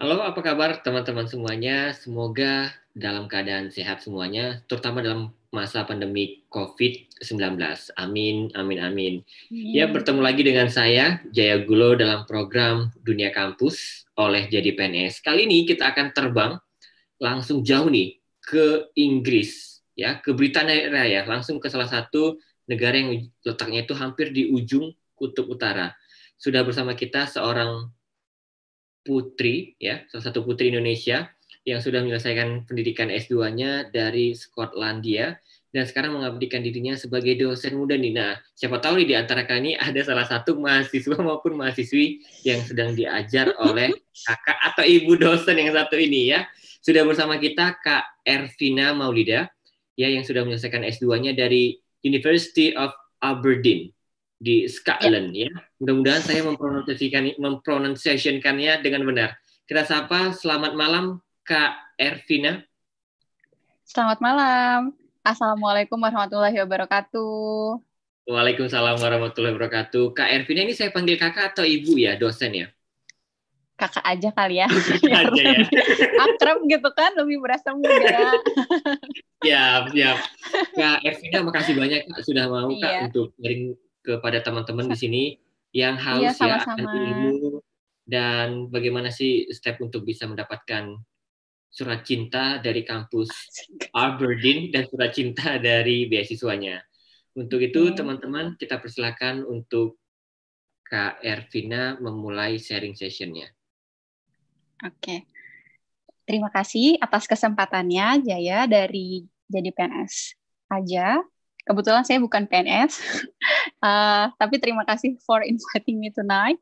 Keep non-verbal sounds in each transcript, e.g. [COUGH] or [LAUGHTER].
Halo, apa kabar teman-teman semuanya? Semoga dalam keadaan sehat semuanya, terutama dalam masa pandemi COVID-19. Amin, amin, amin. Yeah. Ya, bertemu lagi dengan saya, Jaya Gulo, dalam program Dunia Kampus oleh Jadi PNS. Kali ini kita akan terbang langsung jauh nih ke Inggris, ya, ke Britania Raya, langsung ke salah satu negara yang letaknya itu hampir di ujung kutub utara. Sudah bersama kita seorang putri ya, salah satu putri Indonesia yang sudah menyelesaikan pendidikan S2-nya dari Skotlandia dan sekarang mengabdikan dirinya sebagai dosen muda nih. Nah, siapa tahu nih di antara kalian ini ada salah satu mahasiswa maupun mahasiswi yang sedang diajar oleh [LAUGHS] kakak atau ibu dosen yang satu ini ya. Sudah bersama kita Kak Ervina Maulida ya yang sudah menyelesaikan S2-nya dari University of Aberdeen di Scotland ya. ya. Mudah-mudahan saya mempronunsiasikan mempronunsiasikannya dengan benar. Kita sapa selamat malam Kak Ervina. Selamat malam. Assalamualaikum warahmatullahi wabarakatuh. Waalaikumsalam warahmatullahi wabarakatuh. Kak Ervina ini saya panggil kakak atau ibu ya, dosen ya? Kakak aja kali ya. aja ya. [LAUGHS] Akrab gitu kan, lebih berasa muda. siap, siap. Kak Ervina, makasih banyak Kak sudah mau Kak iya. untuk sharing kepada teman-teman di sini yang iya, haus iya, ya ilmu dan bagaimana sih step untuk bisa mendapatkan surat cinta dari kampus Aberdeen dan surat cinta dari beasiswanya. Untuk itu iya. teman-teman kita persilahkan untuk Kak Ervina memulai sharing sessionnya. Oke. Okay. Terima kasih atas kesempatannya Jaya dari jadi PNS aja. Kebetulan saya bukan PNS, uh, [LAUGHS] eh, tapi terima kasih for inviting me tonight.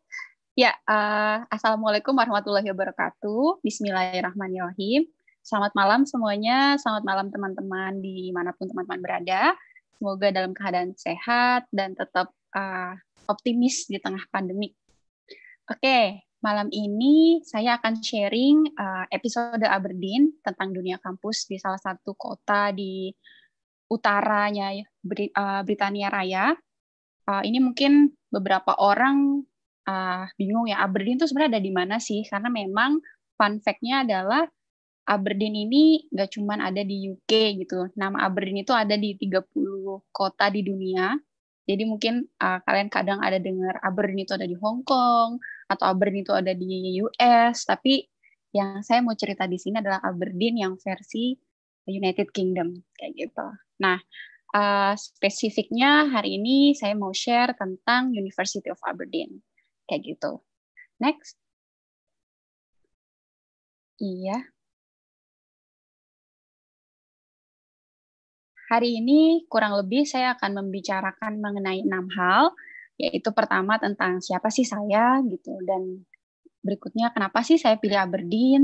Ya, uh, Assalamualaikum warahmatullahi wabarakatuh. Bismillahirrahmanirrahim. Selamat malam semuanya, selamat malam teman-teman dimanapun teman-teman berada. Semoga dalam keadaan sehat dan tetap uh, optimis di tengah pandemi. Oke, okay, malam ini saya akan sharing uh, episode Aberdeen tentang dunia kampus di salah satu kota di utaranya ya, eh, Britania Raya. Uh, ini mungkin beberapa orang uh, bingung ya Aberdeen itu sebenarnya ada di mana sih? Karena memang fun fact-nya adalah Aberdeen ini nggak cuma ada di UK gitu. Nama Aberdeen itu ada di 30 kota di dunia. Jadi mungkin uh, kalian kadang ada dengar Aberdeen itu ada di Hong Kong atau Aberdeen itu ada di US, tapi yang saya mau cerita di sini adalah Aberdeen yang versi United Kingdom kayak gitu. Nah, uh, spesifiknya hari ini saya mau share tentang University of Aberdeen kayak gitu. Next. Iya. Hari ini kurang lebih saya akan membicarakan mengenai enam hal, yaitu pertama tentang siapa sih saya gitu dan berikutnya kenapa sih saya pilih Aberdeen,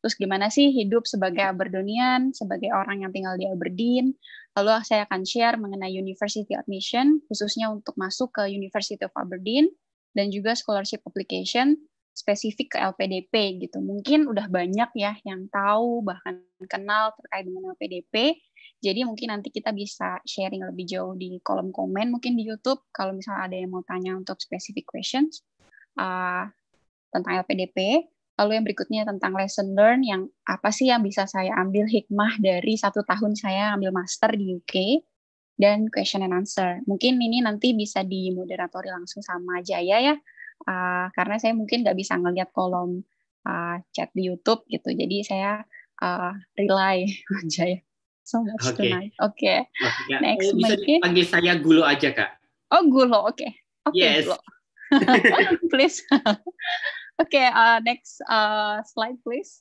Terus gimana sih hidup sebagai Aberdonian, sebagai orang yang tinggal di Aberdeen. Lalu saya akan share mengenai university admission, khususnya untuk masuk ke University of Aberdeen, dan juga scholarship application spesifik ke LPDP gitu. Mungkin udah banyak ya yang tahu bahkan kenal terkait dengan LPDP. Jadi mungkin nanti kita bisa sharing lebih jauh di kolom komen mungkin di YouTube kalau misalnya ada yang mau tanya untuk specific questions uh, tentang LPDP. Lalu yang berikutnya tentang lesson learn yang apa sih yang bisa saya ambil hikmah dari satu tahun saya ambil master di UK dan question and answer. Mungkin ini nanti bisa dimoderatori langsung sama Jaya ya, uh, karena saya mungkin nggak bisa ngelihat kolom uh, chat di YouTube gitu. Jadi saya uh, rely [LAUGHS] Jaya. So much okay. tonight. Oke. Okay. okay. Next, oh, bisa bisa dipanggil saya Gulo aja kak. Oh Gulo, oke. Okay. Okay, yes. Gulo. [LAUGHS] Please. [LAUGHS] okay, uh, next uh, slide please.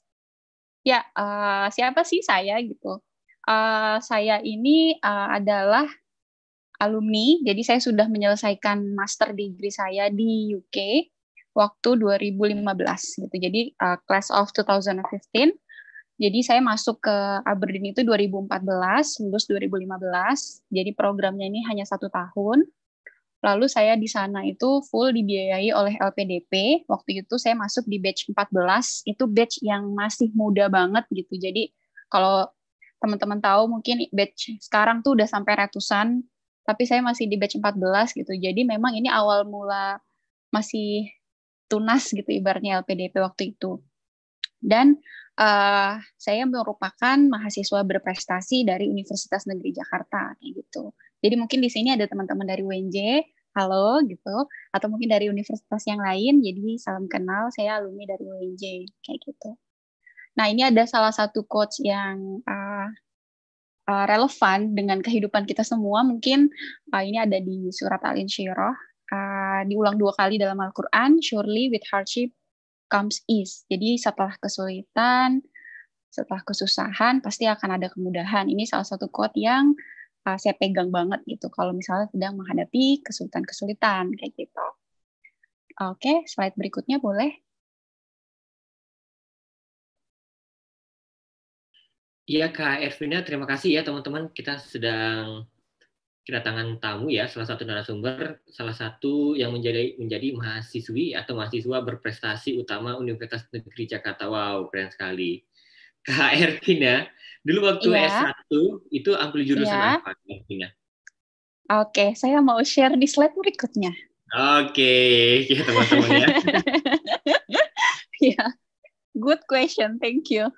Ya, uh, siapa sih saya gitu? Uh, saya ini uh, adalah alumni, jadi saya sudah menyelesaikan master degree saya di UK waktu 2015 gitu. Jadi uh, class of 2015. Jadi saya masuk ke Aberdeen itu 2014, lulus 2015. Jadi programnya ini hanya satu tahun. Lalu saya di sana itu full dibiayai oleh LPDP. Waktu itu saya masuk di batch 14, itu batch yang masih muda banget gitu. Jadi kalau teman-teman tahu mungkin batch sekarang tuh udah sampai ratusan, tapi saya masih di batch 14 gitu. Jadi memang ini awal mula masih tunas gitu ibarnya LPDP waktu itu. Dan uh, saya merupakan mahasiswa berprestasi dari Universitas Negeri Jakarta gitu. Jadi mungkin di sini ada teman-teman dari UNJ, halo gitu, atau mungkin dari universitas yang lain. Jadi salam kenal, saya alumni dari UNJ kayak gitu. Nah ini ada salah satu coach yang uh, uh, relevan dengan kehidupan kita semua. Mungkin uh, ini ada di surat Al-Insyirah. Uh, diulang dua kali dalam Al-Quran, surely with hardship comes ease. Jadi setelah kesulitan, setelah kesusahan pasti akan ada kemudahan. Ini salah satu quote yang uh, saya pegang banget gitu kalau misalnya sedang menghadapi kesulitan-kesulitan kayak gitu. Oke, slide berikutnya boleh. Iya Kak Ervina, terima kasih ya teman-teman. Kita sedang kedatangan tamu ya, salah satu narasumber, salah satu yang menjadi menjadi mahasiswi atau mahasiswa berprestasi utama Universitas Negeri Jakarta. Wow, keren sekali. HR Tina, dulu waktu yeah. S1 itu ambil jurusan yeah. apa Tina? Oke, saya mau share di slide berikutnya. Oke, ya teman-teman ya. [LAUGHS] yeah. Good question, thank you.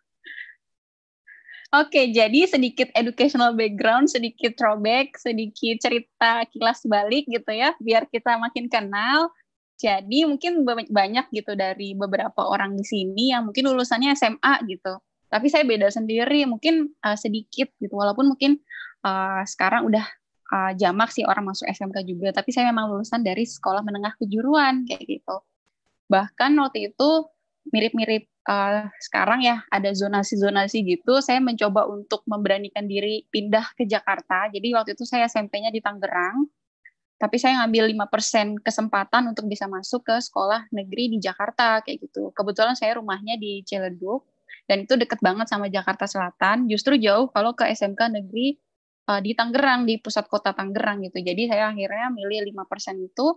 Oke, okay, jadi sedikit educational background, sedikit throwback, sedikit cerita kilas balik gitu ya, biar kita makin kenal. Jadi mungkin banyak gitu dari beberapa orang di sini yang mungkin lulusannya SMA gitu tapi saya beda sendiri mungkin uh, sedikit gitu walaupun mungkin uh, sekarang udah uh, jamak sih orang masuk SMK juga tapi saya memang lulusan dari sekolah menengah kejuruan kayak gitu bahkan waktu itu mirip-mirip uh, sekarang ya ada zonasi-zonasi gitu saya mencoba untuk memberanikan diri pindah ke Jakarta jadi waktu itu saya SMP-nya di Tangerang tapi saya ngambil 5% kesempatan untuk bisa masuk ke sekolah negeri di Jakarta kayak gitu. Kebetulan saya rumahnya di Ciledug dan itu deket banget sama Jakarta Selatan justru jauh kalau ke SMK negeri uh, di Tangerang di pusat kota Tangerang gitu jadi saya akhirnya milih 5% itu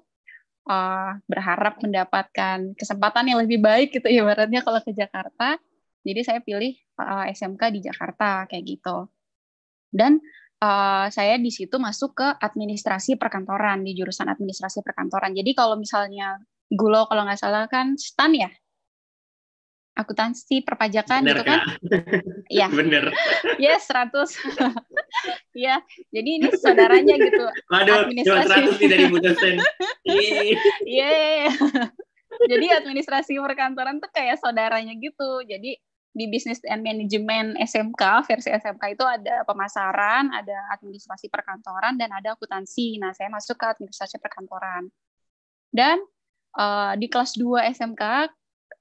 uh, berharap mendapatkan kesempatan yang lebih baik gitu ibaratnya kalau ke Jakarta jadi saya pilih uh, eh, SMK di Jakarta kayak gitu dan uh, saya di situ masuk ke administrasi perkantoran di jurusan administrasi perkantoran. Jadi kalau misalnya Gulo kalau nggak salah kan stan ya akuntansi perpajakan Bener, gitu kan? kan? Iya. [LAUGHS] Bener. Ya, 100. [LAUGHS] Iya. Jadi ini saudaranya gitu. Waduh, administrasi. 100 dari Bu [LAUGHS] iya, iya, iya. Jadi administrasi perkantoran tuh kayak saudaranya gitu. Jadi di bisnis and management SMK versi SMK itu ada pemasaran, ada administrasi perkantoran dan ada akuntansi. Nah, saya masuk ke administrasi perkantoran. Dan uh, di kelas 2 SMK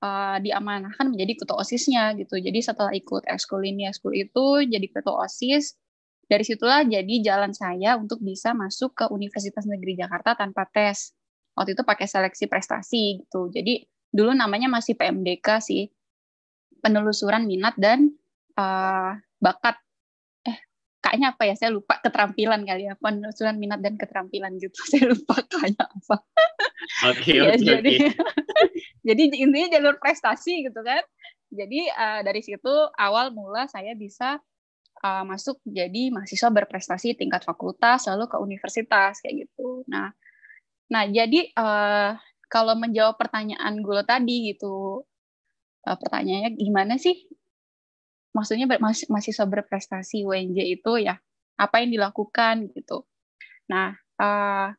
uh, diamanahkan menjadi ketua osisnya gitu jadi setelah ikut ekskul ini ekskul itu jadi ketua osis dari situlah jadi jalan saya untuk bisa masuk ke Universitas Negeri Jakarta tanpa tes waktu itu pakai seleksi prestasi gitu jadi dulu namanya masih PMDK sih penelusuran minat dan uh, bakat kayaknya apa ya saya lupa keterampilan kali ya penelusuran minat dan keterampilan gitu [LAUGHS] saya lupa Kayaknya apa oke okay, ya, okay, jadi okay. [LAUGHS] jadi intinya jalur prestasi gitu kan jadi uh, dari situ awal mula saya bisa uh, masuk jadi mahasiswa berprestasi tingkat fakultas lalu ke universitas kayak gitu nah nah jadi uh, kalau menjawab pertanyaan gue tadi gitu uh, pertanyaannya gimana sih maksudnya masih mahasiswa berprestasi UNJ itu ya apa yang dilakukan gitu. Nah, uh,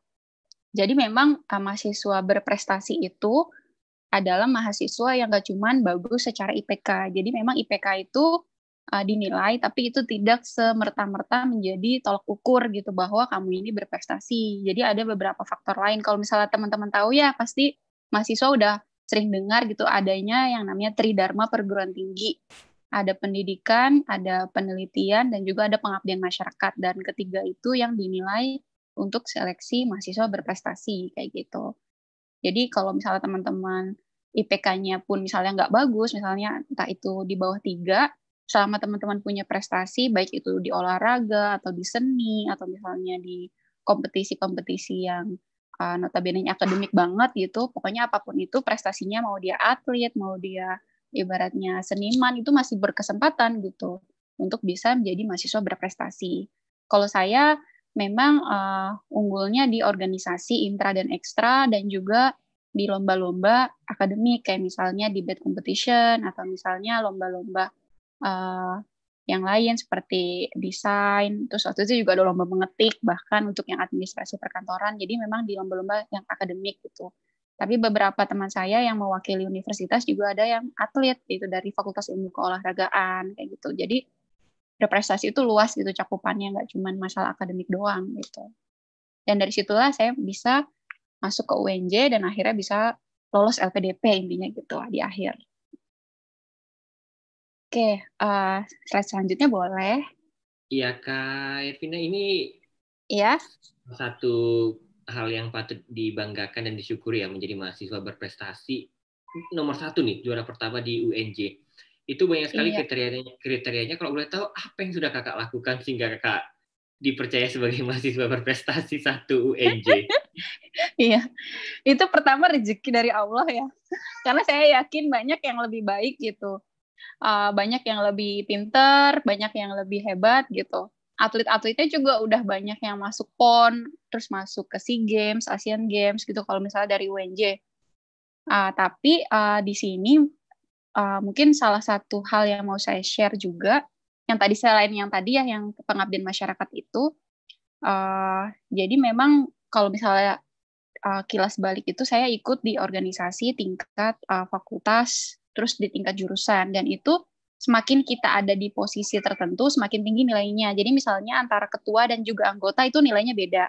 jadi memang uh, mahasiswa berprestasi itu adalah mahasiswa yang gak cuman bagus secara IPK. Jadi memang IPK itu uh, dinilai, tapi itu tidak semerta-merta menjadi tolak ukur gitu bahwa kamu ini berprestasi. Jadi ada beberapa faktor lain. Kalau misalnya teman-teman tahu ya pasti mahasiswa udah sering dengar gitu adanya yang namanya tridharma perguruan tinggi ada pendidikan, ada penelitian, dan juga ada pengabdian masyarakat. Dan ketiga itu yang dinilai untuk seleksi mahasiswa berprestasi, kayak gitu. Jadi kalau misalnya teman-teman IPK-nya pun misalnya nggak bagus, misalnya entah itu di bawah tiga, selama teman-teman punya prestasi, baik itu di olahraga, atau di seni, atau misalnya di kompetisi-kompetisi yang uh, ah, notabene akademik banget gitu, pokoknya apapun itu prestasinya mau dia atlet, mau dia ibaratnya seniman itu masih berkesempatan gitu untuk bisa menjadi mahasiswa berprestasi. Kalau saya memang uh, unggulnya di organisasi intra dan ekstra dan juga di lomba-lomba akademik kayak misalnya di debate competition atau misalnya lomba-lomba uh, yang lain seperti desain terus waktu itu juga ada lomba mengetik bahkan untuk yang administrasi perkantoran jadi memang di lomba-lomba yang akademik gitu tapi beberapa teman saya yang mewakili universitas juga ada yang atlet itu dari Fakultas Ilmu Keolahragaan kayak gitu. Jadi prestasi itu luas gitu cakupannya nggak cuma masalah akademik doang gitu. Dan dari situlah saya bisa masuk ke UNJ dan akhirnya bisa lolos LPDP intinya gitu lah di akhir. Oke, uh, slide selanjutnya boleh. Iya Kak Irvina ini ya. satu hal yang patut dibanggakan dan disyukuri ya menjadi mahasiswa berprestasi nomor satu nih juara pertama di UNJ itu banyak sekali iya. kriterianya kriterianya kalau boleh tahu apa yang sudah kakak lakukan sehingga kakak dipercaya sebagai [LAUGHS] mahasiswa berprestasi satu UNJ [LAUGHS] iya itu pertama rezeki dari Allah ya [LAUGHS] karena saya yakin banyak yang lebih baik gitu ah, banyak yang lebih pinter banyak yang lebih hebat gitu atlet-atletnya juga udah banyak yang masuk PON, terus masuk ke SEA Games, Asian Games gitu kalau misalnya dari UNJ. Uh, ah, tapi uh, di sini uh, mungkin salah satu hal yang mau saya share juga, yang tadi selain yang tadi ya, yang pengabdian masyarakat itu, uh, jadi memang kalau misalnya uh, kilas balik itu saya ikut di organisasi tingkat uh, fakultas, terus di tingkat jurusan, dan itu semakin kita ada di posisi tertentu, semakin tinggi nilainya. Jadi misalnya antara ketua dan juga anggota itu nilainya beda.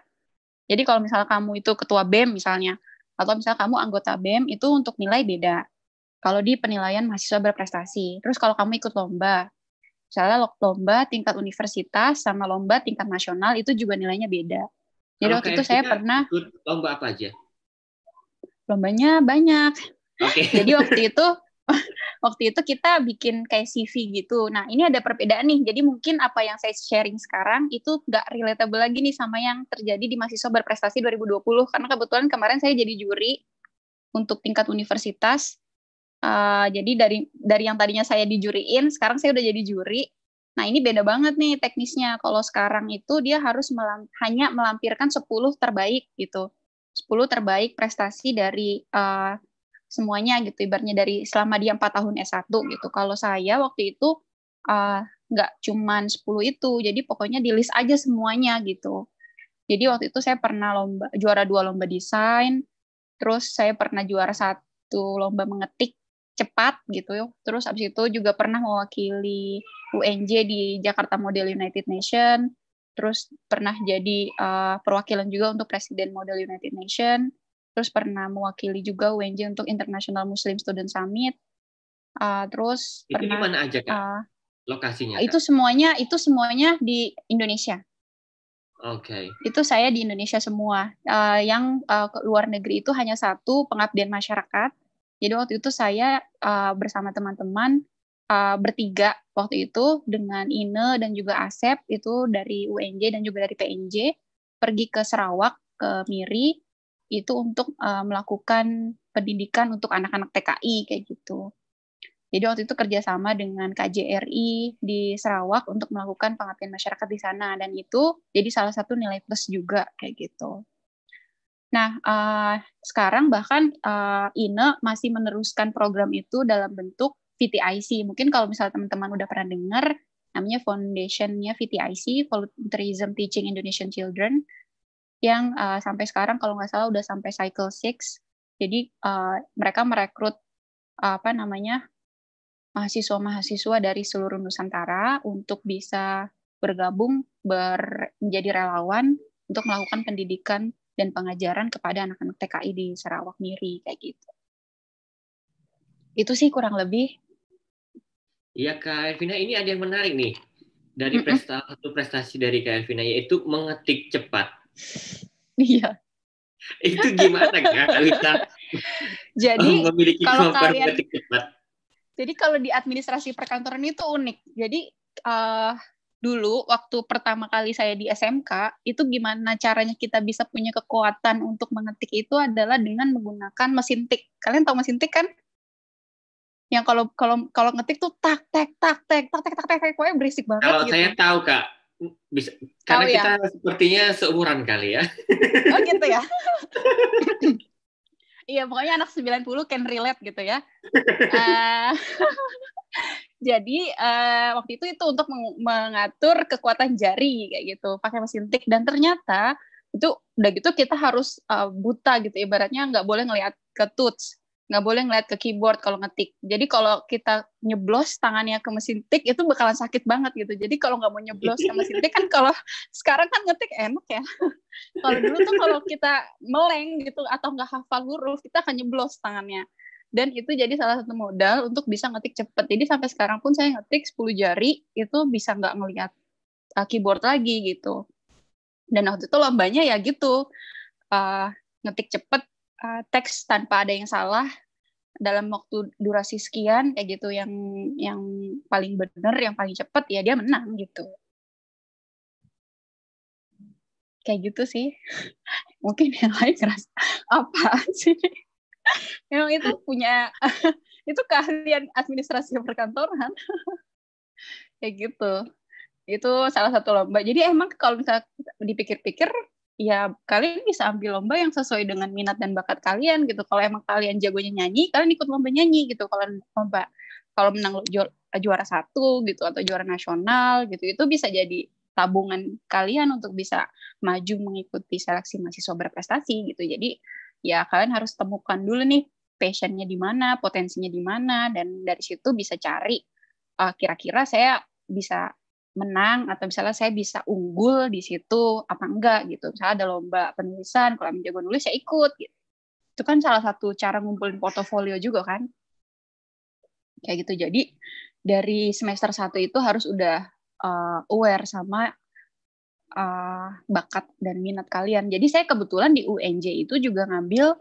Jadi kalau misalnya kamu itu ketua BEM misalnya, atau misalnya kamu anggota BEM itu untuk nilai beda. Kalau di penilaian mahasiswa berprestasi. Terus kalau kamu ikut lomba, misalnya lomba tingkat universitas sama lomba tingkat nasional itu juga nilainya beda. Jadi kalau waktu itu saya pernah lomba apa aja? Lombanya banyak. Okay. Jadi waktu itu [LAUGHS] waktu itu kita bikin kayak CV gitu. Nah, ini ada perbedaan nih. Jadi mungkin apa yang saya sharing sekarang itu nggak relatable lagi nih sama yang terjadi di mahasiswa berprestasi 2020. Karena kebetulan kemarin saya jadi juri untuk tingkat universitas. Uh, jadi dari dari yang tadinya saya dijuriin, sekarang saya udah jadi juri. Nah, ini beda banget nih teknisnya. Kalau sekarang itu dia harus melam hanya melampirkan 10 terbaik gitu. 10 terbaik prestasi dari uh, semuanya gitu ibarnya dari selama dia empat tahun S1 gitu kalau saya waktu itu eh, nggak uh, cuman 10 itu jadi pokoknya di list aja semuanya gitu jadi waktu itu saya pernah lomba juara dua lomba desain terus saya pernah juara satu lomba mengetik cepat gitu yuk terus abis itu juga pernah mewakili UNJ di Jakarta Model United Nation terus pernah jadi uh, perwakilan juga untuk Presiden Model United Nation terus pernah mewakili juga UNJ untuk International Muslim Student Summit uh, terus itu pernah, di mana aja kak uh, lokasinya ah, kak? itu semuanya itu semuanya di Indonesia oke okay. itu saya di Indonesia semua uh, yang uh, ke luar negeri itu hanya satu pengabdian masyarakat jadi waktu itu saya uh, bersama teman-teman uh, bertiga waktu itu dengan Ine dan juga Asep itu dari UNJ dan juga dari PNJ pergi ke Sarawak ke Miri itu untuk uh, melakukan pendidikan untuk anak-anak TKI kayak gitu. Jadi waktu itu kerjasama dengan KJRI di Sarawak untuk melakukan pengabdian masyarakat di sana dan itu jadi salah satu nilai plus juga kayak gitu. Nah uh, sekarang bahkan uh, eh, INE masih meneruskan program itu dalam bentuk VTIC. Mungkin kalau misalnya teman-teman udah pernah dengar namanya foundationnya VTIC Volunteerism Teaching Indonesian Children yang uh, sampai sekarang kalau nggak salah udah sampai cycle 6. Jadi uh, mereka merekrut uh, apa namanya mahasiswa-mahasiswa dari seluruh Nusantara untuk bisa bergabung ber, menjadi relawan untuk melakukan pendidikan dan pengajaran kepada anak-anak TKI di Sarawak Miri kayak gitu. Itu sih kurang lebih. Iya Kak Elvina, ini ada yang menarik nih dari prestasi, mm -hmm. satu prestasi dari Kak Elvina yaitu mengetik cepat. Iya. Itu gimana Galita? jadi [LAUGHS] memiliki kalau kalian, Jadi kalau di administrasi perkantoran itu unik. Jadi uh, dulu waktu pertama kali saya di SMK itu gimana caranya kita bisa punya kekuatan untuk mengetik itu adalah dengan menggunakan mesin tik. Kalian tahu mesin tik kan? yang kalau kalau kalau ngetik tuh tak tak tak tak tak tak tak tak tak berisik banget kalau gitu. saya tahu kak bisa oh, karena iya. kita sepertinya seumuran kali ya. Oh gitu ya. [LAUGHS] Iya, pokoknya anak 90 can relate gitu ya. uh, [LAUGHS] jadi uh, waktu itu itu untuk meng mengatur kekuatan jari kayak gitu, pakai mesin tik dan ternyata itu udah gitu kita harus uh, buta gitu ibaratnya nggak boleh ngelihat ke touch nggak boleh ngeliat ke keyboard kalau ngetik. Jadi kalau kita nyeblos tangannya ke mesin tik itu bakalan sakit banget gitu. Jadi kalau nggak mau nyeblos ke mesin tik kan kalau [LAUGHS] sekarang kan ngetik enak ya. [LAUGHS] kalau dulu tuh kalau kita meleng gitu atau nggak hafal huruf kita akan nyeblos tangannya. Dan itu jadi salah satu modal untuk bisa ngetik cepet. Jadi sampai sekarang pun saya ngetik 10 jari itu bisa nggak ngeliat eh, keyboard lagi gitu. Dan waktu itu lombanya ya gitu. Uh, ngetik cepet uh, teks tanpa ada yang salah dalam waktu durasi sekian kayak gitu yang yang paling benar yang paling cepat ya dia menang gitu kayak gitu sih [LAUGHS] mungkin yang lain keras apa sih [LAUGHS] memang itu punya [LAUGHS] itu keahlian administrasi perkantoran kayak gitu itu salah satu lomba jadi emang kalau misalnya dipikir-pikir ya kalian bisa ambil lomba yang sesuai dengan minat dan bakat kalian gitu. Kalau emang kalian jagonya nyanyi, kalian ikut lomba nyanyi gitu. Kalau lomba kalau menang juara, eh, juara satu gitu atau juara nasional gitu itu bisa jadi tabungan kalian untuk bisa maju mengikuti seleksi mahasiswa berprestasi gitu. Jadi ya kalian harus temukan dulu nih passionnya di mana, potensinya di mana, dan dari situ bisa cari eh, kira-kira uh, kira -kira saya bisa menang atau misalnya saya bisa unggul di situ apa enggak gitu misalnya ada lomba penulisan kalau jago nulis saya ikut gitu itu kan salah satu cara ngumpulin portofolio juga kan kayak gitu jadi dari semester satu itu harus udah uh, aware sama uh, bakat dan minat kalian jadi saya kebetulan di UNJ itu juga ngambil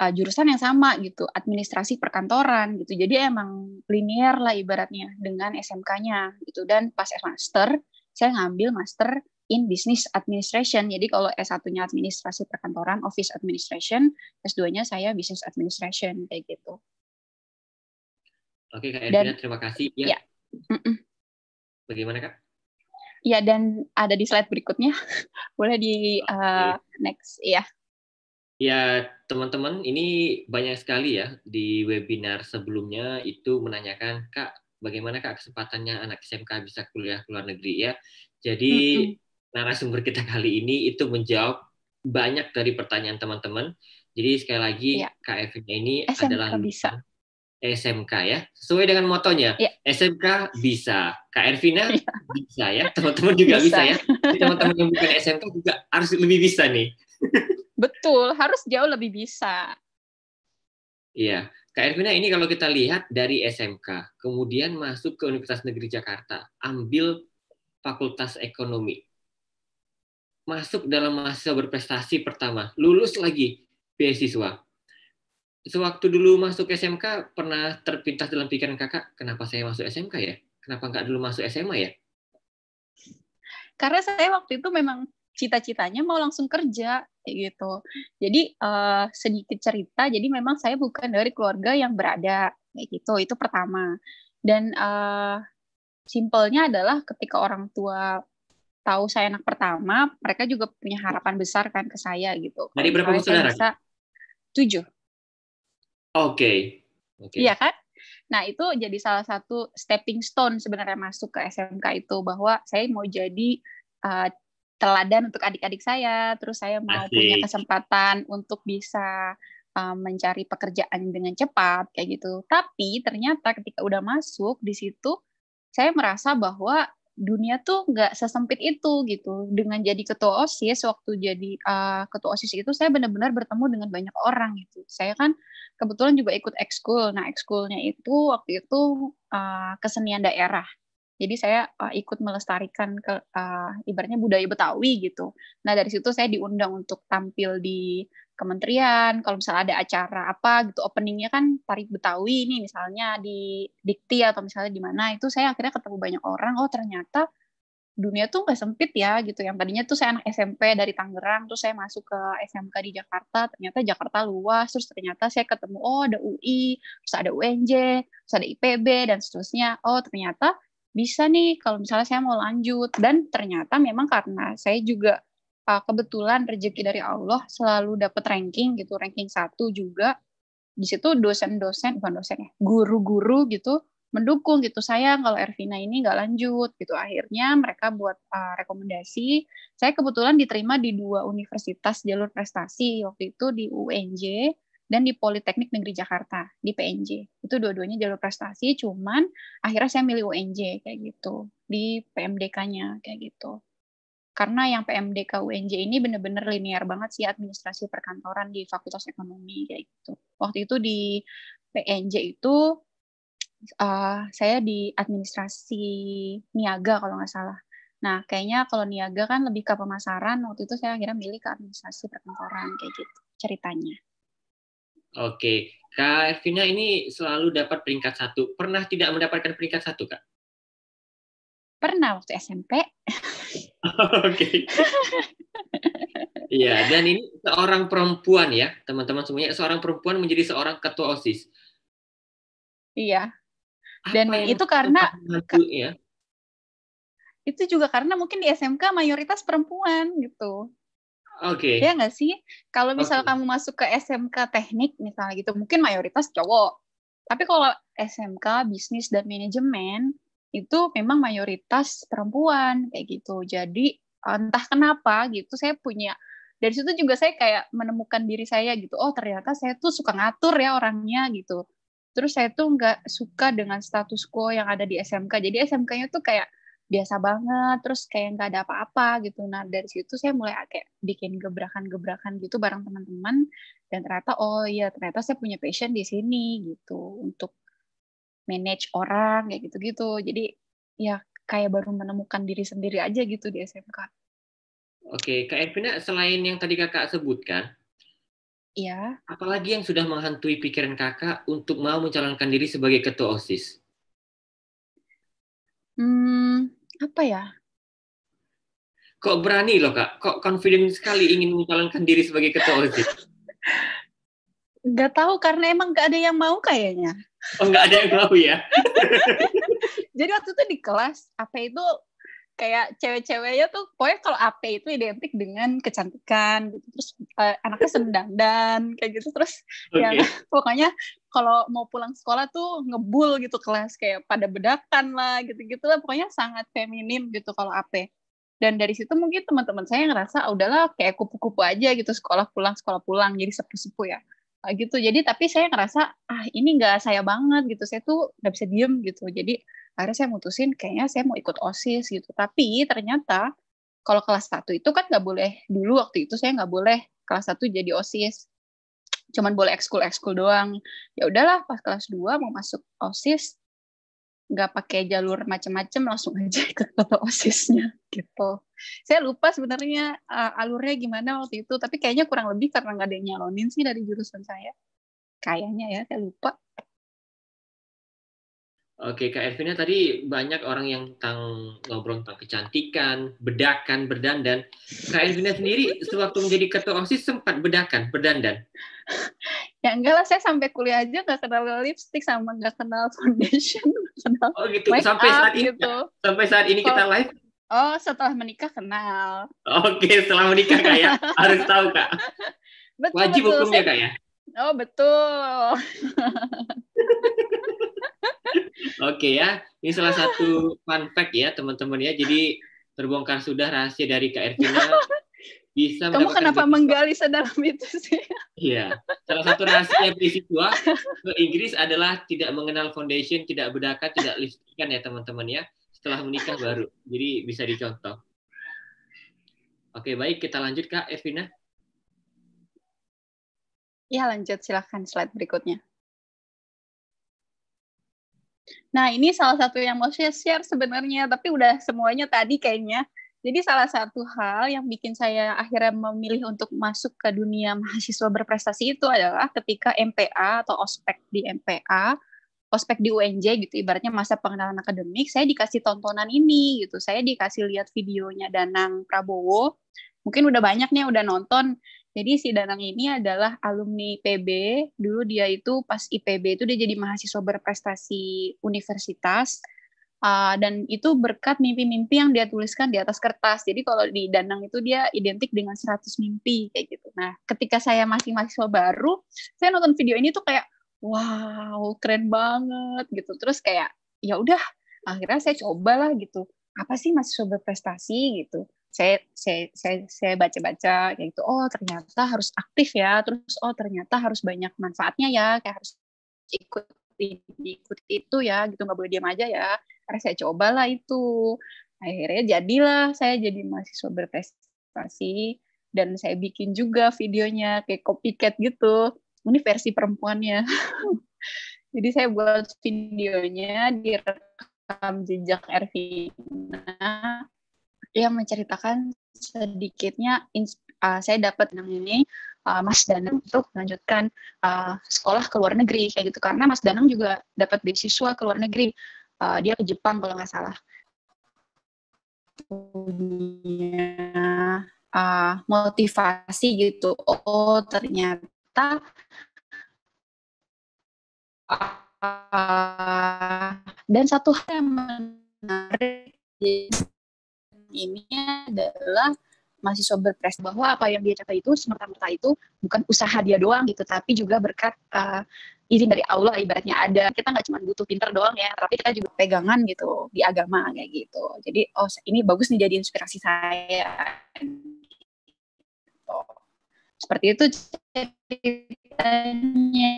uh, jurusan yang sama gitu, administrasi perkantoran gitu. Jadi emang linier lah ibaratnya dengan SMK-nya gitu. Dan pas master, saya ngambil master in business administration. Jadi kalau S1-nya administrasi perkantoran, office administration, S2-nya saya business administration kayak gitu. Oke, Kak Edwina, terima kasih. Ya. ya. Bagaimana, Kak? Ya, dan ada di slide berikutnya. [LAUGHS] Boleh di uh, next, ya. Ya, teman-teman, ini banyak sekali ya di webinar sebelumnya itu menanyakan, Kak, bagaimana Kak kesempatannya anak SMK bisa kuliah ke luar negeri ya. Jadi narasumber kita kali ini itu menjawab banyak dari pertanyaan teman-teman. Jadi sekali lagi ya. Kak Evin ini SMK adalah bisa. SMK ya, sesuai dengan motonya. Ya. SMK bisa. Kak Ervina ya. bisa ya, teman-teman juga bisa, bisa ya. Teman-teman yang bukan SMK juga harus lebih bisa nih. [LAUGHS] Betul, harus jauh lebih bisa. Iya, Kak Ervina ini kalau kita lihat dari SMK, kemudian masuk ke Universitas Negeri Jakarta, ambil Fakultas Ekonomi. Masuk dalam masa berprestasi pertama, lulus lagi beasiswa. Sewaktu dulu masuk SMK, pernah terpintas dalam pikiran kakak, kenapa saya masuk SMK ya? Kenapa nggak dulu masuk SMA ya? Karena saya waktu itu memang cita-citanya mau langsung kerja kayak gitu. Jadi uh, sedikit cerita, jadi memang saya bukan dari keluarga yang berada kayak gitu. Itu pertama. Dan uh, simpelnya adalah ketika orang tua tahu saya anak pertama, mereka juga punya harapan besar kan ke saya gitu. Dari berapa kan saudara? Bisa tujuh. Oke. Okay. Okay. Iya kan? Nah itu jadi salah satu stepping stone sebenarnya masuk ke SMK itu bahwa saya mau jadi uh, teladan untuk adik-adik saya. Terus saya mau Asik. punya kesempatan untuk bisa uh, mencari pekerjaan dengan cepat kayak gitu. Tapi ternyata ketika udah masuk di situ saya merasa bahwa dunia tuh nggak sesempit itu gitu. Dengan jadi ketua OSIS, waktu jadi uh, ketua OSIS itu saya benar-benar bertemu dengan banyak orang gitu. Saya kan kebetulan juga ikut ekskul. Nah, ekskulnya itu waktu itu uh, kesenian daerah jadi saya uh, ikut melestarikan ke uh, ibaratnya budaya Betawi gitu. Nah dari situ saya diundang untuk tampil di kementerian. Kalau misalnya ada acara apa gitu, openingnya kan tarik Betawi ini misalnya di Dikti atau misalnya di mana itu saya akhirnya ketemu banyak orang. Oh ternyata dunia tuh nggak sempit ya gitu. Yang tadinya tuh saya anak SMP dari Tangerang, terus saya masuk ke SMK di Jakarta, ternyata Jakarta luas, terus ternyata saya ketemu oh ada UI, terus ada UNJ, terus ada IPB dan seterusnya. Oh ternyata bisa nih kalau misalnya saya mau lanjut dan ternyata memang karena saya juga uh, kebetulan rezeki dari Allah selalu dapat ranking gitu ranking satu juga di situ dosen-dosen bukan dosen ya guru-guru gitu mendukung gitu saya kalau Ervina ini nggak lanjut gitu akhirnya mereka buat uh, rekomendasi saya kebetulan diterima di dua universitas jalur prestasi waktu itu di UNJ dan di Politeknik Negeri Jakarta di PNJ. Itu dua-duanya jalur prestasi, cuman akhirnya saya milih UNJ kayak gitu di PMDK-nya kayak gitu. Karena yang PMDK UNJ ini bener-bener linear banget sih administrasi perkantoran di Fakultas Ekonomi kayak gitu. Waktu itu di PNJ itu uh, saya di administrasi niaga kalau nggak salah. Nah, kayaknya kalau niaga kan lebih ke pemasaran, waktu itu saya akhirnya milih ke administrasi perkantoran kayak gitu ceritanya. Oke, Kak Ervina ini selalu dapat peringkat satu. Pernah tidak mendapatkan peringkat satu, Kak? Pernah waktu SMP. [LAUGHS] Oke. Ya, dan ini seorang perempuan ya, teman-teman semuanya. Seorang perempuan menjadi seorang ketua OSIS. Iya. Dan Apa itu karena ya? itu juga karena mungkin di SMK mayoritas perempuan gitu. Oke. Okay. Ya nggak sih? Kalau misal okay. kamu masuk ke SMK teknik misalnya gitu, mungkin mayoritas cowok. Tapi kalau SMK bisnis dan manajemen itu memang mayoritas perempuan kayak gitu. Jadi entah kenapa gitu saya punya dari situ juga saya kayak menemukan diri saya gitu. Oh ternyata saya tuh suka ngatur ya orangnya gitu. Terus saya tuh nggak suka dengan status quo yang ada di SMK. Jadi SMK-nya tuh kayak biasa banget terus kayak nggak ada apa-apa gitu nah dari situ saya mulai kayak bikin gebrakan-gebrakan gitu bareng teman-teman dan ternyata oh iya ternyata saya punya passion di sini gitu untuk manage orang kayak gitu-gitu jadi ya kayak baru menemukan diri sendiri aja gitu di SMK. Oke, Kak Evina, selain yang tadi kakak sebutkan, ya Apalagi yang sudah menghantui pikiran kakak untuk mau mencalonkan diri sebagai ketua OSIS? Hmm, apa ya? Kok berani loh kak? Kok confident sekali ingin mencalonkan diri sebagai ketua OSIS? [LAUGHS] Gak tahu karena emang gak ada yang mau kayaknya. Oh nggak ada yang mau ya? [LAUGHS] Jadi waktu itu di kelas apa itu kayak cewek-ceweknya tuh pokoknya kalau AP itu identik dengan kecantikan gitu terus uh, anaknya [LAUGHS] dan kayak gitu terus okay. ya [LAUGHS] pokoknya kalau mau pulang sekolah tuh ngebul gitu kelas kayak pada bedakan lah gitu-gitu lah pokoknya sangat feminim gitu kalau AP dan dari situ mungkin teman-teman saya ngerasa oh, udahlah kayak kupu-kupu aja gitu sekolah pulang sekolah pulang jadi sepu-sepu ya uh, gitu jadi tapi saya ngerasa ah ini nggak saya banget gitu saya tuh nggak bisa diem gitu jadi akhirnya saya mutusin kayaknya saya mau ikut osis gitu tapi ternyata kalau kelas satu itu kan nggak boleh dulu waktu itu saya nggak boleh kelas satu jadi OSIS. Cuman boleh ekskul ekskul doang. Ya udahlah pas kelas 2 mau masuk OSIS nggak pakai jalur macem-macem langsung aja [LAUGHS] ikut foto OSISnya gitu. Saya lupa sebenarnya uh, alurnya gimana waktu itu, tapi kayaknya kurang lebih karena nggak ada yang nyalonin sih dari jurusan saya. Kayaknya ya, saya lupa. Oke, Kak Ervina tadi banyak orang yang tentang ngobrol tentang kecantikan, bedakan, berdandan. Kak Ervina sendiri sewaktu menjadi ketua OSIS sempat bedakan, berdandan. [LAUGHS] Ya enggak lah, saya sampai kuliah aja nggak kenal lipstick sama nggak kenal foundation, [LAUGHS] kenal Oh gitu, make sampai saat ini gitu. sampai saat ini kita live Oh, setelah menikah kenal. Oke, setelah menikah Kak ya. [LAUGHS] Harus tahu Kak. Betul, Wajib betul. hukumnya saya... Kak ya. Oh, betul. Oke ya, ini salah satu fun fact ya teman-teman ya. Jadi terbongkar sudah rahasia dari Kak Ervina bisa Kamu kenapa beasiswa. menggali sedalam itu sih? Iya. Salah satu rahasia beasiswa ke Inggris adalah tidak mengenal foundation, tidak bedakan, tidak listikan ya teman-teman ya. Setelah menikah baru. Jadi bisa dicontoh. Oke, baik kita lanjut Kak Ervina. Ya, lanjut Silahkan slide berikutnya. Nah, ini salah satu yang mau saya share sebenarnya, tapi udah semuanya tadi kayaknya. Jadi salah satu hal yang bikin saya akhirnya memilih untuk masuk ke dunia mahasiswa berprestasi itu adalah ketika MPA atau ospek di MPA, ospek di UNJ gitu, ibaratnya masa pengenalan akademik, saya dikasih tontonan ini gitu, saya dikasih lihat videonya Danang Prabowo, mungkin udah banyak nih udah nonton jadi si Danang ini adalah alumni PB. Dulu dia itu pas IPB itu dia jadi mahasiswa berprestasi universitas. Uh, dan itu berkat mimpi-mimpi yang dia tuliskan di atas kertas. Jadi kalau di Danang itu dia identik dengan 100 mimpi kayak gitu. Nah, ketika saya masih mahasiswa baru, saya nonton video ini tuh kayak wow, keren banget gitu. Terus kayak ya udah, akhirnya saya cobalah gitu. Apa sih mahasiswa berprestasi gitu? saya saya saya baca-baca kayak gitu oh ternyata harus aktif ya terus oh ternyata harus banyak manfaatnya ya kayak harus ikut ikut itu ya gitu nggak boleh diam aja ya karena saya cobalah itu akhirnya jadilah saya jadi mahasiswa berprestasi dan saya bikin juga videonya kayak copycat gitu ini versi perempuannya [LAUGHS] jadi saya buat videonya direkam jejak Ervina yang menceritakan sedikitnya uh, saya dapat yang ini uh, Mas Danang untuk melanjutkan uh, sekolah ke luar negeri kayak gitu karena Mas Danang juga dapat beasiswa ke luar negeri uh, dia ke Jepang kalau nggak salah punya uh, motivasi gitu oh ternyata uh, dan satu hal yang menarik ini adalah masih mahasiswa berpres bahwa apa yang dia capai itu semerta-merta itu bukan usaha dia doang gitu tapi juga berkat uh, izin dari Allah ibaratnya ada kita nggak cuma butuh pinter doang ya tapi kita juga pegangan gitu di agama kayak gitu jadi oh ini bagus nih jadi inspirasi saya seperti itu ceritanya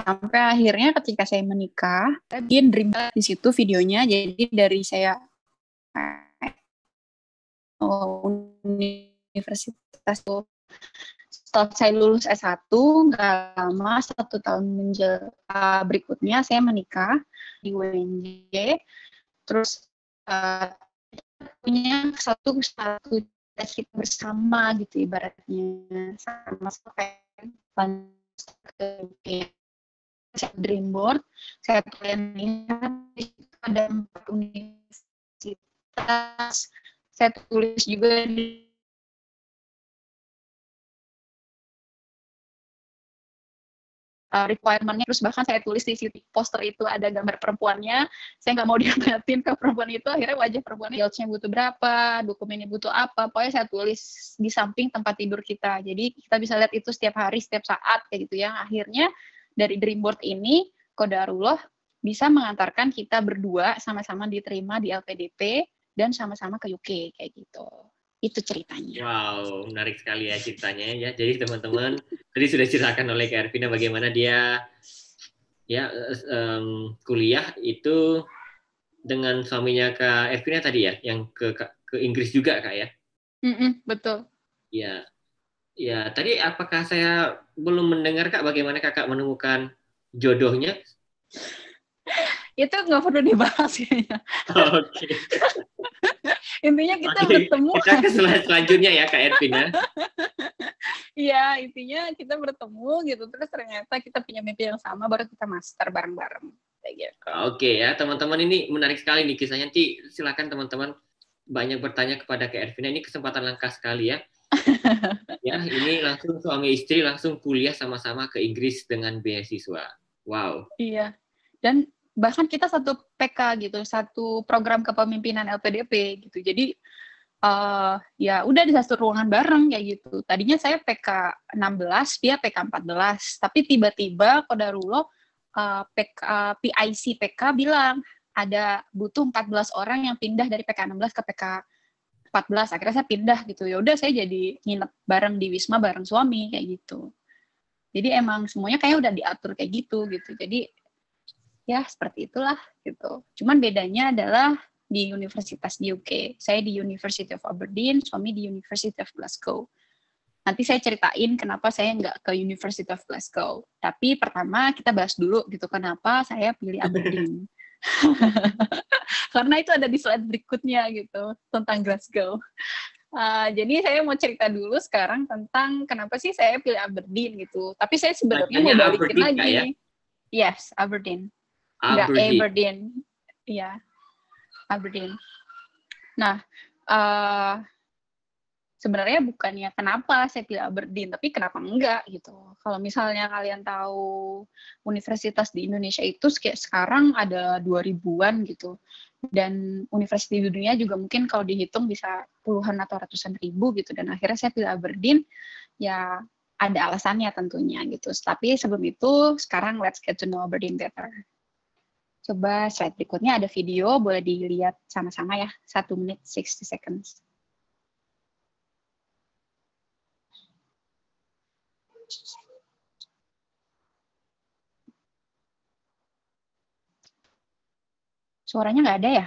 sampai akhirnya ketika saya menikah saya bikin dream di situ videonya jadi dari saya universitas itu setelah saya lulus S1 nggak lama satu tahun menjelang uh, eh, berikutnya saya menikah di UNJ terus uh, punya satu satu kita bersama gitu ibaratnya sama sampai saya dream board saya pengen ada empat universitas saya tulis juga di eh, requirement-nya, terus bahkan saya tulis di situ poster itu ada gambar perempuannya saya nggak mau [LAUGHS] diangkatin ke perempuan itu akhirnya wajah perempuan yieldnya butuh berapa dokumennya butuh apa pokoknya saya tulis di samping tempat tidur kita jadi kita bisa lihat itu setiap hari setiap saat kayak gitu ya akhirnya dari dream board ini kodarullah bisa mengantarkan kita berdua sama-sama diterima di LPDP dan sama-sama ke UK kayak gitu. Itu ceritanya. Wow, menarik sekali ya ceritanya ya. Jadi teman-teman tadi sudah ceritakan oleh Kak bagaimana dia ya um, kuliah itu dengan suaminya ke Ervina tadi ya yang ke ke Inggris juga Kak ya. Mm -mm, betul. Ya. Ya, tadi apakah saya belum mendengar Kak bagaimana Kakak menemukan jodohnya? [LAUGHS] itu nggak perlu dibahas kayaknya. [LAUGHS] Oke. Okay intinya kita okay. bertemu kita ke selanjutnya ya kak Ervin ya [LAUGHS] iya intinya kita bertemu gitu terus ternyata kita punya mimpi yang sama baru kita master bareng-bareng kayak gitu oke ya teman-teman ini menarik sekali nih kisahnya nanti silakan teman-teman banyak bertanya kepada kak Ervin nah, ini kesempatan langka sekali ya [LAUGHS] ya ini langsung suami istri langsung kuliah sama-sama ke Inggris dengan beasiswa wow iya dan bahkan kita satu PK gitu satu program kepemimpinan LPDP gitu jadi uh, ya udah di satu ruangan bareng kayak gitu tadinya saya PK 16 dia PK 14 tapi tiba-tiba kodarulo uh, eh, PK, uh, eh, PIC PK bilang ada butuh 14 orang yang pindah dari PK 16 ke PK 14 akhirnya saya pindah gitu ya udah saya jadi nginep bareng di Wisma bareng suami kayak gitu jadi emang semuanya kayak udah diatur kayak gitu gitu jadi ya seperti itulah gitu. Cuman bedanya adalah di universitas di UK. Saya di University of Aberdeen, suami di University of Glasgow. Nanti saya ceritain kenapa saya nggak ke University of Glasgow. Tapi pertama kita bahas dulu gitu kenapa saya pilih Aberdeen. [LAUGHS] Karena itu ada di slide berikutnya gitu tentang Glasgow. Uh, jadi saya mau cerita dulu sekarang tentang kenapa sih saya pilih Aberdeen gitu. Tapi saya sebenarnya mau balikin lagi. Ya? Yes, Aberdeen. Aberdeen. Aberdeen. Ya, Aberdeen. Nah, uh, sebenarnya bukannya kenapa saya pilih Aberdeen, tapi kenapa enggak gitu. Kalau misalnya kalian tahu universitas di Indonesia itu sekarang ada dua ribuan gitu. Dan universitas di dunia juga mungkin kalau dihitung bisa puluhan atau ratusan ribu gitu. Dan akhirnya saya pilih Aberdeen, ya ada alasannya tentunya gitu. Tapi sebelum itu, sekarang let's get to know Aberdeen better. Coba slide berikutnya ada video, boleh dilihat sama-sama ya. satu menit 60 seconds. Suaranya nggak ada ya?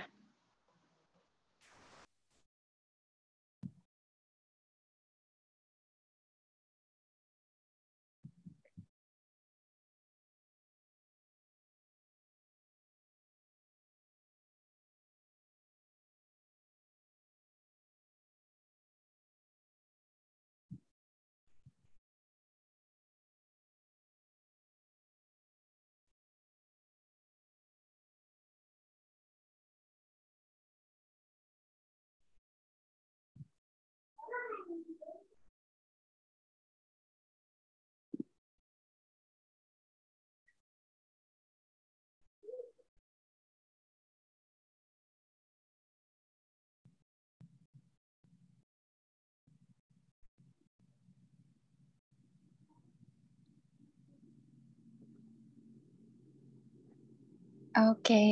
Oke.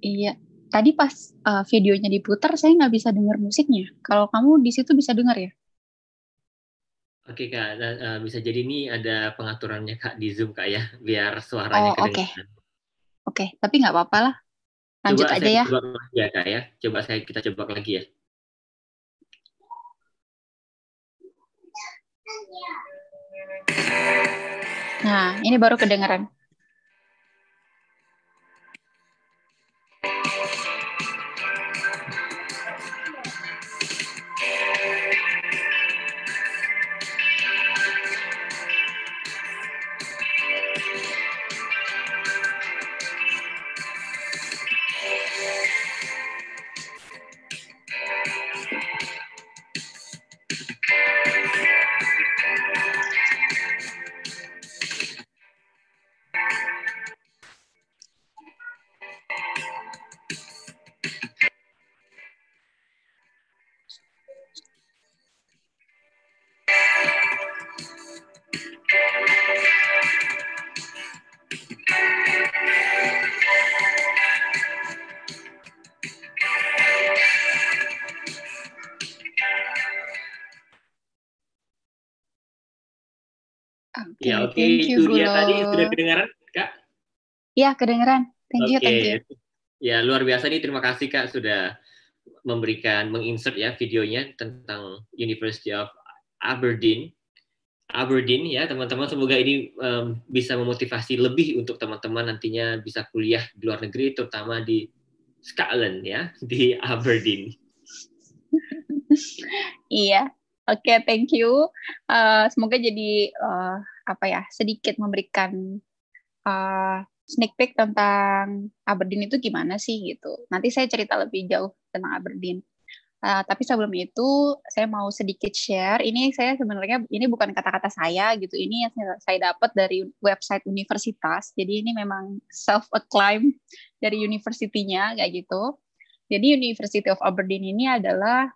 Iya. Tadi pas uh, videonya diputar, saya nggak bisa dengar musiknya. Kalau kamu di situ bisa dengar ya? Oke kak, uh, bisa jadi ini ada pengaturannya kak di Zoom kak ya, biar suaranya oh, Oke, okay. okay. tapi nggak apa-apa lah. Lanjut coba aja ya. Coba lagi ya kak ya, coba saya kita coba lagi ya. Nah, ini baru kedengaran. kedengaran, Kak? Iya, kedengaran. Thank you, okay. thank you. Ya, luar biasa nih. Terima kasih, Kak, sudah memberikan, menginsert ya videonya tentang University of Aberdeen. Aberdeen ya, teman-teman. Semoga ini um, bisa memotivasi lebih untuk teman-teman nantinya bisa kuliah di luar negeri, terutama di Scotland ya, [LAUGHS] di Aberdeen. [LAUGHS] iya, oke, okay, thank you. Uh, semoga jadi uh, apa ya sedikit memberikan uh, sneak peek tentang Aberdeen itu gimana sih gitu. Nanti saya cerita lebih jauh tentang Aberdeen. Uh, tapi sebelum itu saya mau sedikit share. Ini saya sebenarnya ini bukan kata-kata saya gitu. Ini yang saya dapat dari website universitas. Jadi ini memang self acclaim dari universitinya kayak gitu. Jadi University of Aberdeen ini adalah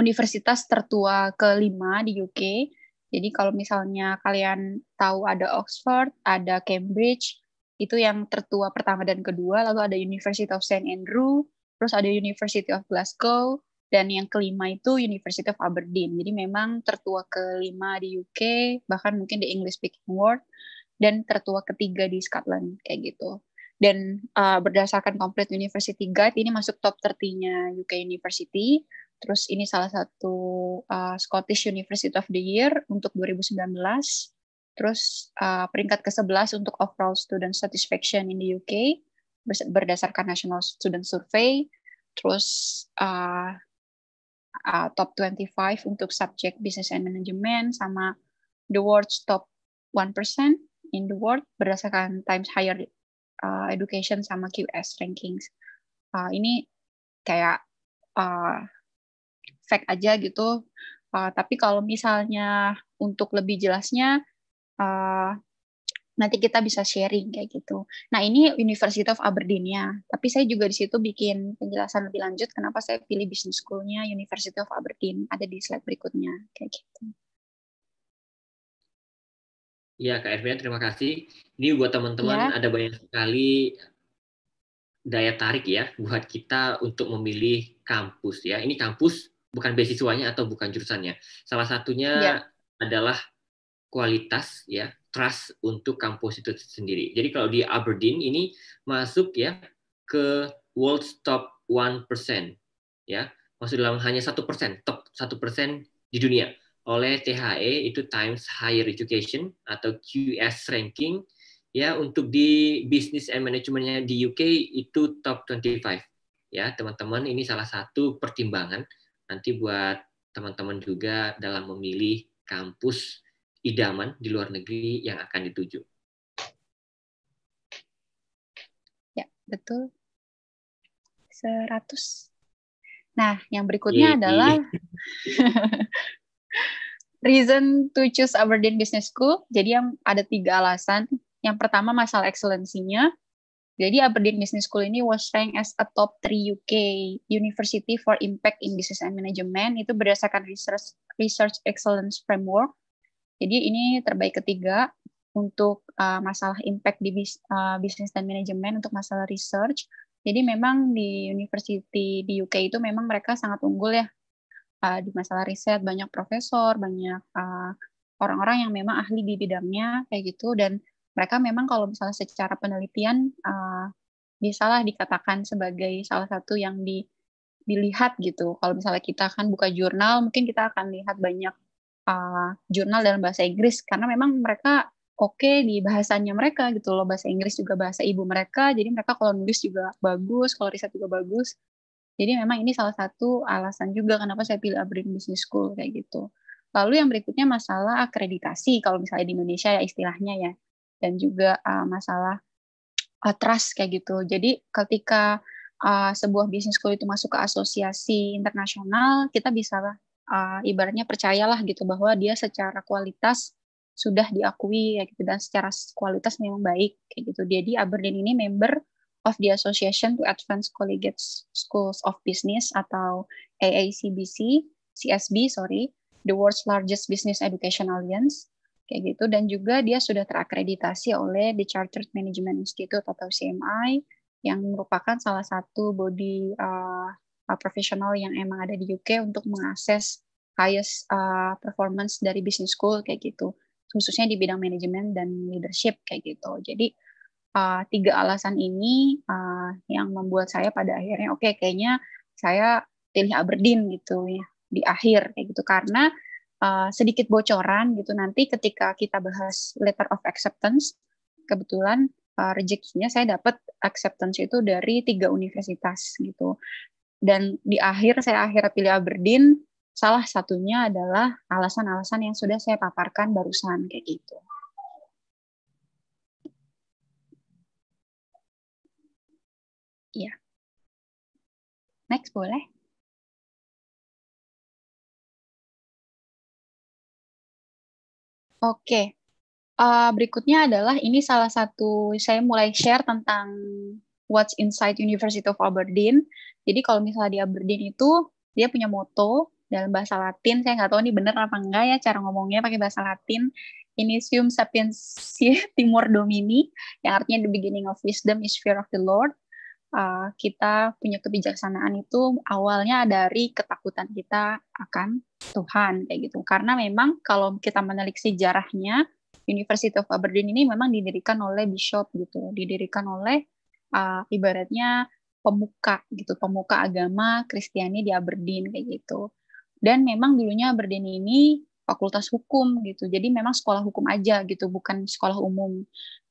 universitas tertua kelima di UK jadi kalau misalnya kalian tahu ada Oxford, ada Cambridge, itu yang tertua pertama dan kedua, lalu ada University of St. Andrew, terus ada University of Glasgow, dan yang kelima itu University of Aberdeen. Jadi memang tertua kelima di UK, bahkan mungkin di English speaking world, dan tertua ketiga di Scotland, kayak gitu. Dan uh, berdasarkan Complete University Guide, ini masuk top 30-nya UK University, Terus ini salah satu uh, Scottish University of the Year untuk 2019. Terus uh, peringkat ke-11 untuk overall student satisfaction in the UK berdasarkan National Student Survey. Terus uh, uh, top 25 untuk subject business and management sama the world's top 1% in the world berdasarkan Times Higher uh, Education sama QS rankings. Uh, ini kayak uh, fact aja gitu. Uh, tapi kalau misalnya untuk lebih jelasnya uh, nanti kita bisa sharing kayak gitu. Nah ini University of aberdeen ya tapi saya juga di situ bikin penjelasan lebih lanjut kenapa saya pilih business schoolnya University of Aberdeen ada di slide berikutnya kayak gitu. Iya Kak Ervina terima kasih. Ini buat teman-teman ya. ada banyak sekali daya tarik ya buat kita untuk memilih kampus ya. Ini kampus bukan beasiswanya atau bukan jurusannya. Salah satunya ya. adalah kualitas ya, trust untuk kampus itu sendiri. Jadi kalau di Aberdeen ini masuk ya ke world top 1% ya. Masuk dalam hanya satu persen, top satu di dunia oleh THE itu Times Higher Education atau QS ranking ya untuk di business and manajemennya di UK itu top 25 ya teman-teman ini salah satu pertimbangan nanti buat teman-teman juga dalam memilih kampus idaman di luar negeri yang akan dituju. Ya, betul. Seratus. Nah, yang berikutnya adalah [LAUGHS] reason to choose Aberdeen Business School. Jadi yang ada tiga alasan. Yang pertama masalah nya jadi Aberdeen Business School ini was ranked as a top 3 UK University for Impact in Business and Management itu berdasarkan research research excellence framework. Jadi ini terbaik ketiga untuk uh, masalah impact di bis, uh, bisnis dan manajemen untuk masalah research. Jadi memang di university di UK itu memang mereka sangat unggul ya uh, di masalah riset banyak profesor, banyak uh, orang-orang uh, orang -orang yang memang ahli di bidangnya kayak gitu dan mereka memang kalau misalnya secara penelitian uh, bisalah dikatakan sebagai salah satu yang di, dilihat gitu. Kalau misalnya kita akan buka jurnal, mungkin kita akan lihat banyak uh, jurnal dalam bahasa Inggris karena memang mereka oke okay di bahasanya mereka gitu loh. Bahasa Inggris juga bahasa ibu mereka, jadi mereka kalau nulis juga bagus, kalau riset juga bagus. Jadi memang ini salah satu alasan juga kenapa saya pilih Aberdeen Business School kayak gitu. Lalu yang berikutnya masalah akreditasi kalau misalnya di Indonesia ya istilahnya ya dan juga uh, masalah uh, trust kayak gitu. Jadi ketika uh, sebuah bisnis school itu masuk ke asosiasi internasional, kita bisa uh, ibaratnya percayalah gitu bahwa dia secara kualitas sudah diakui ya gitu dan secara kualitas memang baik kayak gitu. Jadi Aberdeen ini member of the Association to Advance Collegiate Schools of Business atau AACBC, CSB sorry, the world's largest business education alliance kayak gitu dan juga dia sudah terakreditasi oleh The Chartered Management Institute atau CMI yang merupakan salah satu body uh, uh profesional yang emang ada di UK untuk mengakses highest uh, performance dari business school kayak gitu khususnya di bidang manajemen dan leadership kayak gitu jadi uh, tiga alasan ini uh, yang membuat saya pada akhirnya oke okay, kayaknya saya pilih Aberdeen gitu ya di akhir kayak gitu karena Eh, sedikit bocoran gitu nanti ketika kita bahas letter of acceptance kebetulan uh, eh, rejekinya saya dapat acceptance itu dari tiga universitas gitu dan di akhir saya akhirnya pilih Aberdeen salah satunya adalah alasan-alasan yang sudah saya paparkan barusan kayak gitu. Iya. Next boleh? Oke. Uh, berikutnya adalah ini salah satu saya mulai share tentang What's Inside University of Aberdeen. Jadi kalau misalnya di Aberdeen itu dia punya moto dalam bahasa Latin. Saya nggak tahu ini benar apa enggak ya cara ngomongnya pakai bahasa Latin. Initium sapiens timur domini yang artinya the beginning of wisdom is fear of the Lord uh, kita punya kebijaksanaan itu awalnya dari ketakutan kita akan Tuhan kayak gitu. Karena memang kalau kita menelik sejarahnya University of Aberdeen ini memang didirikan oleh bishop gitu, didirikan oleh uh, ibaratnya pemuka gitu, pemuka agama Kristiani di Aberdeen kayak gitu. Dan memang dulunya Aberdeen ini fakultas hukum gitu. Jadi memang sekolah hukum aja gitu, bukan sekolah umum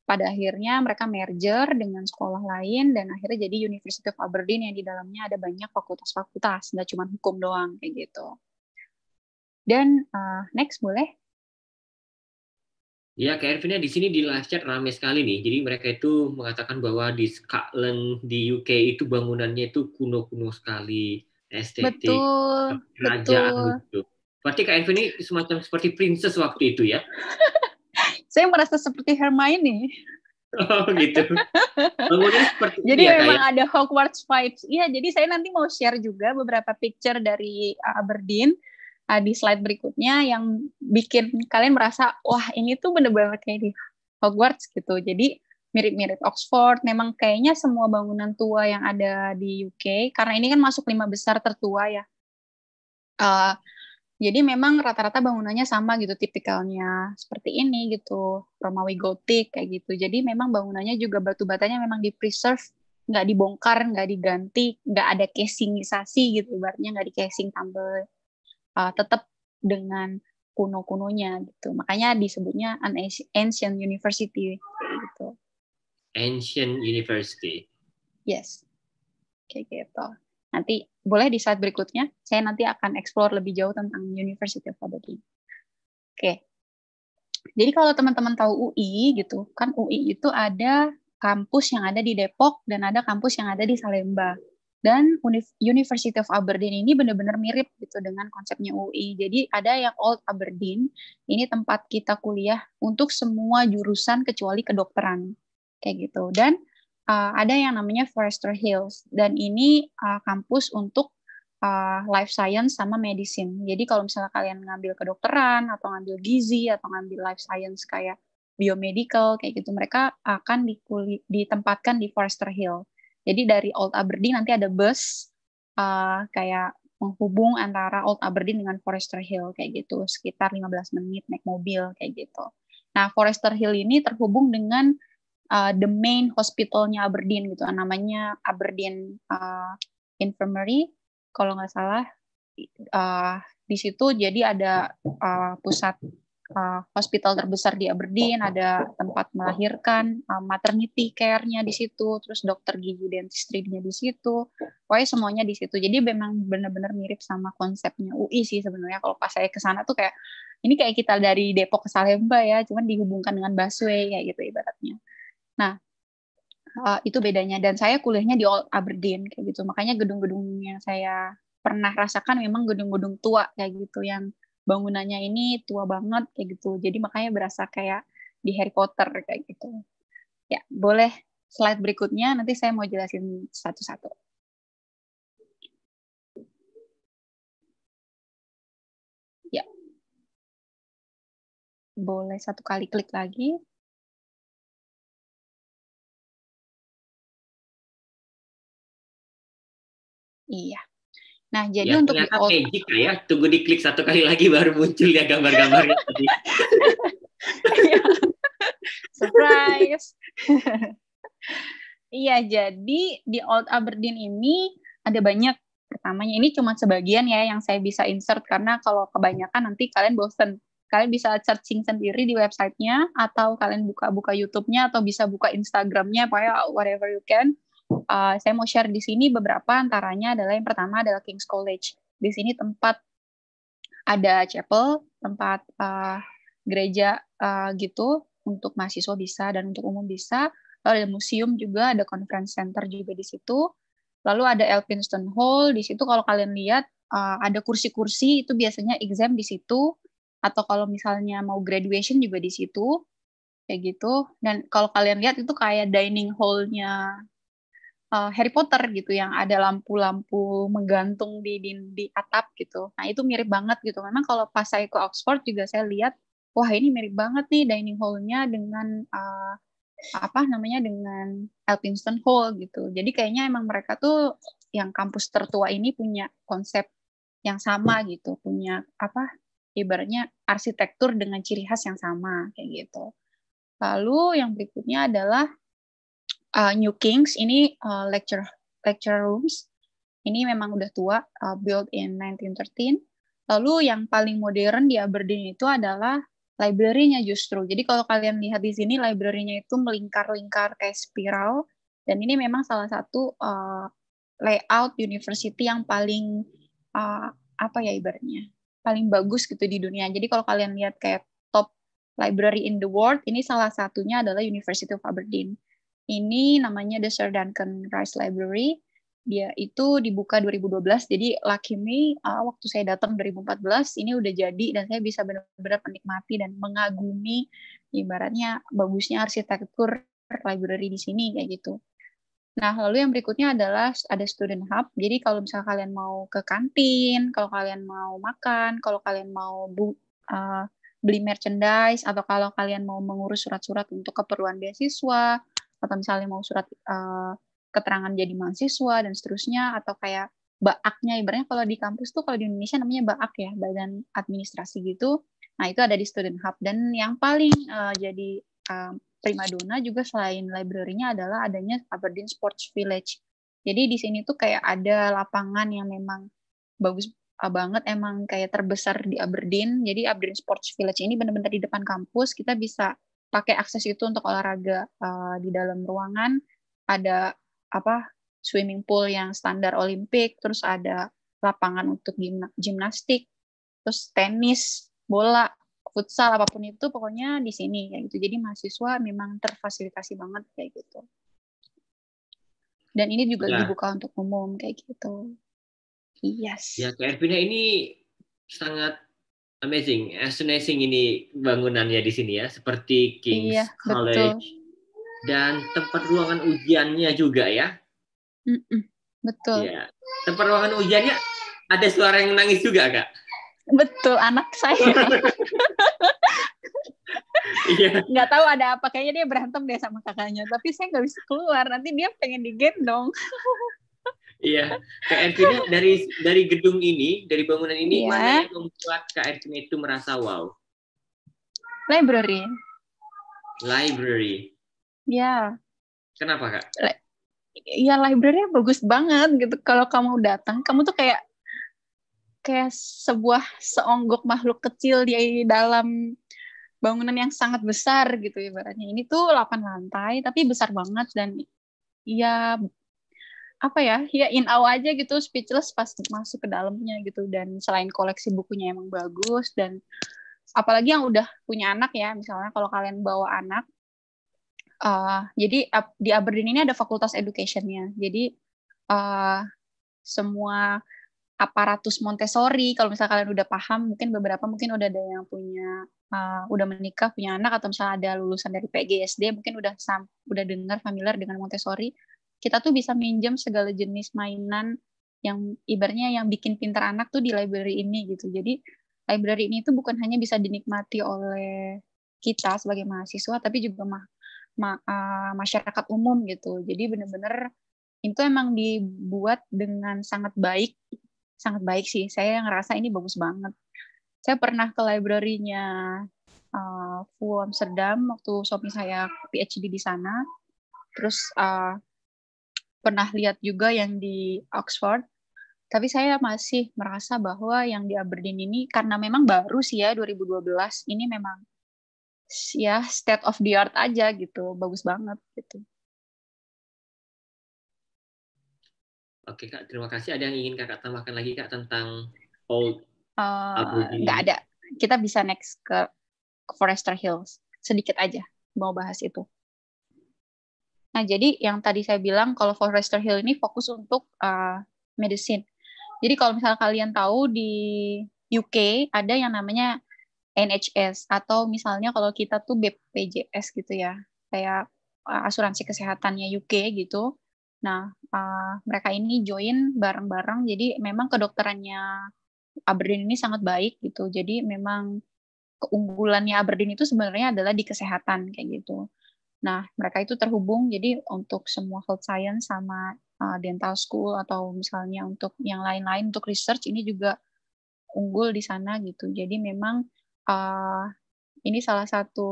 pada akhirnya mereka merger dengan sekolah lain dan akhirnya jadi University of Aberdeen yang di dalamnya ada banyak fakultas-fakultas, nggak cuma hukum doang kayak gitu. Dan uh, next boleh? Iya, ya, kayak Ervina di sini di last chat ramai sekali nih. Jadi mereka itu mengatakan bahwa di Scotland, di UK itu bangunannya itu kuno-kuno sekali, estetik, betul, kerajaan betul. gitu. Berarti Kak Ervina ini semacam seperti princess waktu itu ya? [LAUGHS] saya merasa seperti Hermione. Oh gitu. jadi ya, memang kayak. ada Hogwarts vibes. Iya, jadi saya nanti mau share juga beberapa picture dari uh, Aberdeen uh, di slide berikutnya yang bikin kalian merasa wah ini tuh bener-bener kayak di Hogwarts gitu. Jadi mirip-mirip Oxford. Memang kayaknya semua bangunan tua yang ada di UK karena ini kan masuk lima besar tertua ya. Uh, jadi memang rata-rata bangunannya sama gitu tipikalnya seperti ini gitu Romawi Gotik kayak gitu. Jadi memang bangunannya juga batu batanya memang di preserve, nggak dibongkar, nggak diganti, nggak ada casingisasi gitu, ibaratnya nggak di casing tambel, uh, tetap dengan kuno-kunonya gitu. Makanya disebutnya an ancient university gitu. Ancient university. Yes, kayak gitu. Nanti boleh di slide berikutnya, saya nanti akan explore lebih jauh tentang University of Aberdeen. Oke. Jadi kalau teman-teman tahu UI gitu, kan UI itu ada kampus yang ada di Depok dan ada kampus yang ada di Salemba. Dan University of Aberdeen ini benar-benar mirip gitu dengan konsepnya UI. Jadi ada yang Old Aberdeen, ini tempat kita kuliah untuk semua jurusan kecuali kedokteran. Kayak gitu. Dan uh, ada yang namanya Forester Hills dan ini uh, kampus untuk uh, life science sama medicine. Jadi kalau misalnya kalian ngambil kedokteran atau ngambil gizi atau ngambil life science kayak biomedical kayak gitu, mereka akan dikuli, ditempatkan di Forester Hill. Jadi dari Old Aberdeen nanti ada bus uh, kayak menghubung antara Old Aberdeen dengan Forester Hill kayak gitu, sekitar 15 menit naik mobil kayak gitu. Nah, Forester Hill ini terhubung dengan uh, the main hospitalnya Aberdeen gitu ah, namanya Aberdeen uh, Infirmary kalau nggak salah uh, di situ jadi ada uh, pusat uh, hospital terbesar di Aberdeen ada tempat melahirkan uh, maternity care-nya di situ terus dokter gigi dentistry-nya di situ pokoknya semuanya di situ jadi memang benar-benar mirip sama konsepnya UI sih sebenarnya kalau pas saya ke sana tuh kayak ini kayak kita dari Depok ke Salemba ya cuman dihubungkan dengan busway kayak gitu ibaratnya Nah, uh, itu bedanya. Dan saya kuliahnya di Old Aberdeen kayak gitu. Makanya gedung-gedung yang saya pernah rasakan memang gedung-gedung tua kayak gitu yang bangunannya ini tua banget kayak gitu. Jadi makanya berasa kayak di Harry Potter kayak gitu. Ya, boleh slide berikutnya nanti saya mau jelasin satu-satu. Ya. Boleh satu kali klik lagi. Iya. Nah, ya, jadi ya, untuk ternyata di magic ya. Tunggu diklik satu kali lagi baru muncul ya gambar-gambarnya tadi. [LAUGHS] Surprise. Iya, jadi di Old Aberdeen ini ada banyak pertamanya ini cuma sebagian ya yang saya bisa insert karena kalau kebanyakan nanti kalian bosen kalian bisa searching sendiri di websitenya atau kalian buka-buka YouTube-nya atau bisa buka Instagramnya pokoknya whatever you can Uh, saya mau share di sini beberapa antaranya adalah yang pertama adalah King's College. Di sini tempat ada chapel, tempat uh, gereja uh, gitu untuk mahasiswa bisa dan untuk umum bisa. Lalu ada museum juga, ada conference center juga di situ. Lalu ada Elphinstone Hall, di situ kalau kalian lihat uh, ada kursi-kursi itu biasanya exam di situ atau kalau misalnya mau graduation juga di situ kayak gitu. Dan kalau kalian lihat itu kayak dining hall-nya uh, Harry Potter gitu yang ada lampu-lampu menggantung di, di atap gitu. Nah itu mirip banget gitu. Memang kalau pas saya ke Oxford juga saya lihat, wah ini mirip banget nih dining hall-nya dengan uh, apa namanya dengan Elphinstone Hall gitu. Jadi kayaknya emang mereka tuh yang kampus tertua ini punya konsep yang sama gitu, punya apa ibaratnya arsitektur dengan ciri khas yang sama kayak gitu. Lalu yang berikutnya adalah uh, New Kings ini uh, lecture lecture rooms ini memang udah tua uh, built in 1913 lalu yang paling modern di Aberdeen itu adalah library-nya justru jadi kalau kalian lihat di sini library-nya itu melingkar-lingkar kayak spiral dan ini memang salah satu uh, layout university yang paling uh, apa ya ibaratnya paling bagus gitu di dunia jadi kalau kalian lihat kayak top library in the world ini salah satunya adalah University of Aberdeen ini namanya The Sir Duncan Rice Library. Dia itu dibuka 2012, jadi laki me uh, waktu saya datang 2014 ini udah jadi dan saya bisa benar-benar menikmati dan mengagumi ibaratnya bagusnya arsitektur library di sini kayak gitu. Nah, lalu yang berikutnya adalah ada student hub. Jadi kalau misalnya kalian mau ke kantin, kalau kalian mau makan, kalau kalian mau bu, uh, beli merchandise, atau kalau kalian mau mengurus surat-surat untuk keperluan beasiswa, atau misalnya mau surat uh, keterangan jadi mahasiswa dan seterusnya atau kayak baaknya ibaratnya kalau di kampus tuh kalau di Indonesia namanya baak ya badan administrasi gitu nah itu ada di student hub dan yang paling uh, jadi uh, eh, primadona juga selain library-nya adalah adanya Aberdeen Sports Village jadi di sini tuh kayak ada lapangan yang memang bagus banget emang kayak terbesar di Aberdeen jadi Aberdeen Sports Village ini benar-benar di depan kampus kita bisa pakai akses itu untuk olahraga uh, di dalam ruangan ada apa swimming pool yang standar olimpik terus ada lapangan untuk gimnastik terus tenis bola futsal apapun itu pokoknya di sini kayak gitu jadi mahasiswa memang terfasilitasi banget kayak gitu dan ini juga nah. dibuka untuk umum kayak gitu yes ya KRP-nya ini sangat amazing, astonishing ini bangunannya di sini ya, seperti King's iya, College betul. dan tempat ruangan ujiannya juga ya. Mm -mm, betul. Ya. Tempat ruangan ujiannya ada suara yang nangis juga kak. Betul, anak saya. [LAUGHS] Iya. nggak tahu ada apa kayaknya dia berantem deh sama kakaknya tapi saya nggak bisa keluar nanti dia pengen digendong [LAUGHS] Iya, Kak Ervina dari dari gedung ini, dari bangunan ini yeah. mana yang membuat Kak Ervina itu merasa wow? Library. Library. Ya. Yeah. Kenapa kak? Iya library bagus banget gitu. Kalau kamu datang, kamu tuh kayak kayak sebuah seonggok makhluk kecil di dalam bangunan yang sangat besar gitu ibaratnya. Ini tuh 8 lantai tapi besar banget dan ya apa ya ya in awe aja gitu speechless pas masuk ke dalamnya gitu dan selain koleksi bukunya emang bagus dan apalagi yang udah punya anak ya misalnya kalau kalian bawa anak uh, jadi di Aberdeen ini ada fakultas educationnya jadi uh, semua aparatus Montessori kalau misalnya kalian udah paham mungkin beberapa mungkin udah ada yang punya uh, udah menikah punya anak atau misalnya ada lulusan dari PGSD mungkin udah sam udah dengar familiar dengan Montessori kita tuh bisa minjem segala jenis mainan yang ibarnya yang bikin pintar anak tuh di library ini gitu. Jadi library ini tuh bukan hanya bisa dinikmati oleh kita sebagai mahasiswa tapi juga ma ma uh, masyarakat umum gitu. Jadi bener-bener itu emang dibuat dengan sangat baik, sangat baik sih. Saya yang ngerasa ini bagus banget. Saya pernah ke library-nya uh, eh, FU Amsterdam waktu suami saya PhD di sana. Terus uh, pernah lihat juga yang di Oxford tapi saya masih merasa bahwa yang di Aberdeen ini karena memang baru sih ya 2012 ini memang ya state of the art aja gitu bagus banget gitu Oke kak, terima kasih. Ada yang ingin kakak tambahkan lagi kak tentang old uh, Aberdeen? Nggak ada. Kita bisa next ke Forester Hills sedikit aja mau bahas itu. Nah, jadi yang tadi saya bilang kalau Forrester Hill ini fokus untuk uh, medicine. Jadi kalau misalnya kalian tahu di UK ada yang namanya NHS atau misalnya kalau kita tuh BPJS gitu ya, kayak eh, asuransi kesehatannya UK gitu. Nah, uh, mereka ini join bareng-bareng. Jadi memang kedokterannya Aberdeen ini sangat baik gitu. Jadi memang keunggulannya Aberdeen itu sebenarnya adalah di kesehatan kayak gitu. Nah, mereka itu terhubung jadi untuk semua health science sama uh, dental school atau misalnya untuk yang lain-lain untuk research ini juga unggul di sana gitu. Jadi memang uh, ini salah satu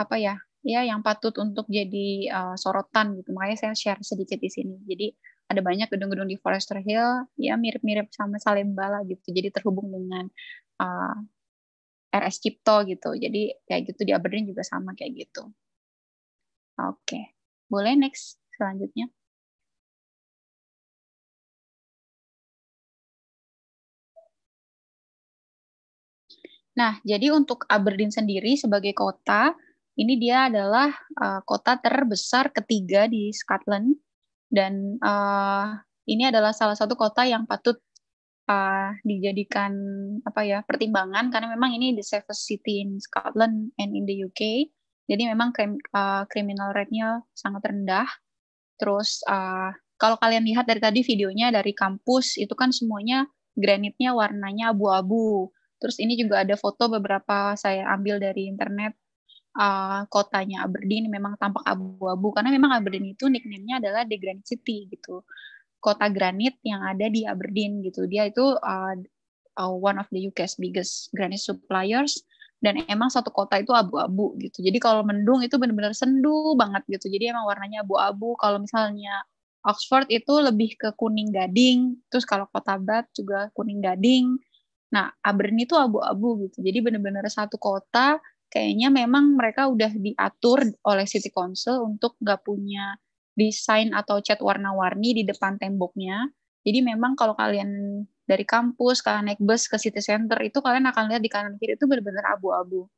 apa ya? Ya, yang patut untuk jadi uh, sorotan gitu. Makanya saya share sedikit di sini. Jadi ada banyak gedung-gedung di Forester Hill ya mirip-mirip sama Salemba lah gitu. Jadi terhubung dengan uh, RS Cipto gitu. Jadi kayak gitu di Aberdeen juga sama kayak gitu. Oke, boleh next selanjutnya. Nah, jadi untuk Aberdeen sendiri sebagai kota, ini dia adalah uh, kota terbesar ketiga di Scotland dan uh, ini adalah salah satu kota yang patut uh, dijadikan apa ya pertimbangan karena memang ini the safest city in Scotland and in the UK jadi memang krim, uh, criminal rate-nya sangat rendah. Terus uh, kalau kalian lihat dari tadi videonya dari kampus itu kan semuanya granitnya warnanya abu-abu. Terus ini juga ada foto beberapa saya ambil dari internet uh, kotanya Aberdeen memang tampak abu-abu karena memang Aberdeen itu nickname-nya adalah The Granite City gitu. Kota granit yang ada di Aberdeen gitu. Dia itu uh, one of the UK's biggest granite suppliers dan emang satu kota itu abu-abu gitu. Jadi kalau mendung itu benar-benar sendu banget gitu. Jadi emang warnanya abu-abu. Kalau misalnya Oxford itu lebih ke kuning gading, terus kalau kota Bath juga kuning gading. Nah, Aberdeen itu abu-abu gitu. Jadi benar-benar satu kota kayaknya memang mereka udah diatur oleh City Council untuk nggak punya desain atau cat warna-warni di depan temboknya jadi memang kalau kalian dari kampus kalian naik bus ke city center itu kalian akan lihat di kanan kiri itu benar-benar abu-abu.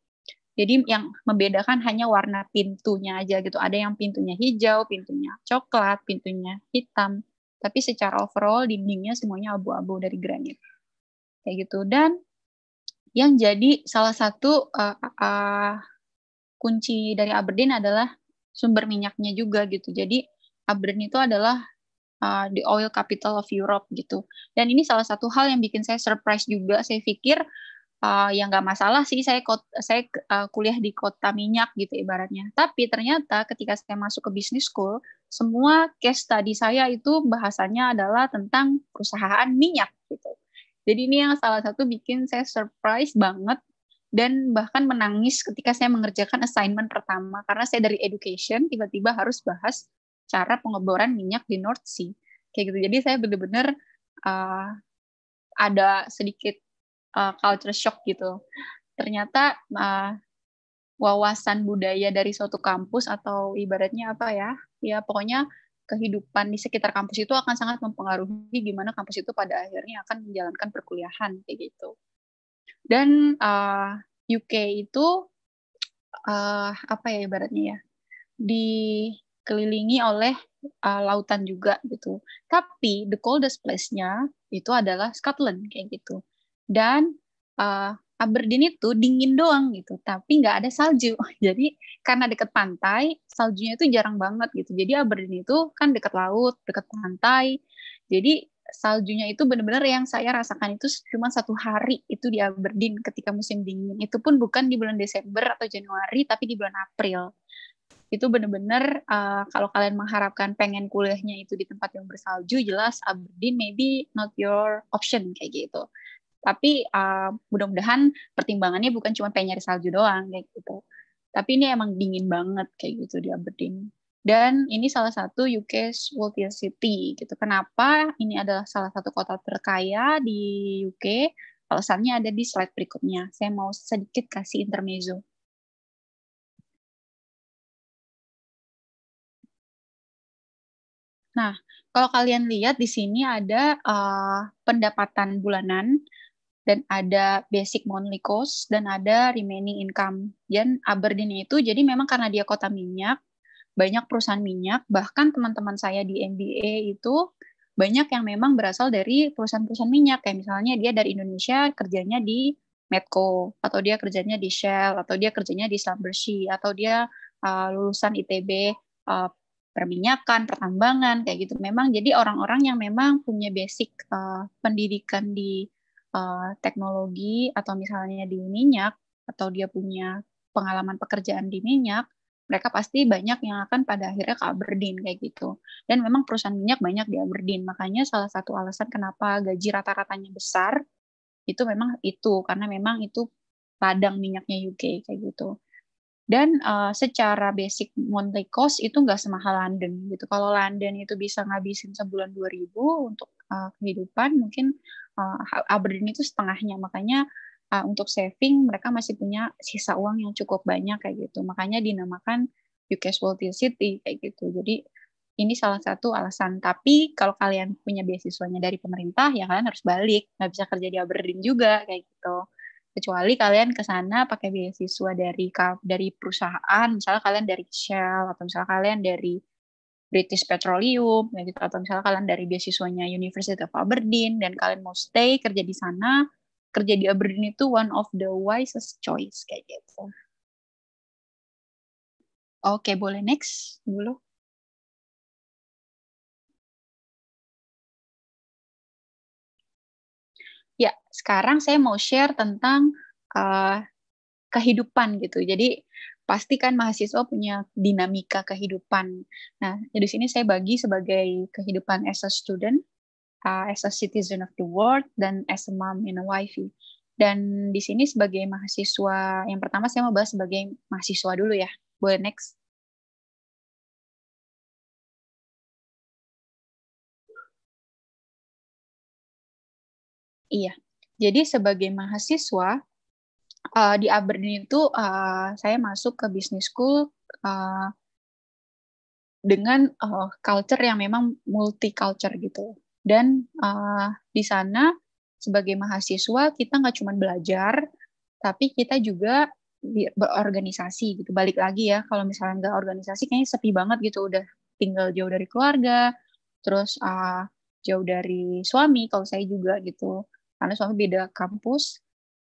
Jadi yang membedakan hanya warna pintunya aja gitu. Ada yang pintunya hijau, pintunya coklat, pintunya hitam. Tapi secara overall dindingnya semuanya abu-abu dari granit. Kayak gitu. Dan yang jadi salah satu uh, uh, kunci dari Aberdeen adalah sumber minyaknya juga gitu. Jadi Aberdeen itu adalah uh, the oil capital of Europe gitu. Dan ini salah satu hal yang bikin saya surprise juga. Saya pikir uh, ya nggak masalah sih saya kot, saya uh, kuliah di kota minyak gitu ibaratnya. Tapi ternyata ketika saya masuk ke business school, semua case tadi saya itu bahasanya adalah tentang perusahaan minyak gitu. Jadi ini yang salah satu bikin saya surprise banget dan bahkan menangis ketika saya mengerjakan assignment pertama karena saya dari education tiba-tiba harus bahas cara pengeboran minyak di North Sea kayak gitu jadi saya bener-bener uh, ada sedikit uh, culture shock gitu ternyata uh, wawasan budaya dari suatu kampus atau ibaratnya apa ya ya pokoknya kehidupan di sekitar kampus itu akan sangat mempengaruhi gimana kampus itu pada akhirnya akan menjalankan perkuliahan kayak gitu dan uh, UK itu uh, apa ya ibaratnya ya di dikelilingi oleh uh, lautan juga gitu. Tapi the coldest place-nya itu adalah Scotland kayak gitu. Dan uh, Aberdeen itu dingin doang gitu, tapi nggak ada salju. [LAUGHS] Jadi karena dekat pantai, saljunya itu jarang banget gitu. Jadi Aberdeen itu kan dekat laut, dekat pantai. Jadi saljunya itu benar-benar yang saya rasakan itu cuma satu hari itu di Aberdeen ketika musim dingin. Itu pun bukan di bulan Desember atau Januari, tapi di bulan April itu bener-bener uh, kalau kalian mengharapkan pengen kuliahnya itu di tempat yang bersalju jelas Aberdeen maybe not your option kayak gitu tapi uh, mudah-mudahan pertimbangannya bukan cuma pengen nyari salju doang kayak gitu tapi ini emang dingin banget kayak gitu di Aberdeen dan ini salah satu UK's wealthiest city gitu kenapa ini adalah salah satu kota terkaya di UK alasannya ada di slide berikutnya saya mau sedikit kasih intermezzo Nah, kalau kalian lihat di sini ada uh, pendapatan bulanan dan ada basic monthly cost dan ada remaining income. Dan Aberdeen itu jadi memang karena dia kota minyak, banyak perusahaan minyak, bahkan teman-teman saya di MBA itu banyak yang memang berasal dari perusahaan-perusahaan minyak kayak misalnya dia dari Indonesia kerjanya di Medco atau dia kerjanya di Shell atau dia kerjanya di Schlumberger atau dia uh, lulusan ITB uh, eh, perminyakan, pertambangan kayak gitu. Memang jadi orang-orang yang memang punya basic uh, pendidikan di uh, teknologi atau misalnya di minyak atau dia punya pengalaman pekerjaan di minyak, mereka pasti banyak yang akan pada akhirnya ke Aberdeen kayak gitu. Dan memang perusahaan minyak banyak di Aberdeen, makanya salah satu alasan kenapa gaji rata-ratanya besar itu memang itu karena memang itu padang minyaknya UK kayak gitu dan uh, secara basic monthly cost itu nggak semahal London gitu. Kalau London itu bisa ngabisin sebulan 2000 untuk uh, kehidupan, mungkin uh, Aberdeen itu setengahnya. Makanya uh, untuk saving mereka masih punya sisa uang yang cukup banyak kayak gitu. Makanya dinamakan UK Wealthy City kayak gitu. Jadi ini salah satu alasan. Tapi kalau kalian punya beasiswanya dari pemerintah, ya kalian harus balik. Nggak bisa kerja di Aberdeen juga, kayak gitu kecuali kalian ke sana pakai beasiswa dari dari perusahaan misalnya kalian dari Shell atau misalnya kalian dari British Petroleum ya gitu atau misalnya kalian dari beasiswanya University of Aberdeen dan kalian mau stay kerja di sana kerja di Aberdeen itu one of the wisest choice kayak gitu. Oke, boleh next dulu. sekarang saya mau share tentang uh, kehidupan gitu. Jadi pasti kan mahasiswa punya dinamika kehidupan. Nah, di sini saya bagi sebagai kehidupan as a student, uh, as a citizen of the world, dan as a mom and a wifey. Dan di sini sebagai mahasiswa, yang pertama saya mau bahas sebagai mahasiswa dulu ya. Boleh next. Iya. Jadi sebagai mahasiswa uh, di Aberdeen itu uh, saya masuk ke business school uh, dengan uh, culture yang memang multicultural gitu. Dan uh, di sana sebagai mahasiswa kita nggak cuma belajar, tapi kita juga berorganisasi gitu balik lagi ya kalau misalnya nggak organisasi kayaknya sepi banget gitu udah tinggal jauh dari keluarga terus uh, jauh dari suami kalau saya juga gitu karena suami beda kampus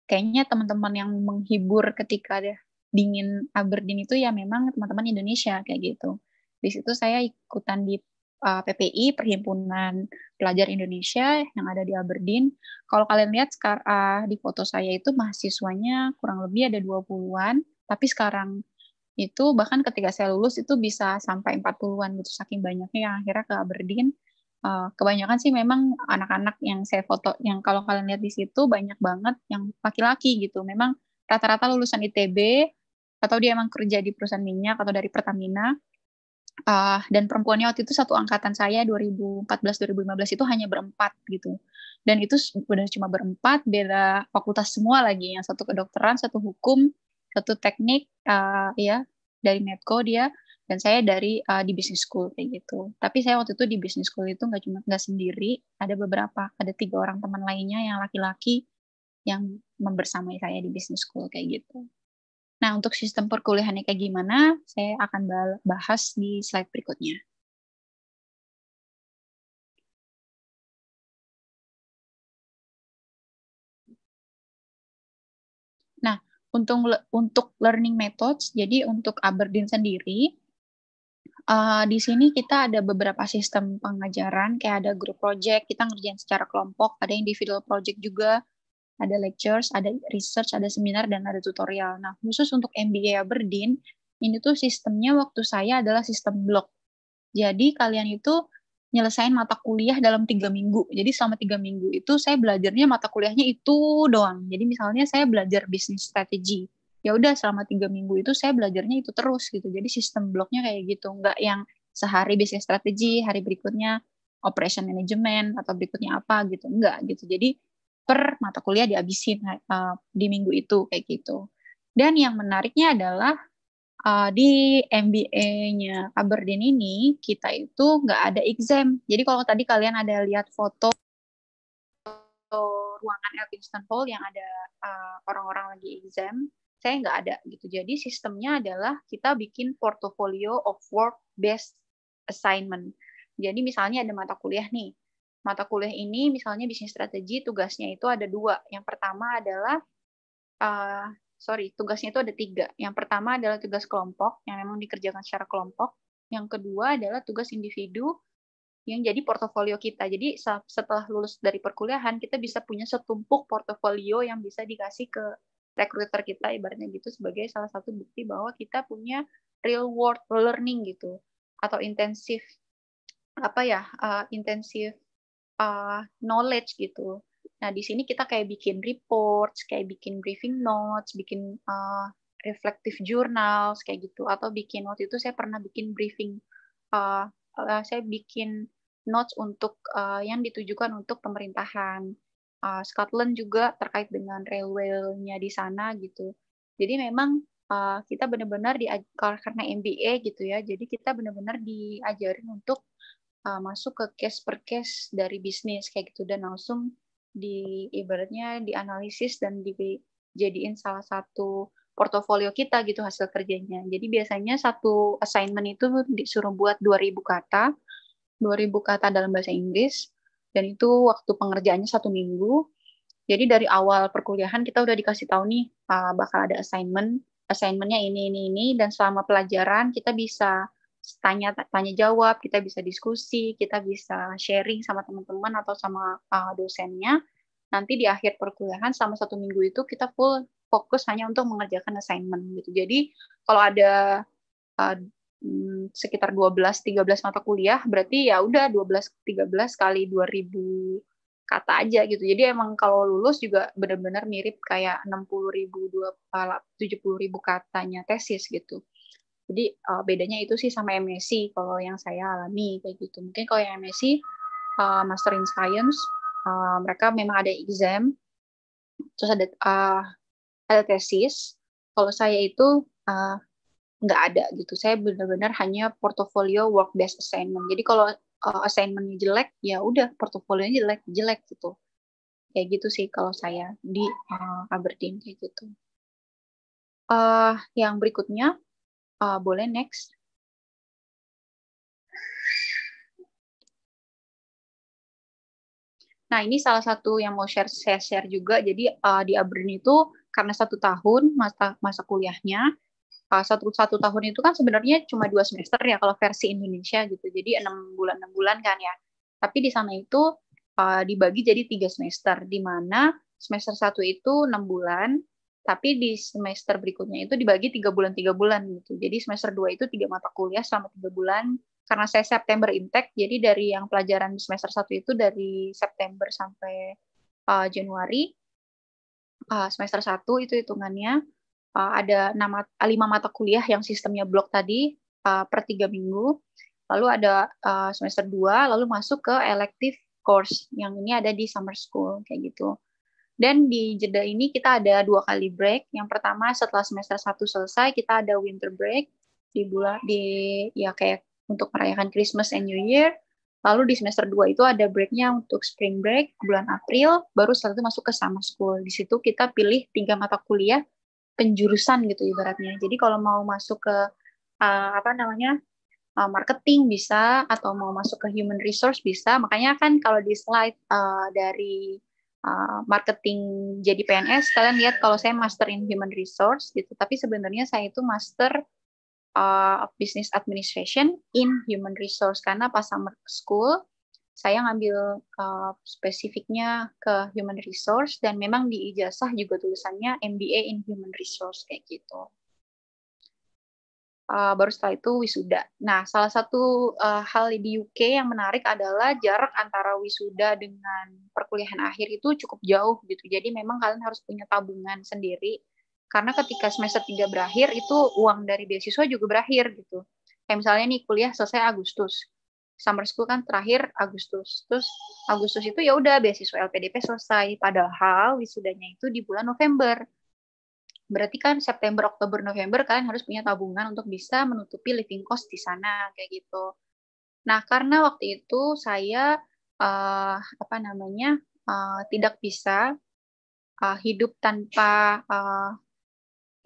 kayaknya teman-teman yang menghibur ketika ada dingin Aberdeen itu ya memang teman-teman Indonesia kayak gitu di situ saya ikutan di uh, eh, PPI Perhimpunan Pelajar Indonesia yang ada di Aberdeen kalau kalian lihat sekarang uh, eh, di foto saya itu mahasiswanya kurang lebih ada 20-an tapi sekarang itu bahkan ketika saya lulus itu bisa sampai 40-an gitu saking banyaknya yang akhirnya ke Aberdeen Eh, kebanyakan sih memang anak-anak yang saya foto yang kalau kalian lihat di situ banyak banget yang laki-laki gitu memang rata-rata lulusan ITB atau dia emang kerja di perusahaan minyak atau dari Pertamina uh, dan perempuannya waktu itu satu angkatan saya 2014-2015 itu hanya berempat gitu dan itu benar cuma berempat beda fakultas semua lagi yang satu kedokteran satu hukum satu teknik uh, ya dari Medco dia dan saya dari uh, di business school kayak gitu tapi saya waktu itu di business school itu nggak cuma nggak sendiri ada beberapa ada tiga orang teman lainnya yang laki-laki yang membersamai saya di business school kayak gitu nah untuk sistem perkuliahannya kayak gimana saya akan bahas di slide berikutnya Nah, untuk untuk learning methods, jadi untuk Aberdeen sendiri uh, di sini kita ada beberapa sistem pengajaran, kayak ada grup project, kita ngerjain secara kelompok, ada individual project juga, ada lectures, ada research, ada seminar, dan ada tutorial. Nah, khusus untuk MBA Aberdeen, ini tuh sistemnya waktu saya adalah sistem blok. Jadi kalian itu nyelesain mata kuliah dalam tiga minggu. Jadi selama tiga minggu itu saya belajarnya mata kuliahnya itu doang. Jadi misalnya saya belajar bisnis strategi ya udah selama tiga minggu itu saya belajarnya itu terus gitu jadi sistem bloknya kayak gitu nggak yang sehari bisnis strategi hari berikutnya operation management atau berikutnya apa gitu enggak gitu jadi per mata kuliah dihabisin uh, di minggu itu kayak gitu dan yang menariknya adalah uh, di MBA-nya Aberdeen ini kita itu nggak ada exam jadi kalau tadi kalian ada lihat foto ruangan Elkinston Hall yang ada eh, orang-orang uh, orang -orang lagi exam saya nggak ada gitu. Jadi sistemnya adalah kita bikin portfolio of work based assignment. Jadi misalnya ada mata kuliah nih. Mata kuliah ini misalnya bisnis strategi tugasnya itu ada dua. Yang pertama adalah uh, sorry tugasnya itu ada tiga. Yang pertama adalah tugas kelompok yang memang dikerjakan secara kelompok. Yang kedua adalah tugas individu yang jadi portofolio kita. Jadi setelah lulus dari perkuliahan kita bisa punya setumpuk portofolio yang bisa dikasih ke Rekruter kita ibaratnya gitu sebagai salah satu bukti bahwa kita punya real world learning gitu atau intensif apa ya uh, eh, intensif uh, eh, knowledge gitu. Nah di sini kita kayak bikin reports, kayak bikin briefing notes, bikin uh, reflective journals kayak gitu atau bikin waktu itu saya pernah bikin briefing uh, uh, saya bikin notes untuk uh, yang ditujukan untuk pemerintahan uh, Scotland juga terkait dengan railway-nya di sana gitu. Jadi memang uh, kita benar-benar di karena MBA gitu ya. Jadi kita benar-benar diajarin untuk uh, masuk ke case per case dari bisnis kayak gitu dan langsung di ibaratnya dianalisis dan dijadiin salah satu portofolio kita gitu hasil kerjanya. Jadi biasanya satu assignment itu disuruh buat 2000 kata, 2000 kata dalam bahasa Inggris, dan itu waktu pengerjaannya satu minggu. Jadi dari awal perkuliahan kita udah dikasih tahu nih uh, bakal ada assignment. Assignmentnya ini, ini, ini. Dan selama pelajaran kita bisa tanya tanya jawab, kita bisa diskusi, kita bisa sharing sama teman-teman atau sama uh, dosennya. Nanti di akhir perkuliahan sama satu minggu itu kita full fokus hanya untuk mengerjakan assignment gitu. Jadi kalau ada uh, hmm, sekitar 12 13 mata kuliah berarti ya udah 12 13 kali 2000 kata aja gitu. Jadi emang kalau lulus juga benar-benar mirip kayak 60 ribu, 70 ribu katanya tesis gitu. Jadi uh, bedanya itu sih sama MSc kalau yang saya alami kayak gitu. Mungkin kalau yang MSc uh, eh, Master in Science uh, mereka memang ada exam, terus ada uh, ada tesis. Kalau saya itu uh, nggak ada gitu. Saya benar-benar hanya portofolio work based assignment. Jadi kalau uh, assignmentnya jelek, ya udah portofolionya jelek jelek gitu. Kayak gitu sih kalau saya di uh, Aberdeen kayak gitu. Uh, yang berikutnya uh, boleh next. Nah, ini salah satu yang mau share saya share juga. Jadi uh, di Aberdeen itu karena satu tahun masa masa kuliahnya satu satu tahun itu kan sebenarnya cuma dua semester ya kalau versi Indonesia gitu jadi enam bulan enam bulan kan ya tapi di sana itu uh, dibagi jadi tiga semester di mana semester satu itu enam bulan tapi di semester berikutnya itu dibagi tiga bulan tiga bulan gitu jadi semester dua itu tiga mata kuliah selama tiga bulan karena saya September intake jadi dari yang pelajaran di semester satu itu dari September sampai uh, Januari uh, semester satu itu hitungannya Eh, ada nama eh, lima mata kuliah yang sistemnya blok tadi uh, per tiga minggu lalu ada uh, semester dua, lalu masuk ke elective course yang ini ada di summer school kayak gitu dan di jeda ini kita ada dua kali break yang pertama setelah semester satu selesai kita ada winter break di bulan di ya kayak untuk merayakan Christmas and New Year lalu di semester 2 itu ada breaknya untuk spring break bulan April baru setelah itu masuk ke summer school di situ kita pilih tiga mata kuliah penjurusan gitu ibaratnya. Jadi kalau mau masuk ke uh, apa namanya uh, marketing bisa atau mau masuk ke human resource bisa. Makanya kan kalau di slide uh, dari uh, marketing jadi PNS kalian lihat kalau saya master in human resource gitu. Tapi sebenarnya saya itu master uh, of business administration in human resource karena pas summer school saya ngambil uh, spesifiknya ke human resource dan memang di ijazah juga tulisannya MBA in human resource kayak gitu. Uh, baru setelah itu wisuda. Nah, salah satu uh, hal di UK yang menarik adalah jarak antara wisuda dengan perkuliahan akhir itu cukup jauh gitu. Jadi memang kalian harus punya tabungan sendiri karena ketika semester 3 berakhir itu uang dari beasiswa juga berakhir gitu. Kayak misalnya nih kuliah selesai Agustus summer school kan terakhir Agustus. Terus Agustus itu ya udah beasiswa LPDP selesai, padahal wisudanya itu di bulan November. Berarti kan September, Oktober, November kalian harus punya tabungan untuk bisa menutupi living cost di sana kayak gitu. Nah, karena waktu itu saya uh, apa namanya? Uh, tidak bisa uh, hidup tanpa uh,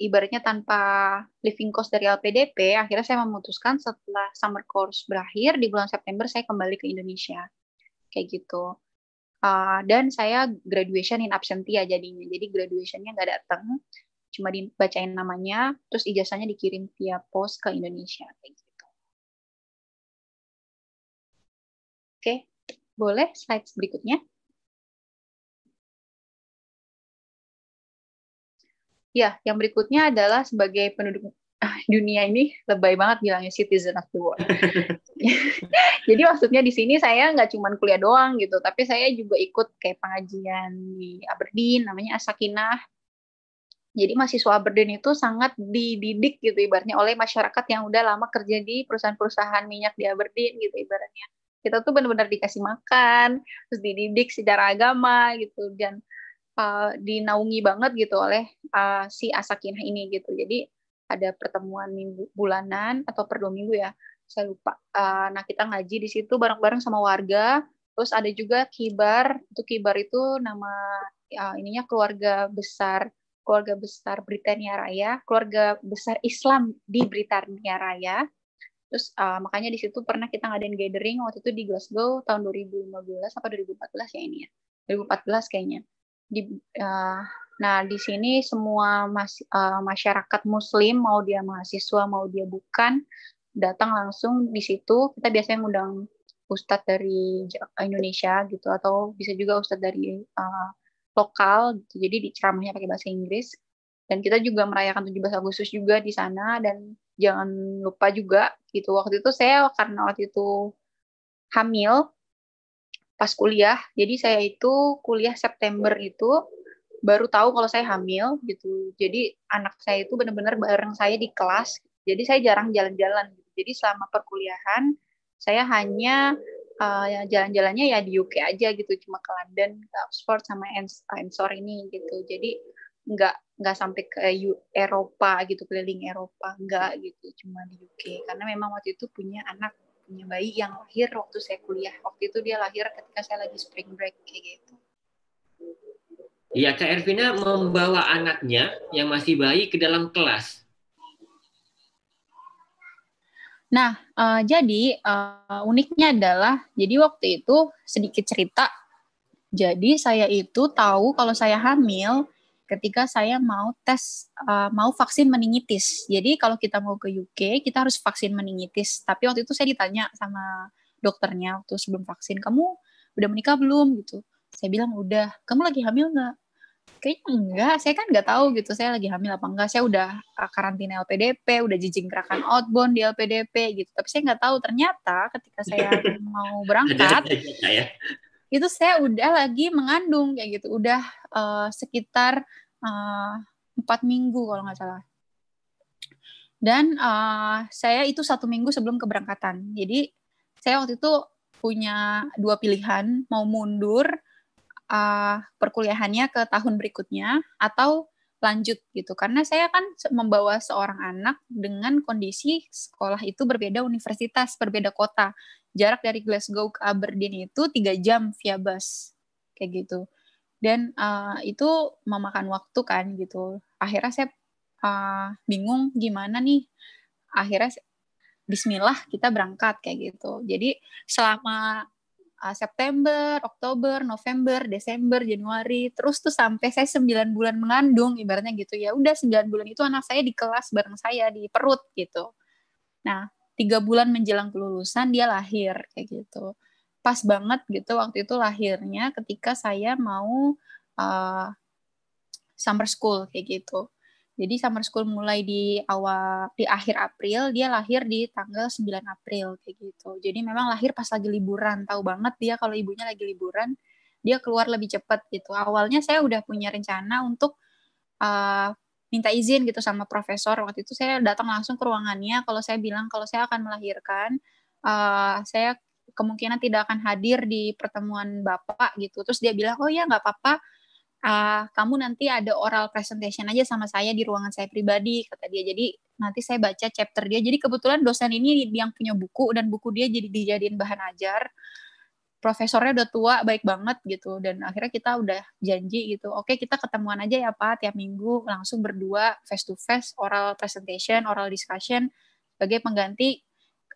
ibaratnya tanpa living cost dari LPDP, akhirnya saya memutuskan setelah summer course berakhir di bulan September saya kembali ke Indonesia. Kayak gitu. Uh, dan saya graduation in absentia jadinya. Jadi graduationnya nggak datang, cuma dibacain namanya, terus ijazahnya dikirim via pos ke Indonesia. Kayak gitu. Oke, boleh slide berikutnya. Ya, yang berikutnya adalah sebagai penduduk [LAUGHS] dunia ini lebay banget bilangnya citizen of the world. [LAUGHS] Jadi maksudnya di sini saya nggak cuma kuliah doang gitu, tapi saya juga ikut kayak pengajian di Aberdeen, namanya Asakinah. Jadi mahasiswa Aberdeen itu sangat dididik gitu ibaratnya oleh masyarakat yang udah lama kerja di perusahaan-perusahaan minyak di Aberdeen gitu ibaratnya. Kita tuh benar-benar dikasih makan, terus dididik secara agama gitu dan uh, dinaungi banget gitu oleh uh, si Asakinah ini gitu. Jadi ada pertemuan minggu bulanan atau per dua minggu ya, saya lupa. Uh, nah kita ngaji di situ bareng-bareng sama warga. Terus ada juga kibar, itu kibar itu nama uh, ininya keluarga besar keluarga besar Britania Raya, keluarga besar Islam di Britania Raya. Terus uh, makanya di situ pernah kita ngadain gathering waktu itu di Glasgow tahun 2015 apa 2014 ya ini ya. 2014 kayaknya di uh, nah di sini semua mas, uh, masyarakat muslim mau dia mahasiswa mau dia bukan datang langsung di situ kita biasanya ngundang ustadz dari Indonesia gitu atau bisa juga ustadz dari uh, lokal gitu. jadi di ceramahnya pakai bahasa Inggris dan kita juga merayakan 17 Agustus juga di sana dan jangan lupa juga gitu waktu itu saya karena waktu itu hamil pas kuliah. Jadi saya itu kuliah September itu baru tahu kalau saya hamil gitu. Jadi anak saya itu benar-benar bareng saya di kelas. Jadi saya jarang jalan-jalan. Gitu. Jadi selama perkuliahan saya hanya uh, jalan-jalannya ya di UK aja gitu, cuma ke London, ke Oxford sama Ensor ini gitu. Jadi nggak nggak sampai ke Eropa gitu keliling Eropa nggak gitu cuma di UK karena memang waktu itu punya anak punya bayi yang lahir waktu saya kuliah. Waktu itu dia lahir ketika saya lagi spring break kayak gitu. Iya, Kak Ervina membawa anaknya yang masih bayi ke dalam kelas. Nah, uh, jadi uh, uniknya adalah, jadi waktu itu sedikit cerita. Jadi saya itu tahu kalau saya hamil, ketika saya mau tes uh, mau vaksin meningitis. Jadi kalau kita mau ke UK kita harus vaksin meningitis. Tapi waktu itu saya ditanya sama dokternya waktu sebelum vaksin, kamu udah menikah belum gitu? Saya bilang udah. Kamu lagi hamil nggak? Kayaknya enggak, saya kan nggak tahu gitu, saya lagi hamil apa enggak. Saya udah eh, karantina LPDP, udah gerakan outbound di LPDP gitu. Tapi saya nggak tahu, ternyata ketika saya [LAUGHS] mau berangkat, itu saya udah lagi mengandung kayak gitu udah uh, sekitar eh, empat uh, minggu kalau nggak salah dan uh, saya itu satu minggu sebelum keberangkatan jadi saya waktu itu punya dua pilihan mau mundur uh, perkuliahannya ke tahun berikutnya atau lanjut gitu karena saya kan membawa seorang anak dengan kondisi sekolah itu berbeda universitas berbeda kota jarak dari Glasgow ke Aberdeen itu tiga jam via bus kayak gitu dan uh, itu memakan waktu kan gitu akhirnya saya uh, bingung gimana nih akhirnya Bismillah kita berangkat kayak gitu jadi selama uh, September, Oktober, November, Desember, Januari, terus tuh sampai saya sembilan bulan mengandung ibaratnya gitu ya. Udah sembilan bulan itu anak saya di kelas bareng saya di perut gitu. Nah, tiga bulan menjelang kelulusan dia lahir kayak gitu pas banget gitu waktu itu lahirnya ketika saya mau uh, summer school kayak gitu jadi summer school mulai di awal di akhir April dia lahir di tanggal 9 April kayak gitu jadi memang lahir pas lagi liburan tahu banget dia kalau ibunya lagi liburan dia keluar lebih cepat gitu awalnya saya udah punya rencana untuk uh, minta izin gitu sama profesor waktu itu saya datang langsung ke ruangannya kalau saya bilang kalau saya akan melahirkan uh, saya kemungkinan tidak akan hadir di pertemuan bapak gitu terus dia bilang oh ya nggak apa-apa uh, kamu nanti ada oral presentation aja sama saya di ruangan saya pribadi kata dia jadi nanti saya baca chapter dia jadi kebetulan dosen ini yang punya buku dan buku dia jadi dijadiin bahan ajar profesornya udah tua baik banget gitu dan akhirnya kita udah janji gitu oke kita ketemuan aja ya pak tiap minggu langsung berdua face to face oral presentation oral discussion sebagai pengganti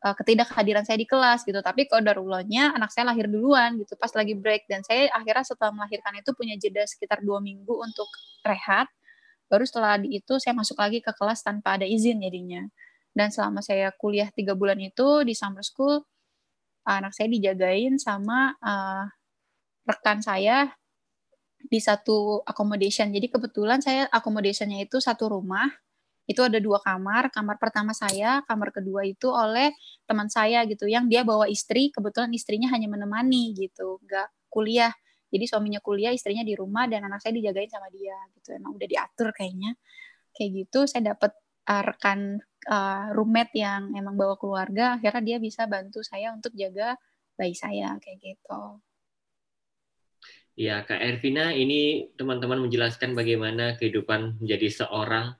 eh, ketidakhadiran saya di kelas gitu tapi kalau darulonya anak saya lahir duluan gitu pas lagi break dan saya akhirnya setelah melahirkan itu punya jeda sekitar dua minggu untuk rehat baru setelah itu saya masuk lagi ke kelas tanpa ada izin jadinya dan selama saya kuliah tiga bulan itu di summer school anak saya dijagain sama uh, rekan saya di satu accommodation. Jadi kebetulan saya accommodationnya itu satu rumah, itu ada dua kamar. Kamar pertama saya, kamar kedua itu oleh teman saya gitu, yang dia bawa istri. Kebetulan istrinya hanya menemani gitu, nggak kuliah. Jadi suaminya kuliah, istrinya di rumah dan anak saya dijagain sama dia gitu. Emang udah diatur kayaknya, kayak gitu. Saya dapat uh, eh, rekan uh, roommate yang emang bawa keluarga akhirnya dia bisa bantu saya untuk jaga bayi saya kayak gitu. Ya, Kak Ervina, ini teman-teman menjelaskan bagaimana kehidupan menjadi seorang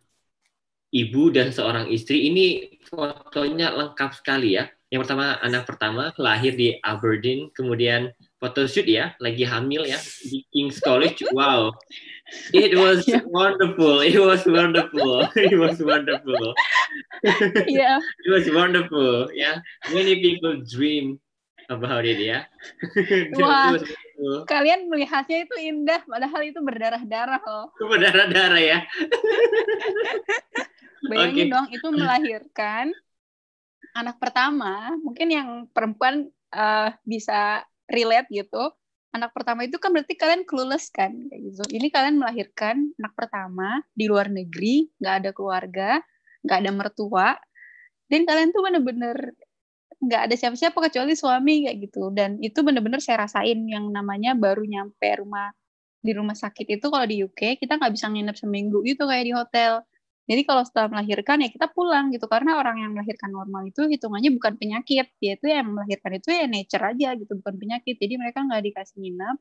ibu dan seorang istri. Ini fotonya lengkap sekali ya. Yang pertama, anak pertama lahir di Aberdeen, kemudian photoshoot ya, lagi hamil ya, di King's College. Wow, It was yeah. wonderful. It was wonderful. [LAUGHS] it was wonderful. yeah. [LAUGHS] It was wonderful. Yeah. Many people dream about it ya. Yeah. [LAUGHS] Wah, kalian melihatnya itu indah, padahal itu berdarah-darah loh. Berdarah-darah ya. Bayangin okay. dong, itu melahirkan anak pertama, mungkin yang perempuan uh, bisa relate gitu anak pertama itu kan berarti kalian kelulus kan kayak gitu. Ini kalian melahirkan anak pertama di luar negeri, nggak ada keluarga, nggak ada mertua, dan kalian tuh bener-bener nggak ada siapa-siapa kecuali suami kayak gitu. Dan itu bener-bener saya rasain yang namanya baru nyampe rumah di rumah sakit itu kalau di UK kita nggak bisa nginep seminggu gitu kayak di hotel. Jadi kalau setelah melahirkan ya kita pulang gitu karena orang yang melahirkan normal itu hitungannya bukan penyakit, dia itu yang melahirkan itu ya nature aja gitu bukan penyakit. Jadi mereka nggak dikasih nginep.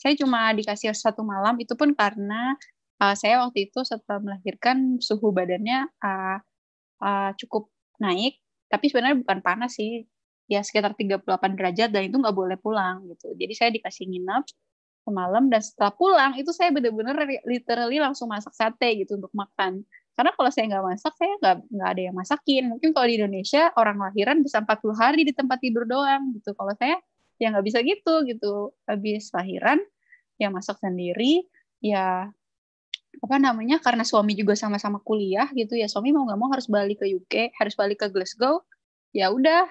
Saya cuma dikasih satu malam itu pun karena uh, saya waktu itu setelah melahirkan suhu badannya uh, uh, cukup naik, tapi sebenarnya bukan panas sih, ya sekitar 38 derajat dan itu nggak boleh pulang gitu. Jadi saya dikasih nginep semalam dan setelah pulang itu saya benar-benar literally langsung masak sate gitu untuk makan karena kalau saya nggak masak, saya nggak nggak ada yang masakin. Mungkin kalau di Indonesia orang lahiran bisa 40 hari di tempat tidur doang gitu. Kalau saya ya nggak bisa gitu gitu. Habis lahiran ya masak sendiri, ya apa namanya karena suami juga sama-sama kuliah gitu ya suami mau nggak mau harus balik ke UK harus balik ke Glasgow ya udah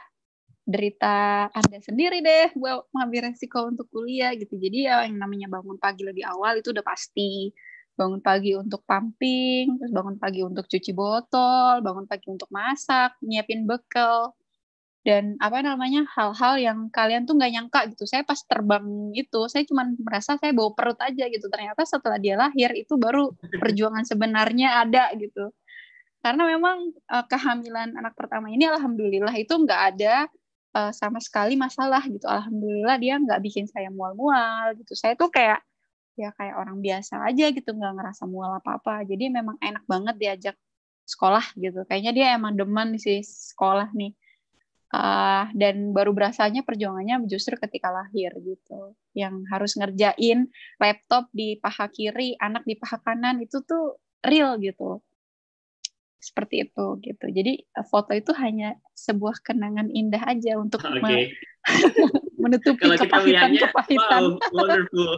derita anda sendiri deh gue mengambil resiko untuk kuliah gitu jadi ya yang namanya bangun pagi lebih awal itu udah pasti bangun pagi untuk pumping, terus bangun pagi untuk cuci botol, bangun pagi untuk masak, nyiapin bekal, dan apa namanya hal-hal yang kalian tuh nggak nyangka gitu. Saya pas terbang itu, saya cuma merasa saya bawa perut aja gitu. Ternyata setelah dia lahir itu baru perjuangan sebenarnya ada gitu. Karena memang uh, kehamilan anak pertama ini alhamdulillah itu nggak ada uh, sama sekali masalah gitu. Alhamdulillah dia nggak bikin saya mual-mual gitu. Saya tuh kayak ya kayak orang biasa aja gitu nggak ngerasa mual apa apa jadi memang enak banget diajak sekolah gitu kayaknya dia emang demen sih sekolah nih uh, dan baru berasanya perjuangannya justru ketika lahir gitu yang harus ngerjain laptop di paha kiri anak di paha kanan itu tuh real gitu seperti itu gitu jadi eh, foto itu hanya sebuah kenangan indah aja untuk okay. [LAUGHS] menutupi Kalau kepahitan kepahitan. Wow, wonderful.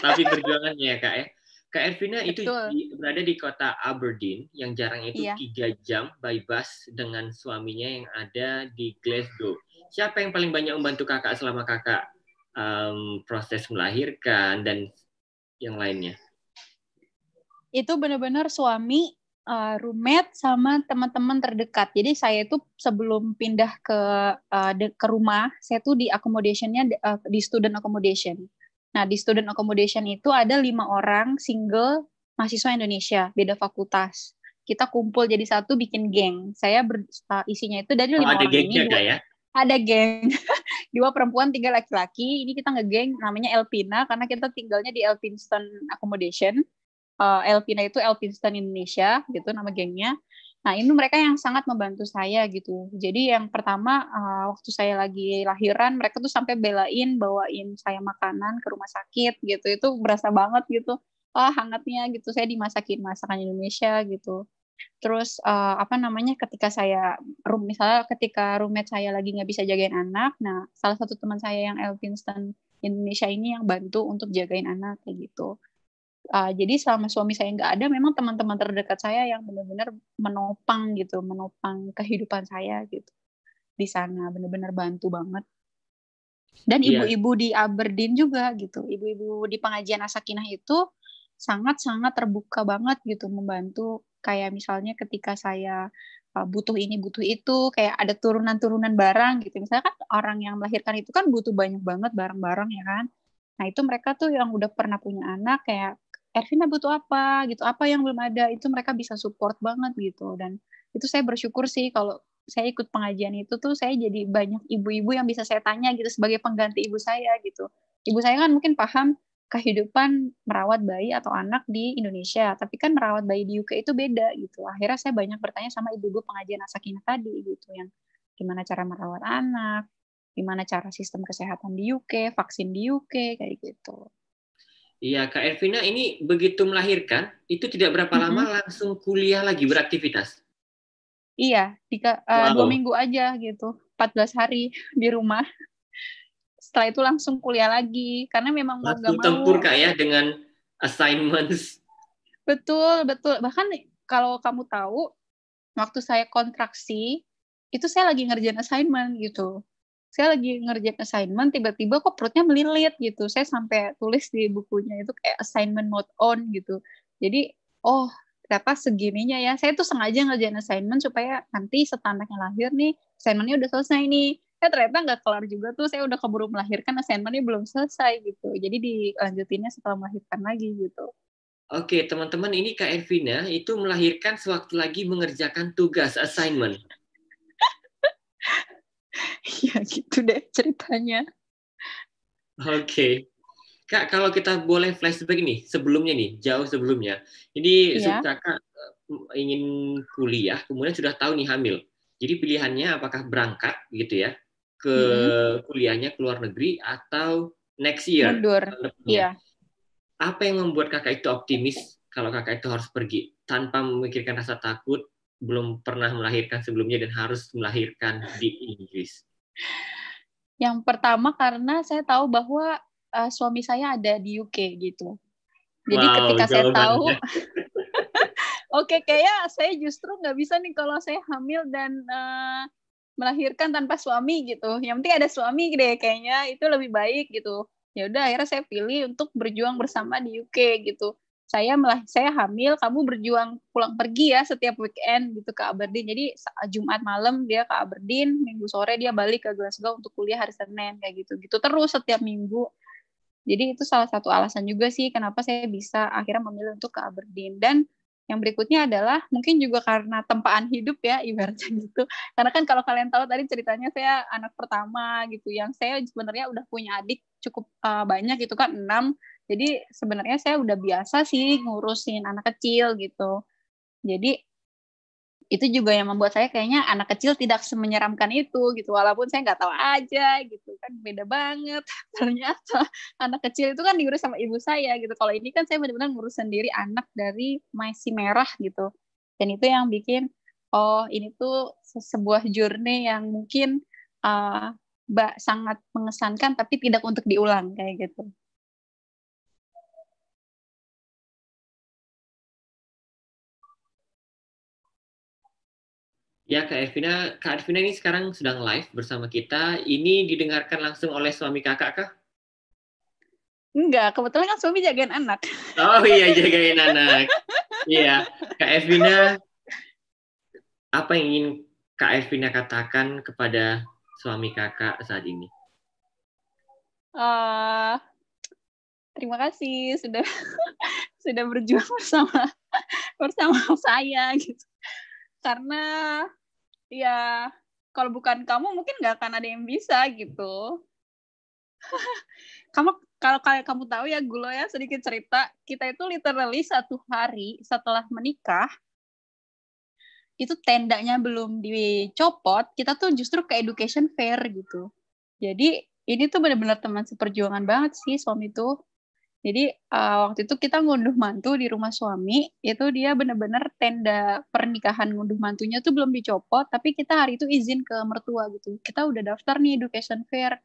Tapi perjuangannya ya kak ya. Kak Ervina itu di, berada di kota Aberdeen yang jarang itu iya. tiga jam by bus dengan suaminya yang ada di Glasgow. Siapa yang paling banyak membantu kakak selama kakak um, proses melahirkan dan yang lainnya? Itu benar-benar suami uh, roommate sama teman-teman terdekat. Jadi saya itu sebelum pindah ke uh, de, ke rumah, saya tuh di accommodationnya uh, di student accommodation. Nah di student accommodation itu ada lima orang single mahasiswa Indonesia beda fakultas. Kita kumpul jadi satu bikin geng. Saya ber, uh, isinya itu dari oh, lima oh, ada orang ini. Ada ya? Ada geng. [LAUGHS] Dua perempuan, tiga laki-laki. Ini kita ngegeng namanya Elpina karena kita tinggalnya di Elpinston Accommodation uh, Elvina itu Elvinston Indonesia gitu nama gengnya. Nah ini mereka yang sangat membantu saya gitu. Jadi yang pertama uh, waktu saya lagi lahiran mereka tuh sampai belain bawain saya makanan ke rumah sakit gitu. Itu berasa banget gitu. Ah oh, hangatnya gitu. Saya dimasakin masakan Indonesia gitu. Terus uh, apa namanya ketika saya room misalnya ketika roommate saya lagi nggak bisa jagain anak, nah salah satu teman saya yang Elvinston Indonesia ini yang bantu untuk jagain anak kayak gitu. Uh, jadi selama suami saya nggak ada, memang teman-teman terdekat saya yang benar-benar menopang gitu, menopang kehidupan saya gitu di sana, benar-benar bantu banget. Dan iya. ibu-ibu yeah. di Aberdeen juga gitu, ibu-ibu di pengajian Asakinah itu sangat-sangat terbuka banget gitu, membantu kayak misalnya ketika saya ah, butuh ini butuh itu, kayak ada turunan-turunan barang gitu. Misalnya kan orang yang melahirkan itu kan butuh banyak banget barang-barang ya kan. Nah itu mereka tuh yang udah pernah punya anak kayak Ervina butuh apa gitu apa yang belum ada itu mereka bisa support banget gitu dan itu saya bersyukur sih kalau saya ikut pengajian itu tuh saya jadi banyak ibu-ibu yang bisa saya tanya gitu sebagai pengganti ibu saya gitu ibu saya kan mungkin paham kehidupan merawat bayi atau anak di Indonesia tapi kan merawat bayi di UK itu beda gitu akhirnya saya banyak bertanya sama ibu-ibu pengajian asakina tadi gitu yang gimana cara merawat anak gimana cara sistem kesehatan di UK, vaksin di UK, kayak gitu. Iya, Kak Elvina ini begitu melahirkan, itu tidak berapa mm -hmm. lama langsung kuliah lagi beraktivitas. Iya, tiga, uh, dua minggu aja gitu, 14 hari di rumah. Setelah itu langsung kuliah lagi, karena memang mau gak mau. Kak ya dengan assignments. Betul, betul. Bahkan kalau kamu tahu, waktu saya kontraksi, itu saya lagi ngerjain assignment gitu saya lagi ngerjain assignment tiba-tiba kok perutnya melilit gitu saya sampai tulis di bukunya itu kayak assignment mode on gitu jadi oh ternyata segininya ya saya tuh sengaja ngerjain assignment supaya nanti setanaknya lahir nih assignmentnya udah selesai nih ya ternyata nggak kelar juga tuh saya udah keburu melahirkan assignmentnya belum selesai gitu jadi dilanjutinnya setelah melahirkan lagi gitu Oke, teman-teman, ini Kak Ervina itu melahirkan sewaktu lagi mengerjakan tugas assignment. [LAUGHS] ya gitu deh ceritanya. Oke. Okay. Kak, kalau kita boleh flashback nih, sebelumnya nih, jauh sebelumnya. jadi yeah. Kakak eh, ingin kuliah, kemudian sudah tahu nih hamil. Jadi pilihannya apakah berangkat gitu ya ke hmm. kuliahnya ke luar negeri atau next year? Mundur. Iya. Yeah. Apa yang membuat Kakak itu optimis kalau Kakak itu harus pergi tanpa memikirkan rasa takut belum pernah melahirkan sebelumnya dan harus melahirkan di Inggris? Yang pertama karena saya tahu bahwa uh, suami saya ada di UK gitu. Jadi wow, ketika saya tahu, [LAUGHS] oke okay, kayak saya justru nggak bisa nih kalau saya hamil dan uh, melahirkan tanpa suami gitu. Yang penting ada suami deh kayaknya itu lebih baik gitu. Ya udah akhirnya saya pilih untuk berjuang bersama di UK gitu saya melah saya hamil kamu berjuang pulang pergi ya setiap weekend gitu ke Aberdeen jadi Jumat malam dia ke Aberdeen minggu sore dia balik ke Glasgow untuk kuliah hari Senin kayak gitu gitu terus setiap minggu jadi itu salah satu alasan juga sih kenapa saya bisa akhirnya memilih untuk ke Aberdeen dan yang berikutnya adalah mungkin juga karena tempaan hidup ya ibaratnya [LAUGHS] gitu. Karena kan kalau kalian tahu tadi ceritanya saya anak pertama gitu yang saya sebenarnya udah punya adik cukup uh, banyak gitu kan enam jadi sebenarnya saya udah biasa sih ngurusin anak kecil gitu. Jadi itu juga yang membuat saya kayaknya anak kecil tidak semenyeramkan itu gitu walaupun saya nggak tahu aja gitu kan beda banget [LAUGHS] ternyata anak kecil itu kan diurus sama ibu saya gitu kalau ini kan saya benar-benar ngurus sendiri anak dari masih merah gitu dan itu yang bikin oh ini tuh sebuah journey yang mungkin uh, ah, mbak sangat mengesankan tapi tidak untuk diulang kayak gitu Ya, Kak Ervina. Kak Ervina ini sekarang sedang live bersama kita. Ini didengarkan langsung oleh suami kakak, Kak? Enggak, kebetulan kan suami jagain anak. Oh iya, jagain anak. Iya. Kak Ervina. apa yang ingin Kak Ervina katakan kepada suami kakak saat ini? Uh, terima kasih sudah [LAUGHS] sudah berjuang bersama bersama saya gitu karena ya kalau bukan kamu mungkin nggak akan ada yang bisa gitu [LAUGHS] kamu kalau kayak kamu tahu ya Gulo ya sedikit cerita kita itu literally satu hari setelah menikah itu tendanya belum dicopot kita tuh justru ke education fair gitu jadi ini tuh benar-benar teman seperjuangan banget sih suami tuh jadi uh, waktu itu kita ngunduh mantu di rumah suami, itu dia bener-bener tenda pernikahan ngunduh mantunya tuh belum dicopot, tapi kita hari itu izin ke mertua gitu. Kita udah daftar nih education fair,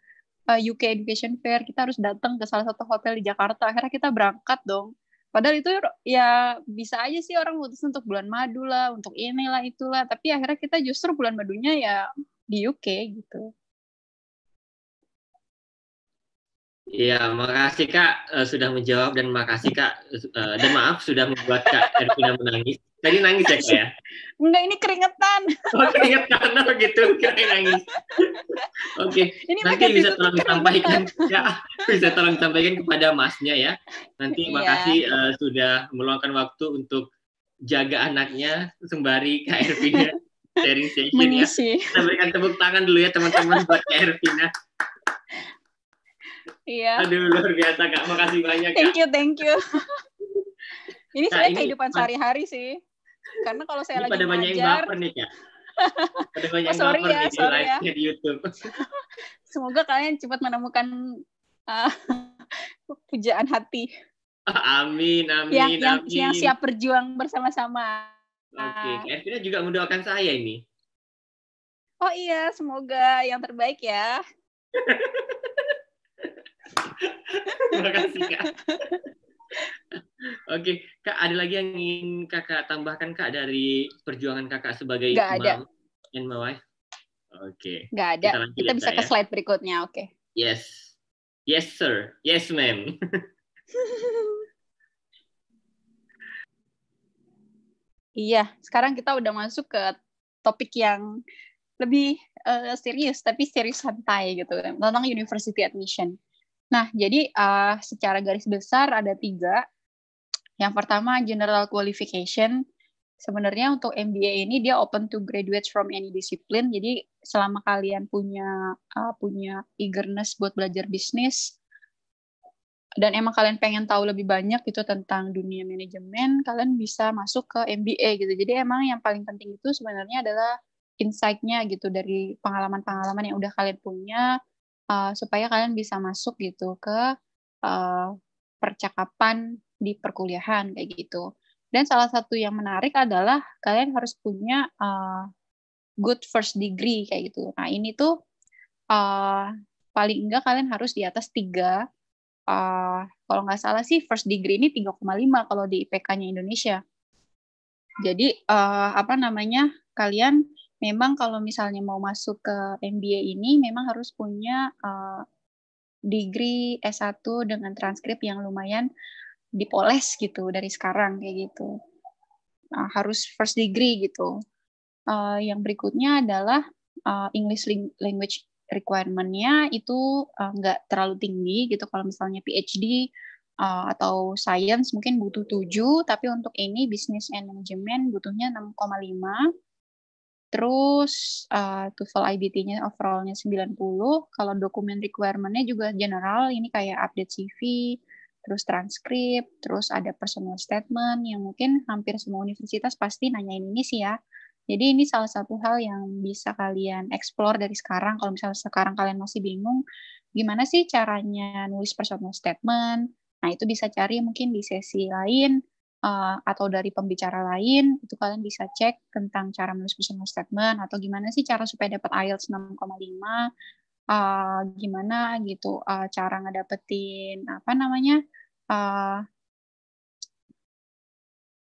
uh, eh, UK education fair, kita harus datang ke salah satu hotel di Jakarta. Akhirnya kita berangkat dong. Padahal itu ya bisa aja sih orang mutus untuk bulan madu lah, untuk inilah itulah. Tapi akhirnya kita justru bulan madunya ya di UK gitu. Iya, makasih Kak uh, sudah menjawab dan makasih Kak uh, dan maaf sudah membuat Kak Erpina menangis. Tadi nangis ya Kak ya? Enggak, ini keringetan. Oh, keringetan oh gitu, nangis. Oke, okay. nanti bisa tolong sampaikan Ya, bisa tolong sampaikan kepada Masnya ya. Nanti iya. makasih uh, sudah meluangkan waktu untuk jaga anaknya sembari Kak Erpina sharing session Mengisi. ya. Sampaikan tepuk tangan dulu ya teman-teman buat Kak Erpina. Iya. Aduh, luar biasa, Kak. Makasih banyak, Kak. Thank you, thank you. [LAUGHS] ini nah, saya kehidupan sehari-hari sih. Karena kalau saya lagi pada banyak yang nih, ya. [LAUGHS] Pada banyak oh, sorry ya, sorry di live ya. di YouTube. [LAUGHS] Semoga kalian cepat menemukan uh, pujaan hati. Ah, amin, amin, yang, yang, amin. Yang siap berjuang bersama-sama. Oke, okay. Evina juga mendoakan saya ini. Oh iya, semoga yang terbaik ya. [LAUGHS] Terima kasih kak. [LAUGHS] Oke, okay. kak ada lagi yang ingin kakak tambahkan kak dari perjuangan kakak sebagai Gak ada. Oke. Okay. Gak ada. Kita, lanjut, Kita ya, bisa ya. ke slide berikutnya, oke? Okay. Yes, yes sir, yes ma'am. [LAUGHS] Iya, sekarang kita udah masuk ke topik yang lebih uh, serius, tapi serius santai gitu, tentang university admission. Nah, jadi uh, secara garis besar ada tiga. Yang pertama general qualification. Sebenarnya untuk MBA ini dia open to graduates from any discipline. Jadi selama kalian punya uh, punya eagerness buat belajar bisnis dan emang kalian pengen tahu lebih banyak gitu tentang dunia manajemen, kalian bisa masuk ke MBA gitu. Jadi emang yang paling penting itu sebenarnya adalah insight-nya gitu dari pengalaman-pengalaman yang udah kalian punya, uh, supaya kalian bisa masuk gitu ke uh, percakapan di perkuliahan kayak gitu. Dan salah satu yang menarik adalah kalian harus punya uh, good first degree kayak gitu. Nah ini tuh uh, paling enggak kalian harus di atas tiga. Uh, kalau nggak salah sih first degree ini 3,5 kalau di IPK-nya Indonesia. Jadi uh, apa namanya kalian memang kalau misalnya mau masuk ke MBA ini memang harus punya uh, degree S1 dengan transkrip yang lumayan dipoles gitu dari sekarang kayak gitu. Uh, harus first degree gitu. Uh, yang berikutnya adalah uh, English language requirement-nya itu nggak uh, terlalu tinggi gitu kalau misalnya PhD uh, atau science mungkin butuh 7 tapi untuk ini business and management butuhnya 6,5 Terus uh, TOEFL IBT-nya overall-nya 90. Kalau dokumen requirement-nya juga general, ini kayak update CV, terus transkrip, terus ada personal statement yang mungkin hampir semua universitas pasti nanyain ini sih ya. Jadi ini salah satu hal yang bisa kalian explore dari sekarang. Kalau misalnya sekarang kalian masih bingung, gimana sih caranya nulis personal statement? Nah itu bisa cari mungkin di sesi lain uh, atau dari pembicara lain itu kalian bisa cek tentang cara menulis personal statement atau gimana sih cara supaya dapat IELTS 6,5 uh, eh, gimana gitu uh, cara ngedapetin apa namanya uh,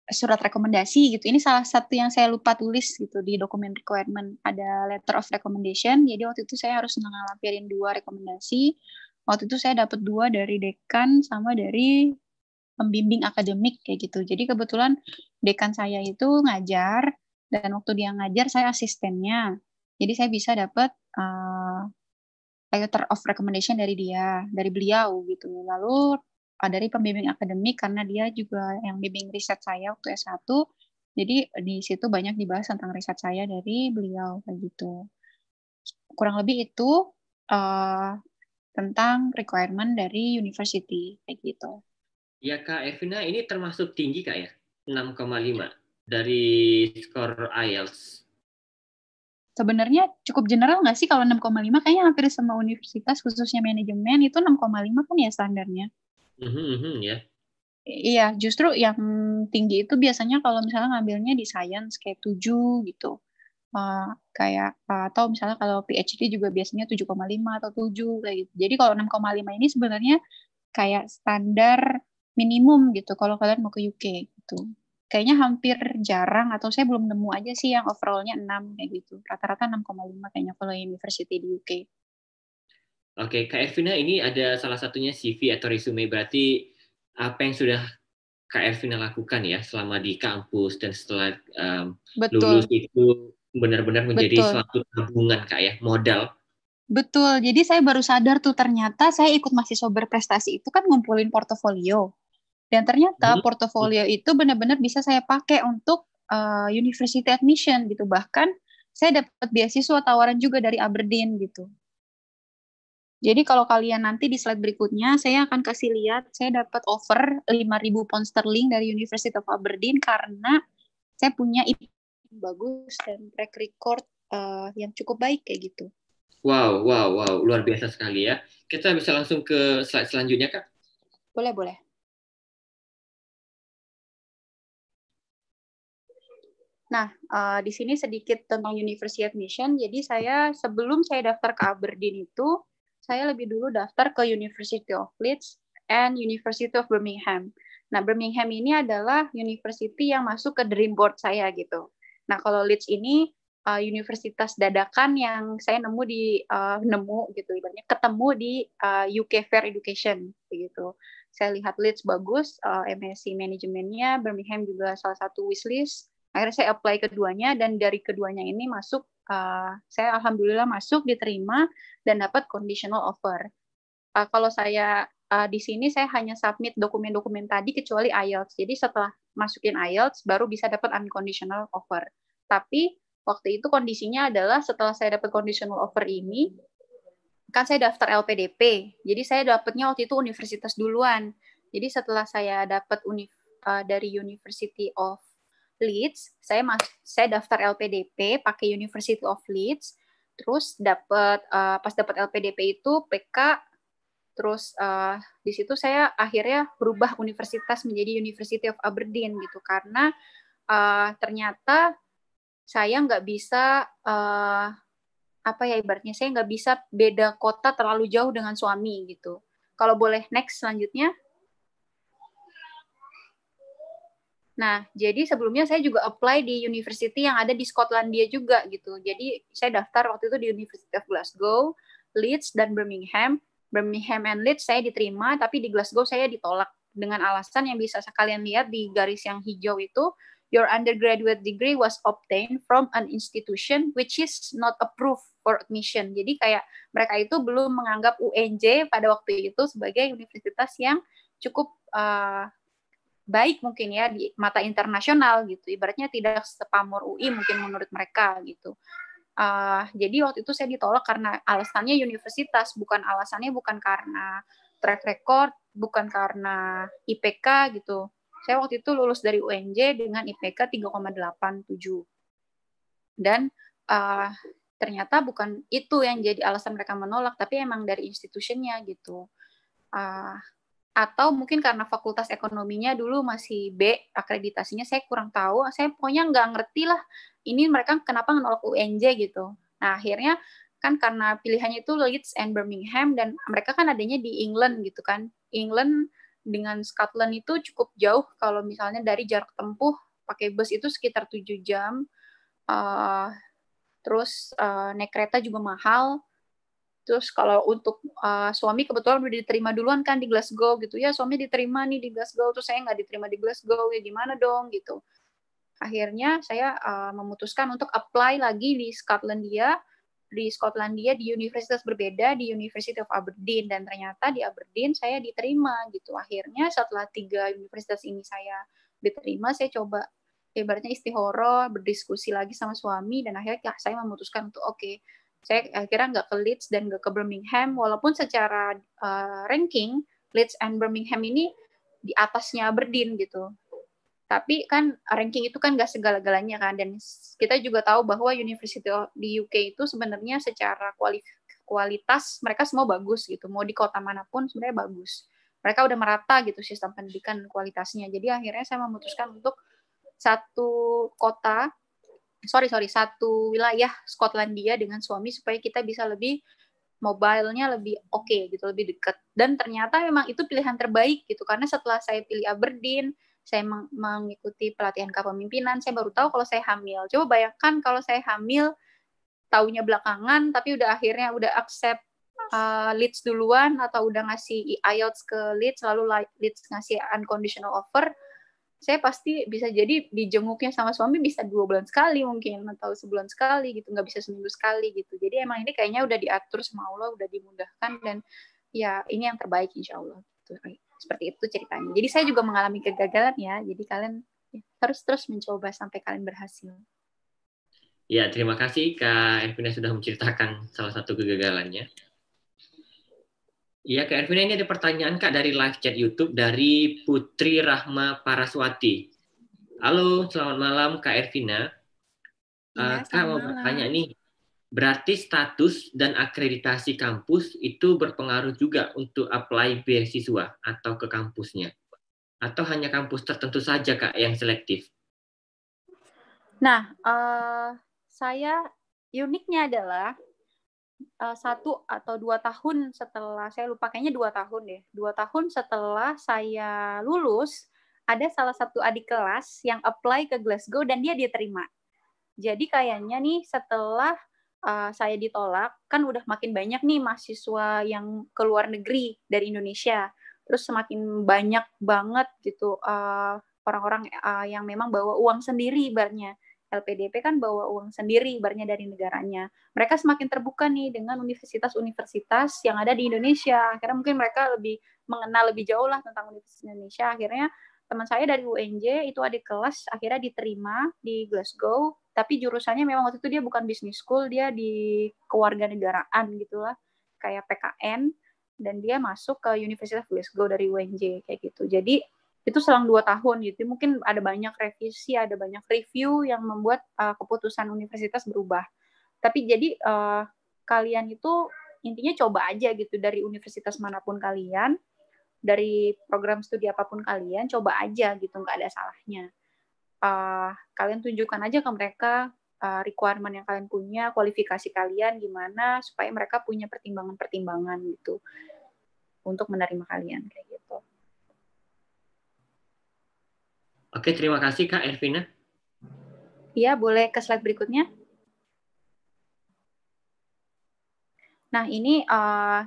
surat rekomendasi gitu. Ini salah satu yang saya lupa tulis gitu di dokumen requirement. Ada letter of recommendation. Jadi waktu itu saya harus ngelampirin dua rekomendasi. Waktu itu saya dapat dua dari dekan sama dari pembimbing akademik kayak gitu. Jadi kebetulan dekan saya itu ngajar dan waktu dia ngajar saya asistennya. Jadi saya bisa dapat uh, eh, letter of recommendation dari dia, dari beliau gitu. Lalu uh, dari pembimbing akademik karena dia juga yang bimbing riset saya waktu S1. Jadi di situ banyak dibahas tentang riset saya dari beliau kayak gitu. Kurang lebih itu uh, tentang requirement dari university kayak gitu. Ya Kak Evina, ini termasuk tinggi Kak ya? 6,5 ya. dari skor IELTS. Sebenarnya cukup general nggak sih kalau 6,5? Kayaknya hampir semua universitas khususnya manajemen itu 6,5 kan ya standarnya. Mm -hmm, ya. Iya, justru yang tinggi itu biasanya kalau misalnya ngambilnya di science kayak 7 gitu. Uh, kayak uh, atau misalnya kalau PhD juga biasanya 7,5 atau 7 kayak gitu. Jadi kalau 6,5 ini sebenarnya kayak standar minimum gitu kalau kalian mau ke UK gitu. Kayaknya hampir jarang atau saya belum nemu aja sih yang overallnya 6 kayak gitu. Rata-rata 6,5 kayaknya kalau university di UK. Oke, Kak Ervina ini ada salah satunya CV atau resume berarti apa yang sudah Kak Ervina lakukan ya selama di kampus dan setelah um, Betul. lulus itu benar-benar menjadi Betul. suatu tabungan Kak ya, modal Betul, jadi saya baru sadar tuh ternyata saya ikut mahasiswa berprestasi itu kan ngumpulin portofolio. Dan ternyata hmm. portofolio itu benar-benar bisa saya pakai untuk uh, university admission gitu. Bahkan saya dapat beasiswa tawaran juga dari Aberdeen gitu. Jadi kalau kalian nanti di slide berikutnya saya akan kasih lihat saya dapat offer 5.000 pound sterling dari University of Aberdeen karena saya punya IP yang bagus dan track record uh, yang cukup baik kayak gitu. Wow, wow, wow, luar biasa sekali ya. Kita bisa langsung ke slide selanjutnya, Kak. Boleh, boleh. Nah, uh, di sini sedikit tentang University Admission. Jadi saya sebelum saya daftar ke Aberdeen itu, saya lebih dulu daftar ke University of Leeds and University of Birmingham. Nah, Birmingham ini adalah university yang masuk ke dream board saya gitu. Nah, kalau Leeds ini uh, universitas dadakan yang saya nemu di uh, nemu gitu ibaratnya ketemu di uh, UK Fair Education gitu. Saya lihat Leeds bagus, uh, MSc manajemennya, Birmingham juga salah satu wishlist akhirnya saya apply keduanya dan dari keduanya ini masuk uh, saya alhamdulillah masuk diterima dan dapat conditional offer uh, kalau saya uh, di sini saya hanya submit dokumen-dokumen tadi kecuali IELTS jadi setelah masukin IELTS baru bisa dapat unconditional offer tapi waktu itu kondisinya adalah setelah saya dapat conditional offer ini kan saya daftar LPDP jadi saya dapatnya waktu itu universitas duluan jadi setelah saya dapat uni, uh, dari University of Leeds, saya mas saya daftar LPDP pakai University of Leeds, terus dapat uh, eh, pas dapat LPDP itu PK, terus uh, di situ saya akhirnya berubah universitas menjadi University of Aberdeen gitu karena uh, ternyata saya nggak bisa uh, apa ya ibaratnya saya nggak bisa beda kota terlalu jauh dengan suami gitu. Kalau boleh next selanjutnya. Nah, jadi sebelumnya saya juga apply di university yang ada di Skotlandia juga gitu. Jadi saya daftar waktu itu di University of Glasgow, Leeds dan Birmingham. Birmingham and Leeds saya diterima, tapi di Glasgow saya ditolak dengan alasan yang bisa sekalian lihat di garis yang hijau itu, your undergraduate degree was obtained from an institution which is not approved for admission. Jadi kayak mereka itu belum menganggap UNJ pada waktu itu sebagai universitas yang cukup uh, baik mungkin ya di mata internasional gitu ibaratnya tidak sepamor UI mungkin menurut mereka gitu uh, jadi waktu itu saya ditolak karena alasannya universitas bukan alasannya bukan karena track record bukan karena IPK gitu saya waktu itu lulus dari UNJ dengan IPK 3,87 dan uh, ternyata bukan itu yang jadi alasan mereka menolak tapi emang dari institutionnya gitu uh, atau mungkin karena fakultas ekonominya dulu masih B akreditasinya saya kurang tahu saya pokoknya nggak ngerti lah ini mereka kenapa nolak UNJ gitu nah akhirnya kan karena pilihannya itu Leeds and Birmingham dan mereka kan adanya di England gitu kan England dengan Scotland itu cukup jauh kalau misalnya dari jarak tempuh pakai bus itu sekitar 7 jam uh, terus uh, naik kereta juga mahal Terus kalau untuk uh, suami kebetulan udah diterima duluan kan di Glasgow gitu ya suami diterima nih di Glasgow terus saya nggak diterima di Glasgow ya gimana dong gitu. Akhirnya saya uh, memutuskan untuk apply lagi di Skotlandia di Skotlandia di universitas berbeda di University of Aberdeen dan ternyata di Aberdeen saya diterima gitu. Akhirnya setelah tiga universitas ini saya diterima saya coba ibaratnya istihoro berdiskusi lagi sama suami dan akhirnya ya, saya memutuskan untuk oke okay, saya akhirnya nggak ke Leeds dan nggak ke Birmingham walaupun secara uh, ranking Leeds and Birmingham ini di atasnya Aberdeen gitu tapi kan ranking itu kan nggak segala-galanya kan dan kita juga tahu bahwa university di UK itu sebenarnya secara kuali kualitas mereka semua bagus gitu mau di kota manapun sebenarnya bagus mereka udah merata gitu sistem pendidikan kualitasnya jadi akhirnya saya memutuskan untuk satu kota sorry sorry satu wilayah Skotlandia dengan suami supaya kita bisa lebih mobile lebih oke okay, gitu lebih dekat dan ternyata memang itu pilihan terbaik gitu karena setelah saya pilih Aberdeen saya meng mengikuti pelatihan kepemimpinan saya baru tahu kalau saya hamil coba bayangkan kalau saya hamil tahunya belakangan tapi udah akhirnya udah accept uh, leads duluan atau udah ngasih IELTS ke leads lalu leads ngasih unconditional offer saya pasti bisa jadi dijenguknya sama suami bisa dua bulan sekali mungkin atau sebulan sekali gitu nggak bisa seminggu sekali gitu jadi emang ini kayaknya udah diatur sama Allah udah dimudahkan dan ya ini yang terbaik insya Allah gitu. seperti itu ceritanya jadi saya juga mengalami kegagalan ya jadi kalian ya harus terus mencoba sampai kalian berhasil ya terima kasih Kak Ervina sudah menceritakan salah satu kegagalannya Iya, Kak Ervina ini ada pertanyaan Kak dari live chat YouTube dari Putri Rahma Paraswati. Halo, selamat malam Kak Ervina. Ya, uh, Kak mau bertanya nih, berarti status dan akreditasi kampus itu berpengaruh juga untuk apply beasiswa atau ke kampusnya? Atau hanya kampus tertentu saja Kak yang selektif? Nah, uh, saya uniknya adalah uh, satu atau dua tahun setelah saya lupa kayaknya dua tahun deh dua tahun setelah saya lulus ada salah satu adik kelas yang apply ke Glasgow dan dia diterima jadi kayaknya nih setelah uh, saya ditolak kan udah makin banyak nih mahasiswa yang ke luar negeri dari Indonesia terus semakin banyak banget gitu uh, orang-orang uh, yang memang bawa uang sendiri ibaratnya LPDP kan bawa uang sendiri ibarnya dari negaranya. Mereka semakin terbuka nih dengan universitas-universitas yang ada di Indonesia. Akhirnya mungkin mereka lebih mengenal lebih jauh lah tentang Universitas Indonesia. Akhirnya teman saya dari UNJ itu ada kelas akhirnya diterima di Glasgow tapi jurusannya memang waktu itu dia bukan business school dia di kewarganegaraan gitulah kayak PKN dan dia masuk ke Universitas Glasgow dari UNJ kayak gitu jadi itu selang dua tahun gitu mungkin ada banyak revisi ada banyak review yang membuat uh, keputusan universitas berubah tapi jadi uh, kalian itu intinya coba aja gitu dari universitas manapun kalian dari program studi apapun kalian coba aja gitu nggak ada salahnya uh, kalian tunjukkan aja ke mereka uh, requirement yang kalian punya kualifikasi kalian gimana supaya mereka punya pertimbangan-pertimbangan gitu untuk menerima kalian kayak Oke, terima kasih Kak Ervina. Iya, boleh ke slide berikutnya. Nah, ini uh,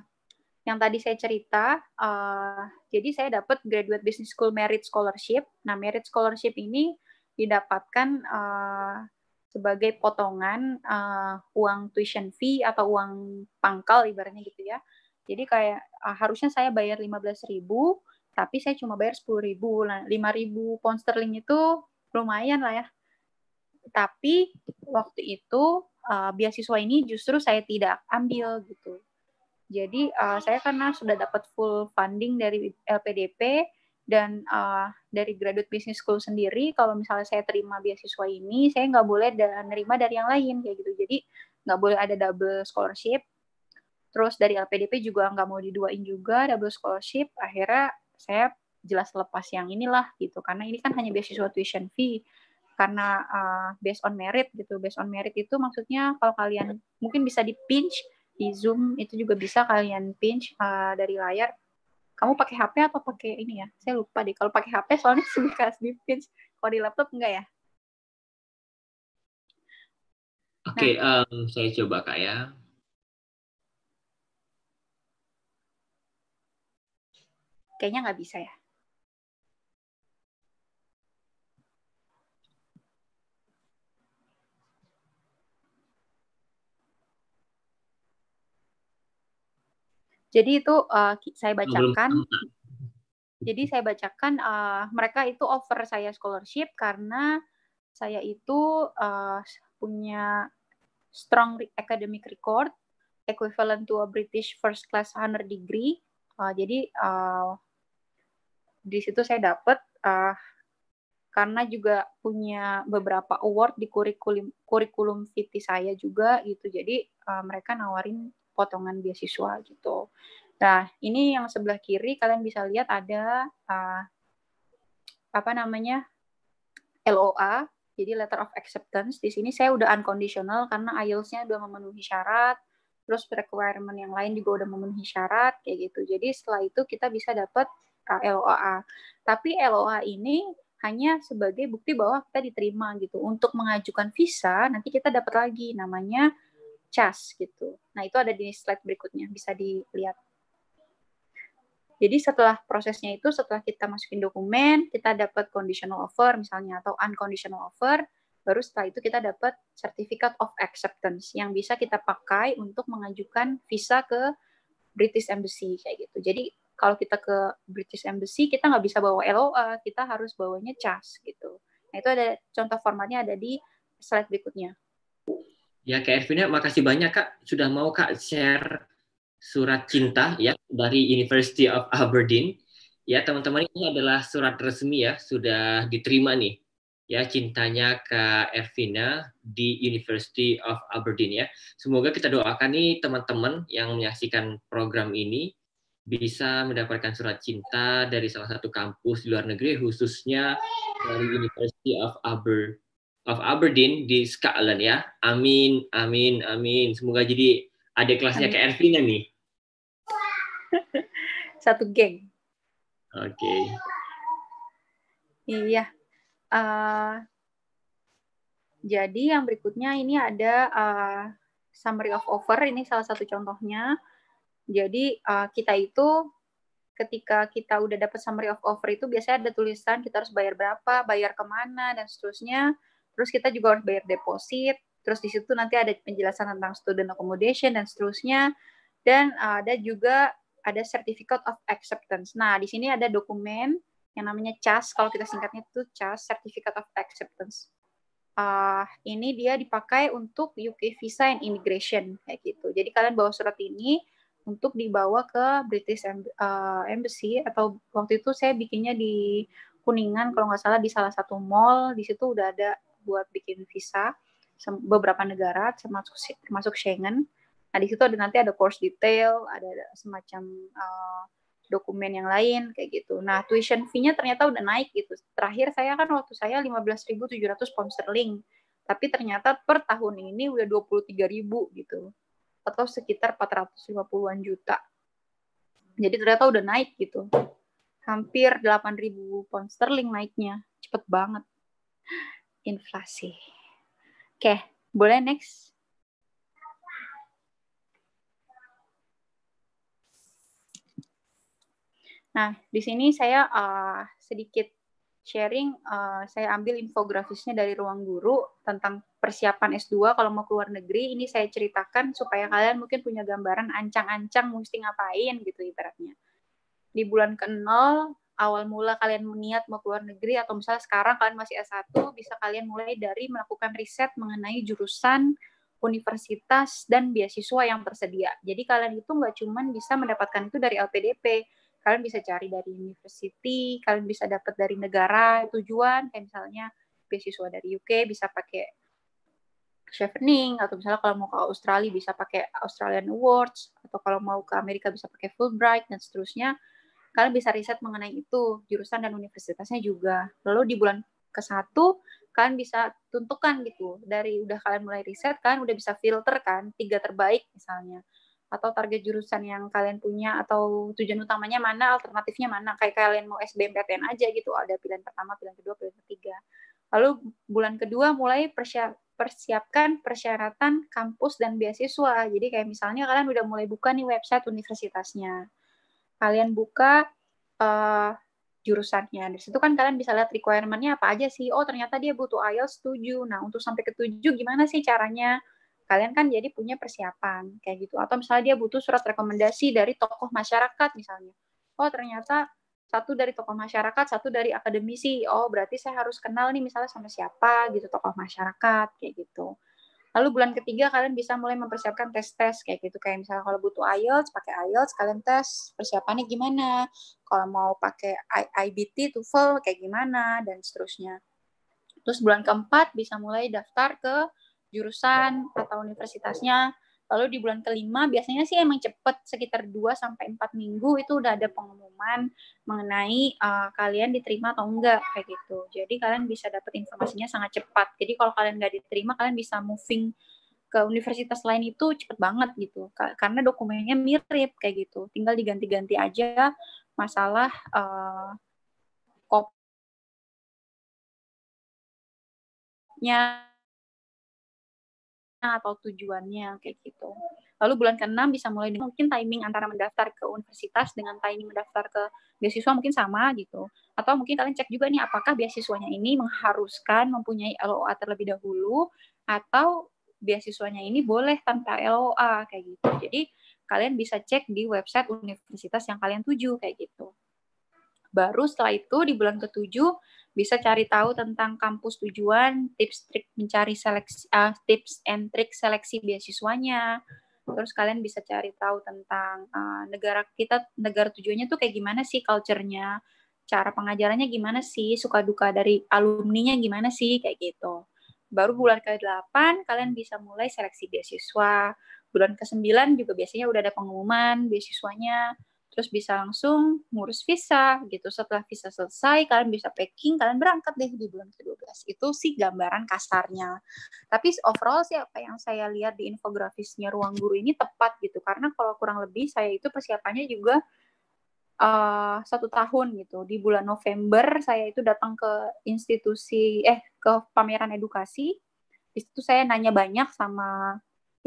yang tadi saya cerita, uh, jadi saya dapat Graduate Business School Merit Scholarship. Nah, Merit Scholarship ini didapatkan uh, sebagai potongan uh, uang tuition fee atau uang pangkal ibaratnya gitu ya. Jadi kayak uh, harusnya saya bayar 15.000 ribu, tapi saya cuma bayar sepuluh ribu nah, lima ribu pound sterling itu lumayan lah ya tapi waktu itu uh, beasiswa ini justru saya tidak ambil gitu jadi uh, saya karena sudah dapat full funding dari LPDP dan uh, dari graduate business school sendiri kalau misalnya saya terima beasiswa ini saya nggak boleh da nerima dari yang lain kayak gitu jadi nggak boleh ada double scholarship terus dari LPDP juga nggak mau diduain juga double scholarship akhirnya saya jelas lepas yang inilah gitu karena ini kan hanya beasiswa tuition fee karena uh, based on merit gitu based on merit itu maksudnya kalau kalian mungkin bisa di pinch di zoom itu juga bisa kalian pinch uh, dari layar kamu pakai HP atau pakai ini ya saya lupa deh kalau pakai HP soalnya sebisa [LAUGHS] di pinch kalau di laptop enggak ya Oke, okay, nah. um, saya coba kak ya. Kayaknya nggak bisa ya. Jadi itu uh, saya bacakan. Jadi saya bacakan uh, mereka itu offer saya scholarship karena saya itu uh, punya strong academic record equivalent to a British first class honor degree. Uh, jadi uh, di situ saya dapat uh, eh, karena juga punya beberapa award di kurikulum kurikulum viti saya juga gitu jadi uh, mereka nawarin potongan beasiswa gitu nah ini yang sebelah kiri kalian bisa lihat ada uh, apa namanya LOA jadi letter of acceptance di sini saya udah unconditional karena IELTS-nya udah memenuhi syarat terus requirement yang lain juga udah memenuhi syarat kayak gitu jadi setelah itu kita bisa dapat LOA. Tapi LOA ini hanya sebagai bukti bahwa kita diterima gitu. Untuk mengajukan visa nanti kita dapat lagi namanya CAS gitu. Nah, itu ada di slide berikutnya, bisa dilihat. Jadi setelah prosesnya itu setelah kita masukin dokumen, kita dapat conditional offer misalnya atau unconditional offer, baru setelah itu kita dapat certificate of acceptance yang bisa kita pakai untuk mengajukan visa ke British Embassy kayak gitu. Jadi kalau kita ke British Embassy kita nggak bisa bawa LOA kita harus bawanya cas gitu nah itu ada contoh formatnya ada di slide berikutnya ya Kak Ervina makasih banyak Kak sudah mau Kak share surat cinta ya dari University of Aberdeen ya teman-teman ini adalah surat resmi ya sudah diterima nih ya cintanya Kak Ervina di University of Aberdeen ya. Semoga kita doakan nih teman-teman yang menyaksikan program ini bisa mendapatkan surat cinta dari salah satu kampus di luar negeri khususnya dari University of Aber of Aberdeen di Scotland ya. Amin, amin, amin. Semoga jadi ada kelasnya ke Ervina nih. [LAUGHS] Satu geng. Oke. Okay. Iya. Uh, jadi yang berikutnya ini ada uh, summary of offer ini salah satu contohnya. Jadi uh, kita itu ketika kita udah dapat summary of offer itu biasanya ada tulisan kita harus bayar berapa, bayar kemana, dan seterusnya. Terus kita juga harus bayar deposit. Terus di situ nanti ada penjelasan tentang student accommodation dan seterusnya. Dan uh, ada juga ada certificate of acceptance. Nah, di sini ada dokumen yang namanya CAS. Kalau kita singkatnya itu CAS, certificate of acceptance. Uh, ini dia dipakai untuk UK visa and immigration kayak gitu. Jadi kalian bawa surat ini, untuk dibawa ke British eh, Embassy atau waktu itu saya bikinnya di Kuningan kalau nggak salah di salah satu mall di situ udah ada buat bikin visa beberapa negara termasuk termasuk Schengen. Nah di situ ada nanti ada course detail, ada, semacam uh, dokumen yang lain kayak gitu. Nah, tuition fee-nya ternyata udah naik gitu. Terakhir saya kan waktu saya 15.700 pound sterling. Tapi ternyata per tahun ini udah 23.000 gitu atau sekitar 450-an juta. Jadi ternyata udah naik gitu. Hampir 8.000 pound sterling naiknya. Cepet banget. Inflasi. Oke, boleh next? Nah, di sini saya uh, sedikit sharing, uh, saya ambil infografisnya dari Ruang Guru tentang persiapan S2 kalau mau keluar negeri. Ini saya ceritakan supaya kalian mungkin punya gambaran ancang-ancang mesti ngapain gitu ibaratnya. Di bulan ke-0, awal mula kalian niat mau keluar negeri atau misalnya sekarang kalian masih S1, bisa kalian mulai dari melakukan riset mengenai jurusan, universitas, dan beasiswa yang tersedia. Jadi kalian itu nggak cuma bisa mendapatkan itu dari LPDP, kalian bisa cari dari university kalian bisa dapat dari negara tujuan kayak misalnya beasiswa dari UK bisa pakai chevening atau misalnya kalau mau ke Australia bisa pakai Australian Awards atau kalau mau ke Amerika bisa pakai Fulbright dan seterusnya kalian bisa riset mengenai itu jurusan dan universitasnya juga lalu di bulan ke satu kalian bisa tentukan gitu dari udah kalian mulai riset kan udah bisa filter kan tiga terbaik misalnya atau target jurusan yang kalian punya atau tujuan utamanya mana, alternatifnya mana. Kayak kalian mau SBMPTN aja gitu, ada pilihan pertama, pilihan kedua, pilihan ketiga. Lalu bulan kedua mulai persiapkan persyaratan kampus dan beasiswa. Jadi kayak misalnya kalian udah mulai buka nih website universitasnya. Kalian buka uh, jurusannya. Dari situ kan kalian bisa lihat requirement-nya apa aja sih. Oh, ternyata dia butuh IELTS 7. Nah, untuk sampai ke 7 gimana sih caranya? kalian kan jadi punya persiapan kayak gitu atau misalnya dia butuh surat rekomendasi dari tokoh masyarakat misalnya oh ternyata satu dari tokoh masyarakat satu dari akademisi oh berarti saya harus kenal nih misalnya sama siapa gitu tokoh masyarakat kayak gitu lalu bulan ketiga kalian bisa mulai mempersiapkan tes-tes kayak gitu kayak misalnya kalau butuh IELTS pakai IELTS kalian tes persiapannya gimana kalau mau pakai IBT TOEFL kayak gimana dan seterusnya terus bulan keempat bisa mulai daftar ke jurusan atau universitasnya. Lalu di bulan kelima biasanya sih emang cepet sekitar 2 sampai 4 minggu itu udah ada pengumuman mengenai uh, kalian diterima atau enggak kayak gitu. Jadi kalian bisa dapat informasinya sangat cepat. Jadi kalau kalian nggak diterima kalian bisa moving ke universitas lain itu cepet banget gitu karena dokumennya mirip kayak gitu tinggal diganti-ganti aja masalah uh, kopnya Nah, atau tujuannya kayak gitu. Lalu bulan ke-6 bisa mulai dengan mungkin timing antara mendaftar ke universitas dengan timing mendaftar ke beasiswa mungkin sama gitu. Atau mungkin kalian cek juga nih apakah beasiswanya ini mengharuskan mempunyai LOA terlebih dahulu atau beasiswanya ini boleh tanpa LOA kayak gitu. Jadi kalian bisa cek di website universitas yang kalian tuju kayak gitu. Baru setelah itu di bulan ketujuh bisa cari tahu tentang kampus tujuan, tips trik mencari seleksi, uh, tips and trik seleksi beasiswanya. Terus kalian bisa cari tahu tentang uh, negara kita, negara tujuannya tuh kayak gimana sih culture-nya, cara pengajarannya gimana sih, suka duka dari alumninya gimana sih, kayak gitu. Baru bulan ke-8 kalian bisa mulai seleksi beasiswa. Bulan ke-9 juga biasanya udah ada pengumuman beasiswanya terus bisa langsung ngurus visa gitu. Setelah visa selesai, kalian bisa packing, kalian berangkat deh di bulan ke-12. Itu sih gambaran kasarnya. Tapi overall sih apa yang saya lihat di infografisnya Ruang Guru ini tepat gitu. Karena kalau kurang lebih saya itu persiapannya juga uh, satu tahun gitu. Di bulan November saya itu datang ke institusi, eh ke pameran edukasi. Di situ saya nanya banyak sama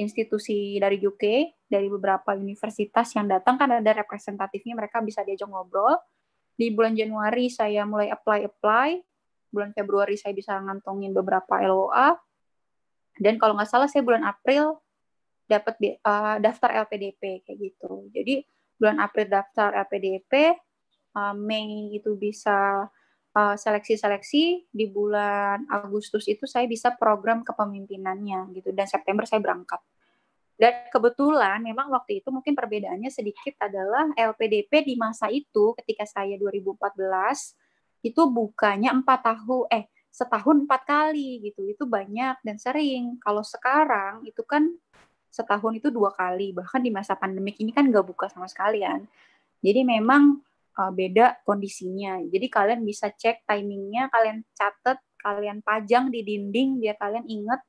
institusi dari UK, dari beberapa universitas yang datang kan ada representatifnya, mereka bisa diajak ngobrol. Di bulan Januari saya mulai apply-apply, bulan Februari saya bisa ngantongin beberapa LOA, dan kalau nggak salah saya bulan April dapat uh, daftar LPDP kayak gitu. Jadi bulan April daftar LPDP, eh, Mei itu bisa eh, seleksi -seleksi. di bulan Agustus itu saya bisa program kepemimpinannya gitu dan September saya berangkat dan kebetulan memang waktu itu mungkin perbedaannya sedikit adalah LPDP di masa itu ketika saya 2014 itu bukanya empat tahun eh setahun empat kali gitu itu banyak dan sering kalau sekarang itu kan setahun itu dua kali bahkan di masa pandemik ini kan nggak buka sama sekalian jadi memang eh, beda kondisinya jadi kalian bisa cek timingnya kalian catat kalian pajang di dinding biar kalian inget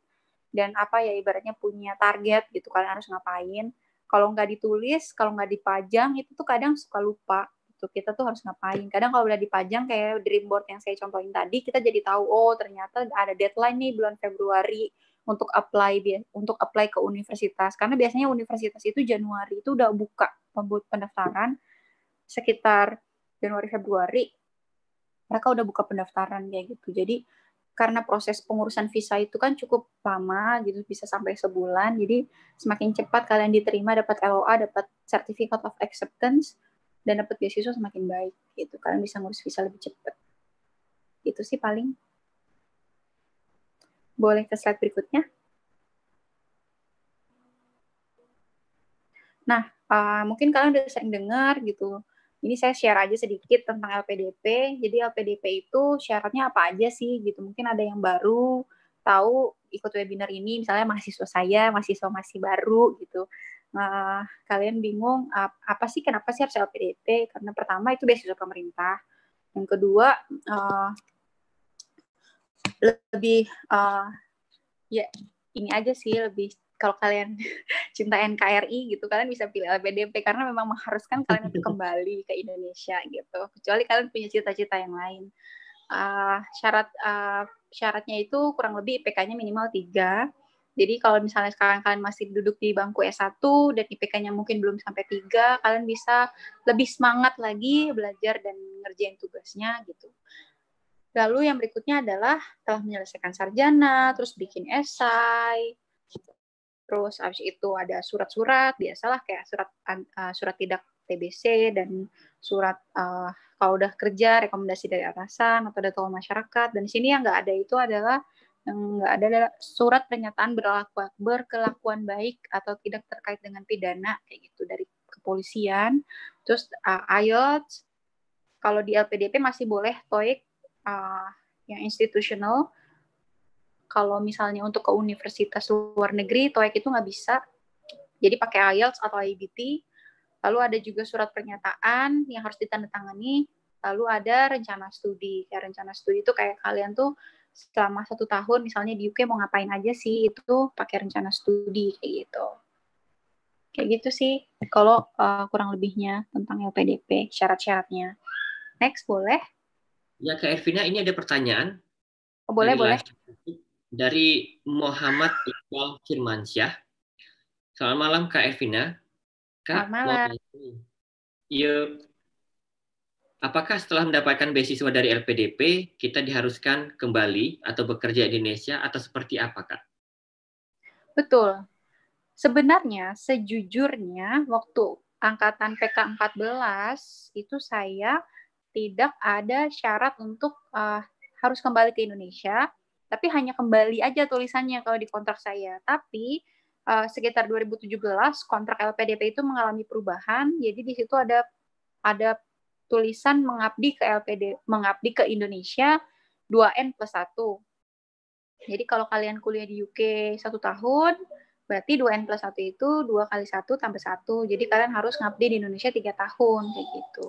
dan apa ya ibaratnya punya target gitu kalian harus ngapain kalau nggak ditulis kalau nggak dipajang itu tuh kadang suka lupa gitu kita tuh harus ngapain kadang kalau udah dipajang kayak dream board yang saya contohin tadi kita jadi tahu oh ternyata ada deadline nih bulan Februari untuk apply untuk apply ke universitas karena biasanya universitas itu Januari itu udah buka pembuat pendaftaran sekitar Januari Februari mereka udah buka pendaftaran kayak gitu jadi karena proses pengurusan visa itu kan cukup lama gitu bisa sampai sebulan jadi semakin cepat kalian diterima dapat LOA dapat certificate of acceptance dan dapat beasiswa semakin baik gitu kalian bisa ngurus visa lebih cepat itu sih paling boleh ke slide berikutnya nah uh, mungkin kalian udah sering dengar gitu ini saya share aja sedikit tentang LPDP. Jadi LPDP itu syaratnya apa aja sih gitu. Mungkin ada yang baru tahu ikut webinar ini misalnya mahasiswa saya, mahasiswa masih baru gitu. Nah, kalian bingung apa sih kenapa sih harus LPDP? Karena pertama itu beasiswa pemerintah. Yang kedua uh, lebih uh, ya ini aja sih lebih kalau kalian [LAUGHS] cinta NKRI gitu kalian bisa pilih LPDP karena memang mengharuskan kalian untuk [LAUGHS] kembali ke Indonesia gitu kecuali kalian punya cita-cita yang lain uh, syarat uh, syaratnya itu kurang lebih IPK-nya minimal tiga. jadi kalau misalnya sekarang kalian masih duduk di bangku S1 dan IPK-nya mungkin belum sampai tiga, kalian bisa lebih semangat lagi belajar dan ngerjain tugasnya gitu. Lalu yang berikutnya adalah telah menyelesaikan sarjana, terus bikin esai, terus habis itu ada surat-surat biasalah kayak surat uh, surat tidak TBC dan surat uh, kalau udah kerja rekomendasi dari atasan atau dari masyarakat dan di sini yang nggak ada itu adalah nggak ada surat pernyataan berlaku, berkelakuan baik atau tidak terkait dengan pidana kayak gitu dari kepolisian terus uh, IELTS kalau di LPDP masih boleh TOEIC uh, yang institusional kalau misalnya untuk ke universitas luar negeri TOEIC itu nggak bisa jadi pakai IELTS atau IBT e lalu ada juga surat pernyataan yang harus ditandatangani lalu ada rencana studi ya rencana studi itu kayak kalian tuh selama satu tahun misalnya di UK mau ngapain aja sih itu pakai rencana studi kayak gitu kayak gitu sih kalau uh, kurang lebihnya tentang LPDP syarat-syaratnya next boleh ya ke Ervina ini ada pertanyaan oh, boleh boleh dari Muhammad Iqbal Firmansyah. Selamat malam Kak Evina. Kak, Selamat malam. Yuk. Iya. Apakah setelah mendapatkan beasiswa dari LPDP, kita diharuskan kembali atau bekerja di Indonesia atau seperti apa, Kak? Betul. Sebenarnya, sejujurnya, waktu angkatan PK14 itu saya tidak ada syarat untuk uh, harus kembali ke Indonesia tapi hanya kembali aja tulisannya kalau di kontrak saya. Tapi uh, sekitar 2017 kontrak LPDP itu mengalami perubahan, jadi di situ ada ada tulisan mengabdi ke LPD mengabdi ke Indonesia 2N plus 1. Jadi kalau kalian kuliah di UK satu tahun, berarti 2N plus 1 itu 2 kali 1 tambah 1. Jadi kalian harus ngabdi di Indonesia 3 tahun, kayak gitu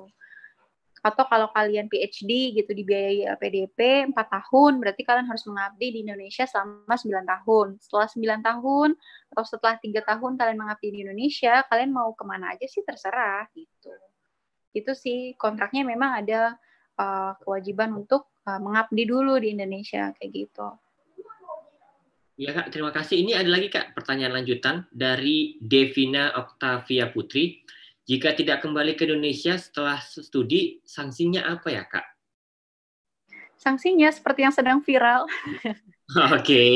atau kalau kalian PhD gitu dibiayai PDP eh, 4 tahun berarti kalian harus mengabdi di Indonesia selama 9 tahun setelah 9 tahun atau setelah tiga tahun kalian mengabdi di Indonesia kalian mau kemana aja sih terserah gitu itu sih kontraknya memang ada uh, kewajiban untuk uh, mengabdi dulu di Indonesia kayak gitu Ya Kak, terima kasih. Ini ada lagi Kak pertanyaan lanjutan dari Devina Octavia Putri. Jika tidak kembali ke Indonesia setelah studi, sanksinya apa ya, Kak? Sanksinya seperti yang sedang viral. [LAUGHS] Oke. okay.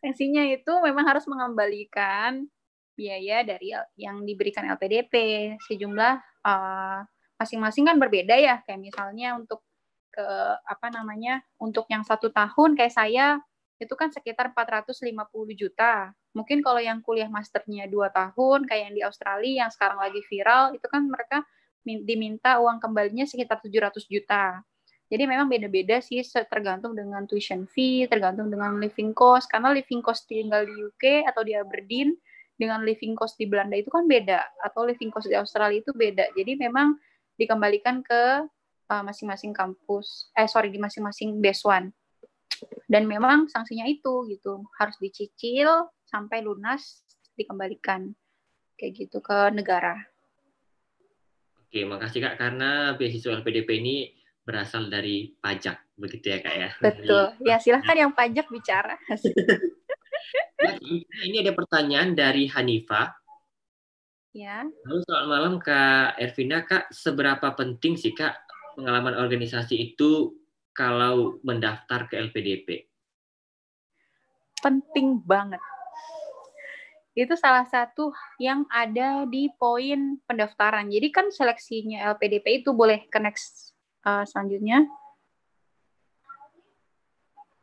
sanksinya itu memang harus mengembalikan biaya dari yang diberikan LPDP sejumlah masing eh, masing-masing kan berbeda ya kayak misalnya untuk ke apa namanya untuk yang satu tahun kayak saya itu kan sekitar 450 juta mungkin kalau yang kuliah masternya dua tahun kayak yang di Australia yang sekarang lagi viral itu kan mereka diminta uang kembalinya sekitar 700 juta. Jadi memang beda-beda sih tergantung dengan tuition fee, tergantung dengan living cost karena living cost tinggal di UK atau di Aberdeen dengan living cost di Belanda itu kan beda atau living cost di Australia itu beda. Jadi memang dikembalikan ke eh, masing-masing uh, kampus eh sorry di masing-masing base one dan memang sanksinya itu gitu harus dicicil sampai lunas dikembalikan kayak gitu ke negara. Oke, makasih Kak karena beasiswa LPDP ini berasal dari pajak begitu ya Kak ya. Betul. Ya, silahkan yang pajak bicara. [LAUGHS] nah, ini ada pertanyaan dari Hanifa. Ya. Halo, selamat malam Kak Ervina. Kak, seberapa penting sih Kak pengalaman organisasi itu kalau mendaftar ke LPDP? Penting banget itu salah satu yang ada di poin pendaftaran. Jadi kan seleksinya LPDP itu boleh ke next uh, selanjutnya.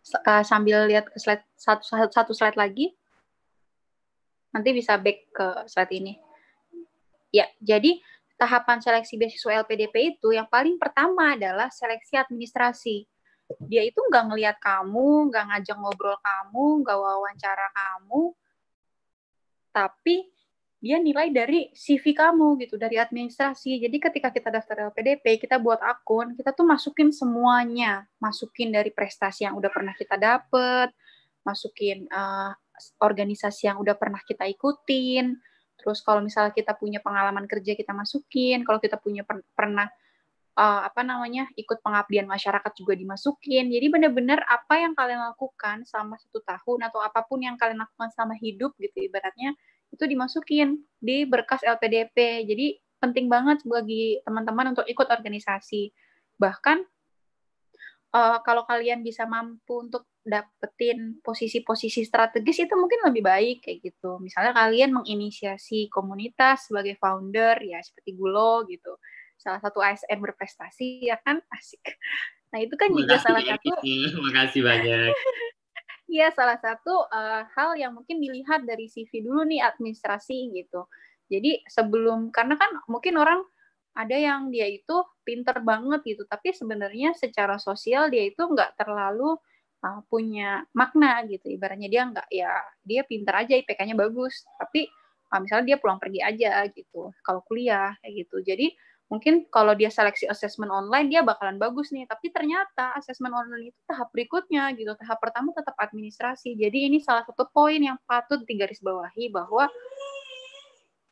S uh, eh, sambil lihat ke slide satu, satu slide lagi. Nanti bisa back ke slide ini. Ya, jadi tahapan seleksi beasiswa LPDP itu yang paling pertama adalah seleksi administrasi dia itu nggak ngelihat kamu, nggak ngajak ngobrol kamu, nggak wawancara kamu, tapi dia nilai dari CV kamu gitu, dari administrasi. Jadi ketika kita daftar LPDP, kita buat akun, kita tuh masukin semuanya, masukin dari prestasi yang udah pernah kita dapet, masukin uh, organisasi yang udah pernah kita ikutin, terus kalau misalnya kita punya pengalaman kerja kita masukin, kalau kita punya per pernah uh, apa namanya ikut pengabdian masyarakat juga dimasukin jadi benar-benar apa yang kalian lakukan selama satu tahun atau apapun yang kalian lakukan selama hidup gitu ibaratnya itu dimasukin di berkas LPDP jadi penting banget bagi teman-teman untuk ikut organisasi bahkan uh, kalau kalian bisa mampu untuk dapetin posisi-posisi strategis itu mungkin lebih baik kayak gitu misalnya kalian menginisiasi komunitas sebagai founder ya seperti Gulo gitu salah satu ASN berprestasi ya kan asik. Nah itu kan juga salah satu satu. Makasih banyak. [LAUGHS] Iya salah satu uh, hal yang mungkin dilihat dari CV dulu nih administrasi gitu. Jadi sebelum karena kan mungkin orang ada yang dia itu pinter banget gitu, tapi sebenarnya secara sosial dia itu nggak terlalu uh, punya makna gitu. Ibaratnya dia nggak ya dia pinter aja IPK-nya bagus, tapi uh, misalnya dia pulang pergi aja gitu. Kalau kuliah kayak gitu, jadi mungkin kalau dia seleksi assessment online dia bakalan bagus nih tapi ternyata assessment online itu tahap berikutnya gitu tahap pertama tetap administrasi jadi ini salah satu poin yang patut digarisbawahi bahwa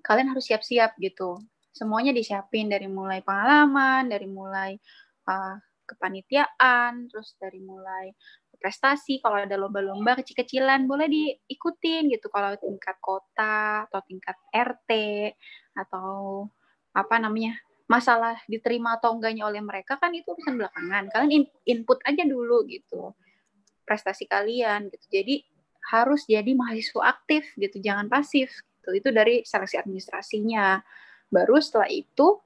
kalian harus siap-siap gitu semuanya disiapin dari mulai pengalaman dari mulai uh, kepanitiaan terus dari mulai prestasi kalau ada lomba-lomba kecil-kecilan boleh diikutin gitu kalau tingkat kota atau tingkat RT atau apa namanya masalah diterima atau enggaknya oleh mereka kan itu urusan belakangan kalian in, input aja dulu gitu prestasi kalian gitu jadi harus jadi mahasiswa aktif gitu jangan pasif gitu itu dari seleksi administrasinya baru setelah itu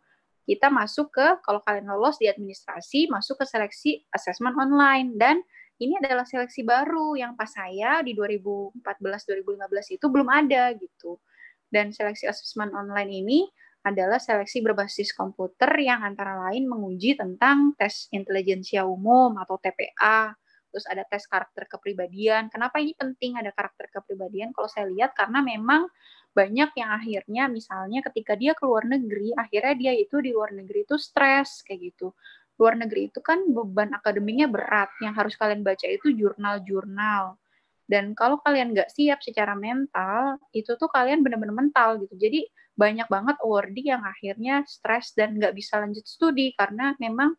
kita masuk ke kalau kalian lolos di administrasi masuk ke seleksi asesmen online dan ini adalah seleksi baru yang pas saya di 2014 2015 itu belum ada gitu dan seleksi asesmen online ini adalah seleksi berbasis komputer yang antara lain menguji tentang tes intelijensia umum atau TPA, terus ada tes karakter kepribadian. Kenapa ini penting ada karakter kepribadian? Kalau saya lihat karena memang banyak yang akhirnya misalnya ketika dia ke luar negeri, akhirnya dia itu di luar negeri itu stres kayak gitu. Luar negeri itu kan beban akademiknya berat, yang harus kalian baca itu jurnal-jurnal. Dan kalau kalian nggak siap secara mental, itu tuh kalian benar-benar mental gitu. Jadi banyak banget awardee yang akhirnya stres dan nggak bisa lanjut studi karena memang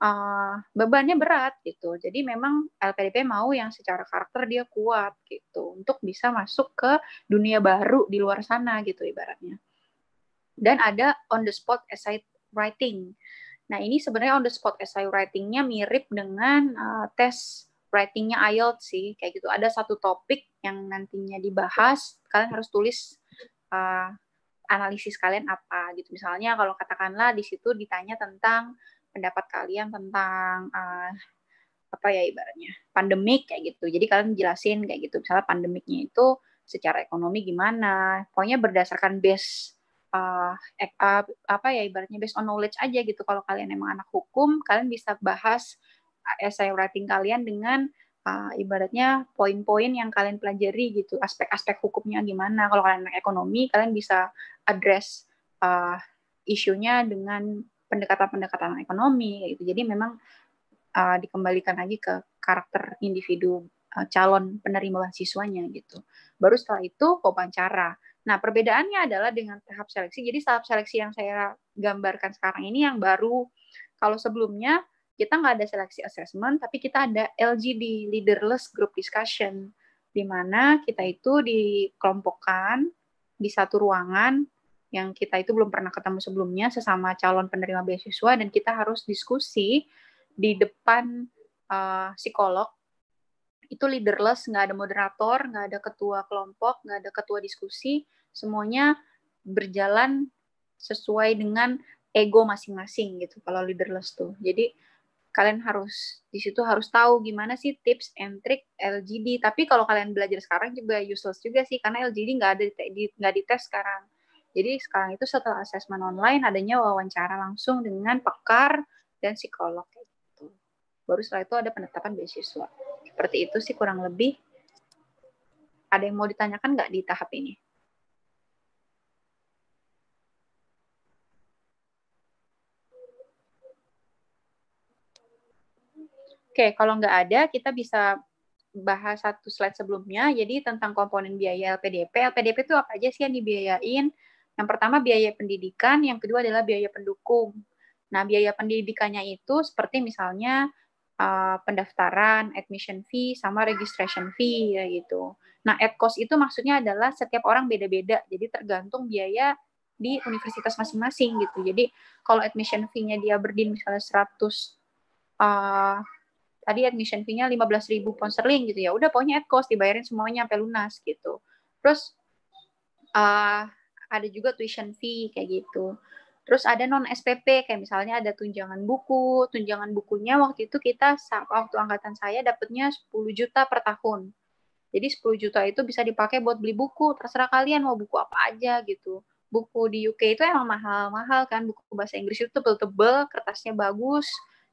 uh, bebannya berat gitu. Jadi memang LPDP mau yang secara karakter dia kuat gitu untuk bisa masuk ke dunia baru di luar sana gitu ibaratnya. Dan ada on the spot essay writing. Nah ini sebenarnya on the spot essay writingnya mirip dengan uh, tes writingnya IELTS sih kayak gitu. Ada satu topik yang nantinya dibahas, kalian harus tulis uh, analisis kalian apa gitu. Misalnya kalau katakanlah di situ ditanya tentang pendapat kalian tentang uh, apa ya ibaratnya pandemik kayak gitu. Jadi kalian jelasin kayak gitu. Misalnya pandemiknya itu secara ekonomi gimana. Pokoknya berdasarkan base uh, uh, apa ya ibaratnya base on knowledge aja gitu. Kalau kalian emang anak hukum, kalian bisa bahas essay writing kalian dengan uh, ibaratnya poin-poin yang kalian pelajari gitu aspek-aspek hukumnya gimana kalau kalian anak ekonomi kalian bisa address uh, isunya dengan pendekatan-pendekatan ekonomi gitu jadi memang uh, dikembalikan lagi ke karakter individu uh, calon penerima mahasiswanya gitu baru setelah itu wawancara nah perbedaannya adalah dengan tahap seleksi jadi tahap seleksi yang saya gambarkan sekarang ini yang baru kalau sebelumnya kita nggak ada seleksi assessment, tapi kita ada LGD, leaderless group discussion, di mana kita itu dikelompokkan di satu ruangan yang kita itu belum pernah ketemu sebelumnya sesama calon penerima beasiswa dan kita harus diskusi di depan uh, psikolog itu leaderless nggak ada moderator nggak ada ketua kelompok nggak ada ketua diskusi semuanya berjalan sesuai dengan ego masing-masing gitu kalau leaderless tuh jadi kalian harus di situ harus tahu gimana sih tips and trick LGD. Tapi kalau kalian belajar sekarang juga useless juga sih karena LGD nggak ada nggak tes sekarang. Jadi sekarang itu setelah asesmen online adanya wawancara langsung dengan pakar dan psikolog gitu Baru setelah itu ada penetapan beasiswa. Seperti itu sih kurang lebih. Ada yang mau ditanyakan nggak di tahap ini? Oke, kalau nggak ada, kita bisa bahas satu slide sebelumnya, jadi tentang komponen biaya LPDP. LPDP itu apa aja sih yang dibiayain? Yang pertama biaya pendidikan, yang kedua adalah biaya pendukung. Nah, biaya pendidikannya itu seperti misalnya uh, pendaftaran, admission fee, sama registration fee, ya gitu. Nah, at cost itu maksudnya adalah setiap orang beda-beda, jadi tergantung biaya di universitas masing-masing gitu. Jadi kalau admission fee-nya dia berdiri misalnya 100 uh, eh, tadi admission fee-nya 15.000 pound sterling gitu ya. Udah pokoknya at cost dibayarin semuanya sampai lunas gitu. Terus uh, ada juga tuition fee kayak gitu. Terus ada non SPP kayak misalnya ada tunjangan buku. Tunjangan bukunya waktu itu kita waktu angkatan saya dapatnya 10 juta per tahun. Jadi 10 juta itu bisa dipakai buat beli buku, terserah kalian mau buku apa aja gitu. Buku di UK itu emang mahal-mahal kan, buku bahasa Inggris itu tebel-tebel, kertasnya bagus,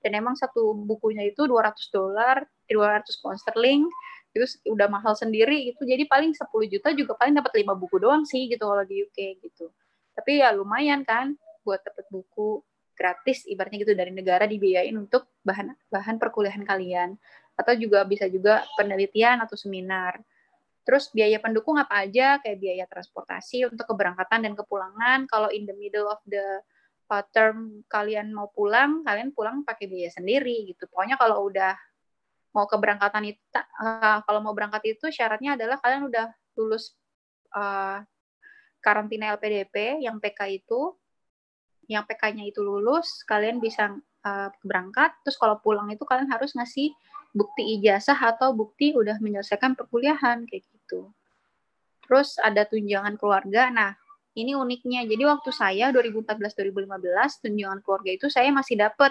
dan emang satu bukunya itu 200 dolar 200 eh, pound sterling itu udah mahal sendiri gitu jadi paling 10 juta juga paling dapat 5 buku doang sih gitu kalau di UK gitu tapi ya lumayan kan buat dapat buku gratis ibaratnya gitu dari negara dibiayain untuk bahan bahan perkuliahan kalian atau juga bisa juga penelitian atau seminar Terus biaya pendukung apa aja kayak biaya transportasi untuk keberangkatan dan kepulangan. Kalau in the middle of the uh, term kalian mau pulang, kalian pulang pakai biaya sendiri gitu. Pokoknya kalau udah mau keberangkatan itu, uh, kalau mau berangkat itu syaratnya adalah kalian udah lulus uh, karantina LPDP yang PK itu, yang PK-nya itu lulus, kalian bisa uh, berangkat. Terus kalau pulang itu kalian harus ngasih bukti ijazah atau bukti udah menyelesaikan perkuliahan kayak gitu. Terus ada tunjangan keluarga. Nah, ini uniknya. Jadi waktu saya 2014-2015 tunjangan keluarga itu saya masih dapat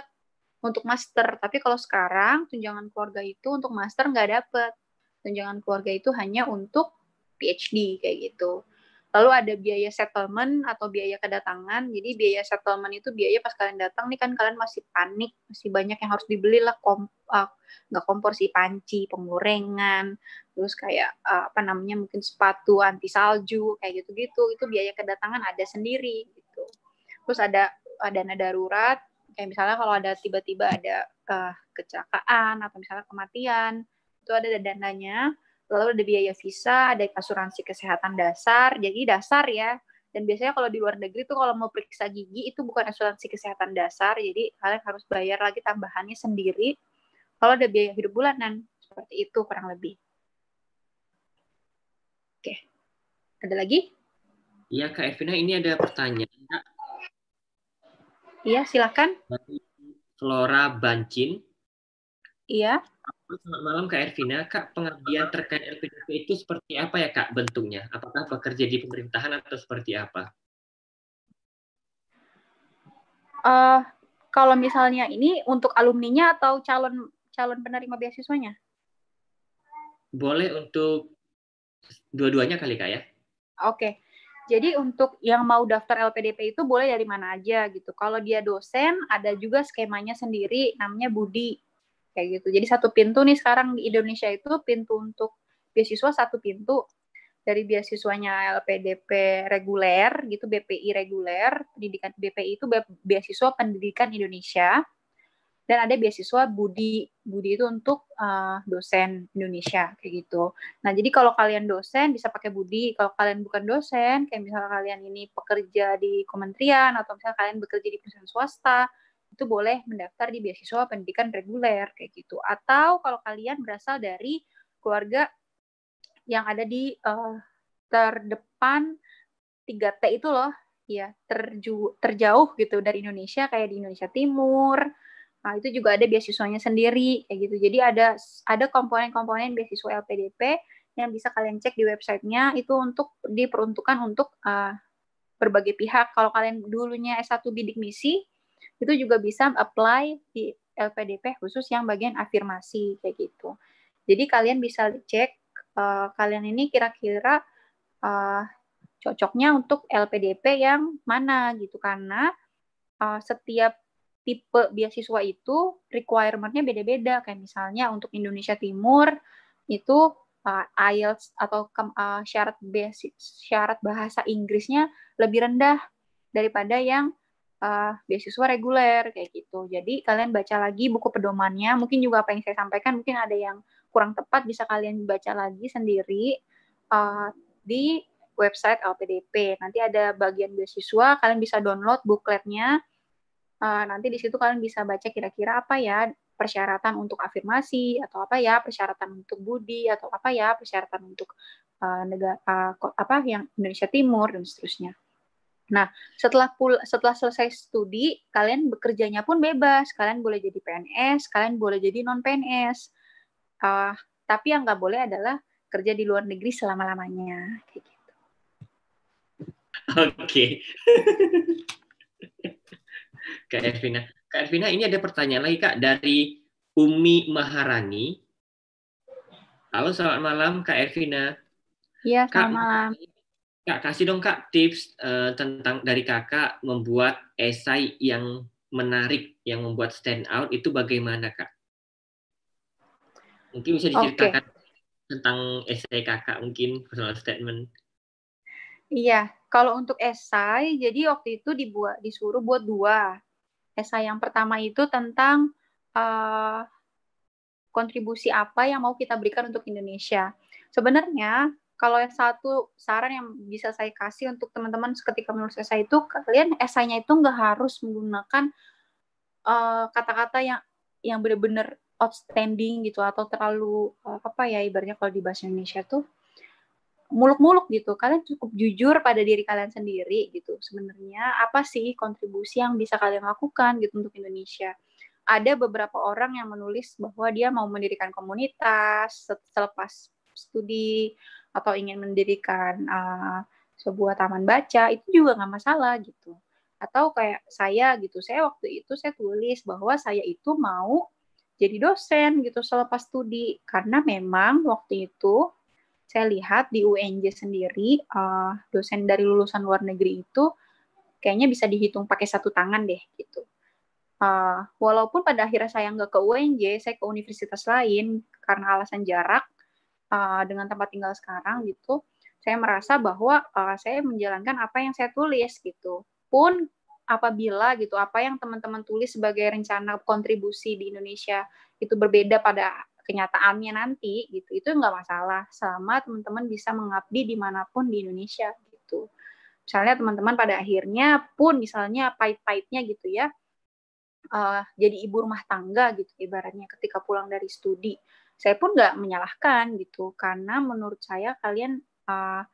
untuk master. Tapi kalau sekarang tunjangan keluarga itu untuk master nggak dapat. Tunjangan keluarga itu hanya untuk PhD kayak gitu. Lalu ada biaya settlement atau biaya kedatangan. Jadi biaya settlement itu biaya pas kalian datang nih kan kalian masih panik, masih banyak yang harus dibeli lah kom uh, nggak kompor sih panci, penggorengan, terus kayak uh, apa namanya mungkin sepatu anti salju kayak gitu-gitu. Itu biaya kedatangan ada sendiri gitu. Terus ada uh, dana darurat kayak misalnya kalau ada tiba-tiba ada uh, kecelakaan atau misalnya kematian itu ada dananya lalu ada biaya visa, ada asuransi kesehatan dasar, jadi dasar ya. Dan biasanya kalau di luar negeri tuh kalau mau periksa gigi itu bukan asuransi kesehatan dasar, jadi kalian harus bayar lagi tambahannya sendiri. Kalau ada biaya hidup bulanan, seperti itu kurang lebih. Oke, ada lagi? Iya Kak Evina, ini ada pertanyaan. Kak. Iya, silakan. Flora Bancin. Iya. Selamat malam Kak Ervina. Kak, pengabdian terkait LPDP itu seperti apa ya Kak bentuknya? Apakah bekerja di pemerintahan atau seperti apa? Uh, kalau misalnya ini untuk alumninya atau calon calon penerima beasiswanya? Boleh untuk dua-duanya kali Kak ya? Oke. Okay. Jadi untuk yang mau daftar LPDP itu boleh dari mana aja gitu. Kalau dia dosen ada juga skemanya sendiri namanya Budi kayak gitu. Jadi satu pintu nih sekarang di Indonesia itu pintu untuk beasiswa satu pintu dari beasiswanya LPDP reguler gitu BPI reguler pendidikan BPI itu beasiswa pendidikan Indonesia dan ada beasiswa Budi Budi itu untuk uh, dosen Indonesia kayak gitu nah jadi kalau kalian dosen bisa pakai Budi kalau kalian bukan dosen kayak misalnya kalian ini pekerja di kementerian atau misalnya kalian bekerja di perusahaan swasta itu boleh mendaftar di beasiswa pendidikan reguler kayak gitu. Atau kalau kalian berasal dari keluarga yang ada di uh, terdepan 3T itu loh, ya terju terjauh gitu dari Indonesia kayak di Indonesia Timur. Nah, itu juga ada beasiswanya sendiri kayak gitu. Jadi ada ada komponen-komponen beasiswa LPDP yang bisa kalian cek di websitenya itu untuk diperuntukkan untuk uh, berbagai pihak. Kalau kalian dulunya S1 bidik misi, itu juga bisa apply di LPDP khusus yang bagian afirmasi kayak gitu. Jadi kalian bisa cek uh, kalian ini kira-kira uh, cocoknya untuk LPDP yang mana gitu karena uh, setiap tipe beasiswa itu requirement-nya beda-beda kayak misalnya untuk Indonesia Timur itu uh, IELTS atau uh, syarat basic, syarat bahasa Inggrisnya lebih rendah daripada yang uh, beasiswa reguler kayak gitu. Jadi kalian baca lagi buku pedomannya, mungkin juga apa yang saya sampaikan mungkin ada yang kurang tepat bisa kalian baca lagi sendiri uh, di website LPDP. Nanti ada bagian beasiswa, kalian bisa download bukletnya. Uh, eh, nanti di situ kalian bisa baca kira-kira apa ya persyaratan untuk afirmasi atau apa ya persyaratan untuk budi atau apa ya persyaratan untuk uh, negara uh, apa yang Indonesia Timur dan seterusnya. Nah, setelah pul setelah selesai studi, kalian bekerjanya pun bebas. Kalian boleh jadi PNS, kalian boleh jadi non PNS. Uh, ah, tapi yang nggak boleh adalah kerja di luar negeri selama lamanya, kayak gitu. Oke. [LAUGHS] Kak Ervina, Kak Ervina ini ada pertanyaan lagi Kak dari Umi Maharani. Halo, selamat malam Kak Ervina. Iya, selamat Kak, malam. Kak, kasih dong Kak tips uh, tentang dari Kakak membuat esai yang menarik, yang membuat stand out itu bagaimana Kak? Mungkin bisa diceritakan okay. tentang esai Kakak mungkin personal statement. Iya, kalau untuk esai jadi waktu itu dibuat disuruh buat dua. Esai yang pertama itu tentang uh, kontribusi apa yang mau kita berikan untuk Indonesia. Sebenarnya kalau yang satu saran yang bisa saya kasih untuk teman-teman ketika menulis esai itu kalian esainya itu nggak harus menggunakan eh, kata-kata uh, yang yang benar-benar outstanding gitu atau terlalu uh, apa ya ibaratnya kalau di bahasa Indonesia tuh muluk-muluk gitu. Kalian cukup jujur pada diri kalian sendiri gitu. Sebenarnya apa sih kontribusi yang bisa kalian lakukan gitu untuk Indonesia? Ada beberapa orang yang menulis bahwa dia mau mendirikan komunitas selepas studi atau ingin mendirikan uh, sebuah taman baca itu juga nggak masalah gitu atau kayak saya gitu saya waktu itu saya tulis bahwa saya itu mau jadi dosen gitu selepas studi karena memang waktu itu saya lihat di UNJ sendiri uh, dosen dari lulusan luar negeri itu kayaknya bisa dihitung pakai satu tangan deh gitu uh, walaupun pada akhirnya saya nggak ke UNJ saya ke universitas lain karena alasan jarak Eh, dengan tempat tinggal sekarang gitu saya merasa bahwa uh, saya menjalankan apa yang saya tulis gitu pun apabila gitu apa yang teman-teman tulis sebagai rencana kontribusi di Indonesia itu berbeda pada kenyataannya nanti gitu itu nggak masalah selama teman-teman bisa mengabdi dimanapun di Indonesia gitu misalnya teman-teman pada akhirnya pun misalnya pahit-pahitnya gitu ya uh, jadi ibu rumah tangga gitu ibaratnya ketika pulang dari studi saya pun nggak menyalahkan gitu karena menurut saya kalian uh,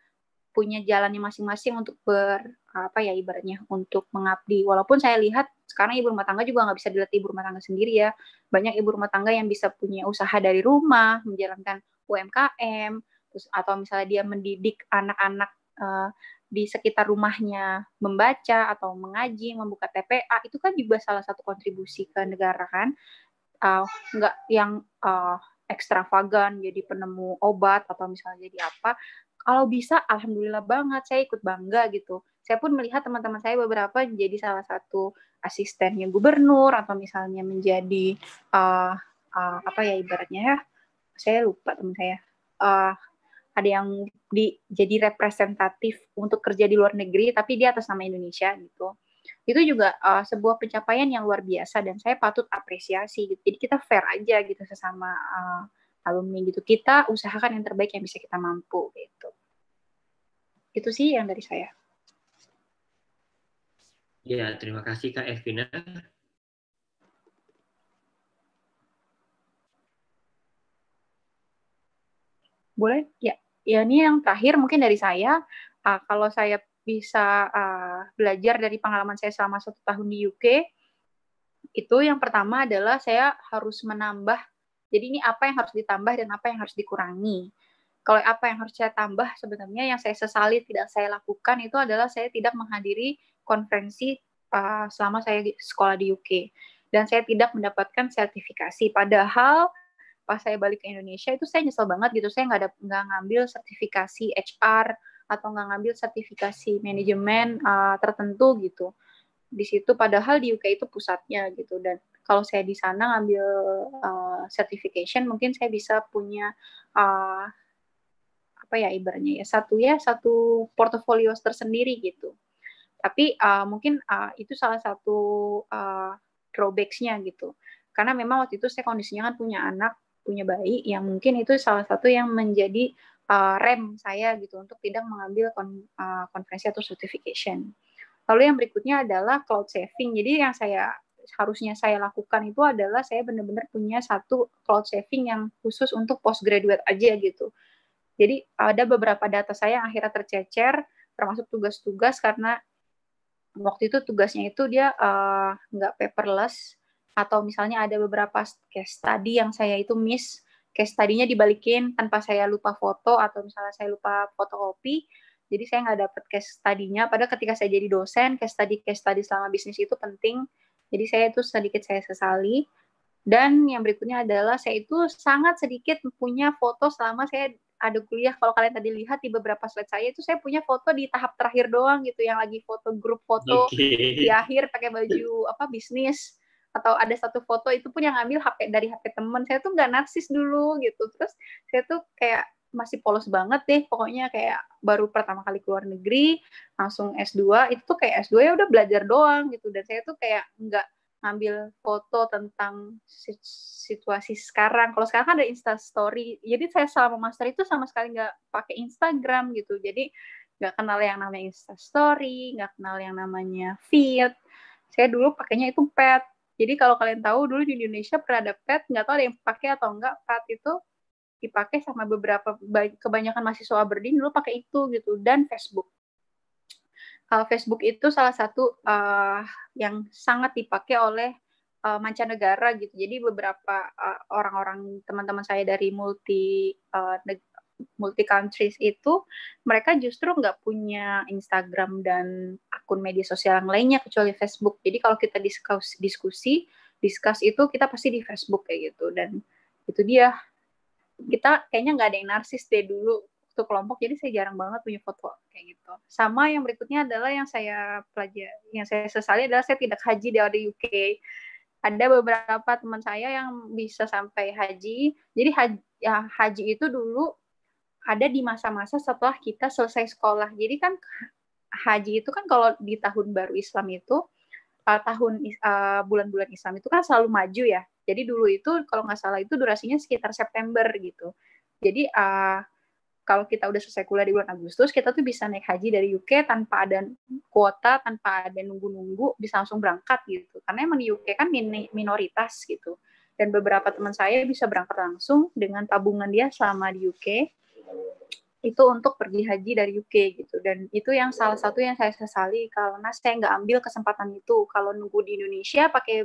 punya jalannya masing-masing untuk ber apa ya ibaratnya untuk mengabdi walaupun saya lihat sekarang ibu rumah tangga juga nggak bisa dilihat ibu rumah tangga sendiri ya banyak ibu rumah tangga yang bisa punya usaha dari rumah menjalankan UMKM terus atau misalnya dia mendidik anak-anak uh, di sekitar rumahnya membaca atau mengaji, membuka TPA itu kan juga salah satu kontribusi ke negara kan. Uh, nggak yang uh, ekstravagan jadi penemu obat atau misalnya jadi apa kalau bisa alhamdulillah banget saya ikut bangga gitu saya pun melihat teman-teman saya beberapa jadi salah satu asistennya gubernur atau misalnya menjadi uh, uh, apa ya ibaratnya ya saya lupa teman saya uh, ada yang di, jadi representatif untuk kerja di luar negeri tapi dia atas nama Indonesia gitu itu juga uh, sebuah pencapaian yang luar biasa dan saya patut apresiasi gitu. Jadi kita fair aja gitu sesama uh, alumni gitu. Kita usahakan yang terbaik yang bisa kita mampu gitu. Itu sih yang dari saya. Ya, terima kasih Kak Evina. Boleh? Ya, ya ini yang terakhir mungkin dari saya. Uh, kalau saya bisa uh, belajar dari pengalaman saya selama satu tahun di UK itu yang pertama adalah saya harus menambah jadi ini apa yang harus ditambah dan apa yang harus dikurangi kalau apa yang harus saya tambah sebenarnya yang saya sesali tidak saya lakukan itu adalah saya tidak menghadiri konferensi uh, selama saya di sekolah di UK dan saya tidak mendapatkan sertifikasi padahal pas saya balik ke Indonesia itu saya nyesel banget gitu saya nggak nggak ngambil sertifikasi HR atau nggak ngambil sertifikasi manajemen uh, tertentu gitu di situ padahal di UK itu pusatnya gitu dan kalau saya di sana ngambil uh, certification mungkin saya bisa punya uh, apa ya ibaratnya ya satu ya satu portofolio tersendiri gitu tapi uh, mungkin uh, itu salah satu uh, drawbacksnya gitu karena memang waktu itu saya kondisinya kan punya anak punya bayi yang mungkin itu salah satu yang menjadi uh, rem saya gitu untuk tidak mengambil kon, uh, konferensi atau certification. Lalu yang berikutnya adalah cloud saving. Jadi yang saya harusnya saya lakukan itu adalah saya benar-benar punya satu cloud saving yang khusus untuk postgraduate aja gitu. Jadi ada beberapa data saya yang akhirnya tercecer, termasuk tugas-tugas karena waktu itu tugasnya itu dia uh, nggak paperless atau misalnya ada beberapa case study yang saya itu miss case tadinya dibalikin tanpa saya lupa foto atau misalnya saya lupa fotokopi jadi saya nggak dapat case tadinya padahal ketika saya jadi dosen case tadi case tadi selama bisnis itu penting jadi saya itu sedikit saya sesali dan yang berikutnya adalah saya itu sangat sedikit punya foto selama saya ada kuliah kalau kalian tadi lihat di beberapa slide saya itu saya punya foto di tahap terakhir doang gitu yang lagi foto grup foto okay. di akhir pakai baju apa bisnis atau ada satu foto itu pun yang ngambil HP dari HP temen saya tuh nggak narsis dulu gitu terus saya tuh kayak masih polos banget deh pokoknya kayak baru pertama kali keluar negeri langsung S2 itu tuh kayak S2 ya udah belajar doang gitu dan saya tuh kayak nggak ngambil foto tentang situasi sekarang. Kalau sekarang kan ada Insta Story, jadi saya selama master itu sama sekali nggak pakai Instagram gitu. Jadi nggak kenal yang namanya Insta Story, nggak kenal yang namanya feed. Saya dulu pakainya itu pet jadi kalau kalian tahu dulu di Indonesia pernah ada PET, nggak tahu ada yang pakai atau enggak, PET itu dipakai sama beberapa kebanyakan mahasiswa Aberdeen dulu pakai itu gitu dan Facebook. Kalau Facebook itu salah satu uh, yang sangat dipakai oleh uh, mancanegara gitu. Jadi beberapa eh, orang-orang uh, teman-teman saya dari multi uh, multi countries itu mereka justru nggak punya Instagram dan akun media sosial yang lainnya kecuali Facebook. Jadi kalau kita diskus diskusi, diskus itu kita pasti di Facebook kayak gitu dan itu dia kita kayaknya nggak ada yang narsis deh dulu untuk kelompok jadi saya jarang banget punya foto kayak gitu sama yang berikutnya adalah yang saya pelajari yang saya sesali adalah saya tidak haji dari UK ada beberapa teman saya yang bisa sampai haji jadi haji, ya, haji itu dulu ada di masa-masa setelah kita selesai sekolah. Jadi kan haji itu kan kalau di tahun baru Islam itu uh, tahun eh, bulan-bulan uh, Islam itu kan selalu maju ya. Jadi dulu itu kalau nggak salah itu durasinya sekitar September gitu. Jadi uh, kalau kita udah selesai kuliah di bulan Agustus, kita tuh bisa naik haji dari UK tanpa ada kuota, tanpa ada nunggu-nunggu, bisa langsung berangkat gitu. Karena emang di UK kan min- minoritas gitu. Dan beberapa teman saya bisa berangkat langsung dengan tabungan dia selama di UK itu untuk pergi haji dari UK gitu dan itu yang salah satu yang saya sesali karena saya nggak ambil kesempatan itu kalau nunggu di Indonesia pakai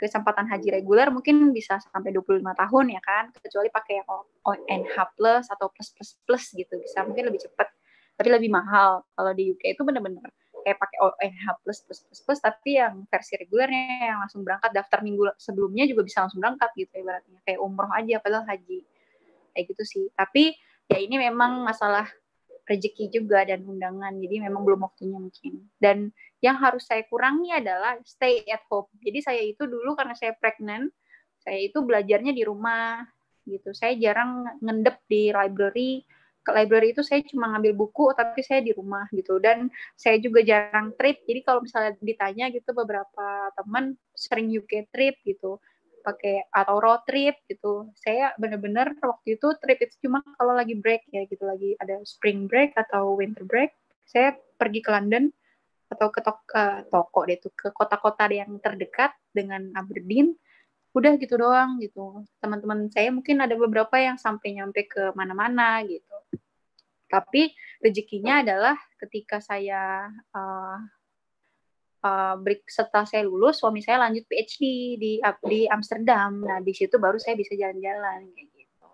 kesempatan haji reguler mungkin bisa sampai 25 tahun ya kan kecuali pakai yang ONH plus atau plus plus plus gitu bisa mungkin lebih cepat tapi lebih mahal kalau di UK itu bener-bener kayak pakai ONH plus plus plus plus tapi yang versi regulernya yang langsung berangkat daftar minggu sebelumnya juga bisa langsung berangkat gitu ibaratnya kayak umroh aja padahal haji kayak gitu sih tapi ya ini memang masalah rezeki juga dan undangan jadi memang belum waktunya mungkin dan yang harus saya kurangi adalah stay at home jadi saya itu dulu karena saya pregnant saya itu belajarnya di rumah gitu saya jarang ngendep di library ke library itu saya cuma ngambil buku tapi saya di rumah gitu dan saya juga jarang trip jadi kalau misalnya ditanya gitu beberapa teman sering UK trip gitu pakai atau road trip gitu. Saya bener-bener waktu itu trip itu cuma kalau lagi break ya gitu lagi ada spring break atau winter break. Saya pergi ke London atau ke to uh, toko deh tuh ke kota-kota yang terdekat dengan Aberdeen. Udah gitu doang gitu. Teman-teman saya mungkin ada beberapa yang sampai nyampe ke mana-mana gitu. Tapi rezekinya adalah ketika saya uh, Eh, break setelah saya lulus suami saya lanjut PhD di di Amsterdam. Nah di situ baru saya bisa jalan-jalan kayak gitu.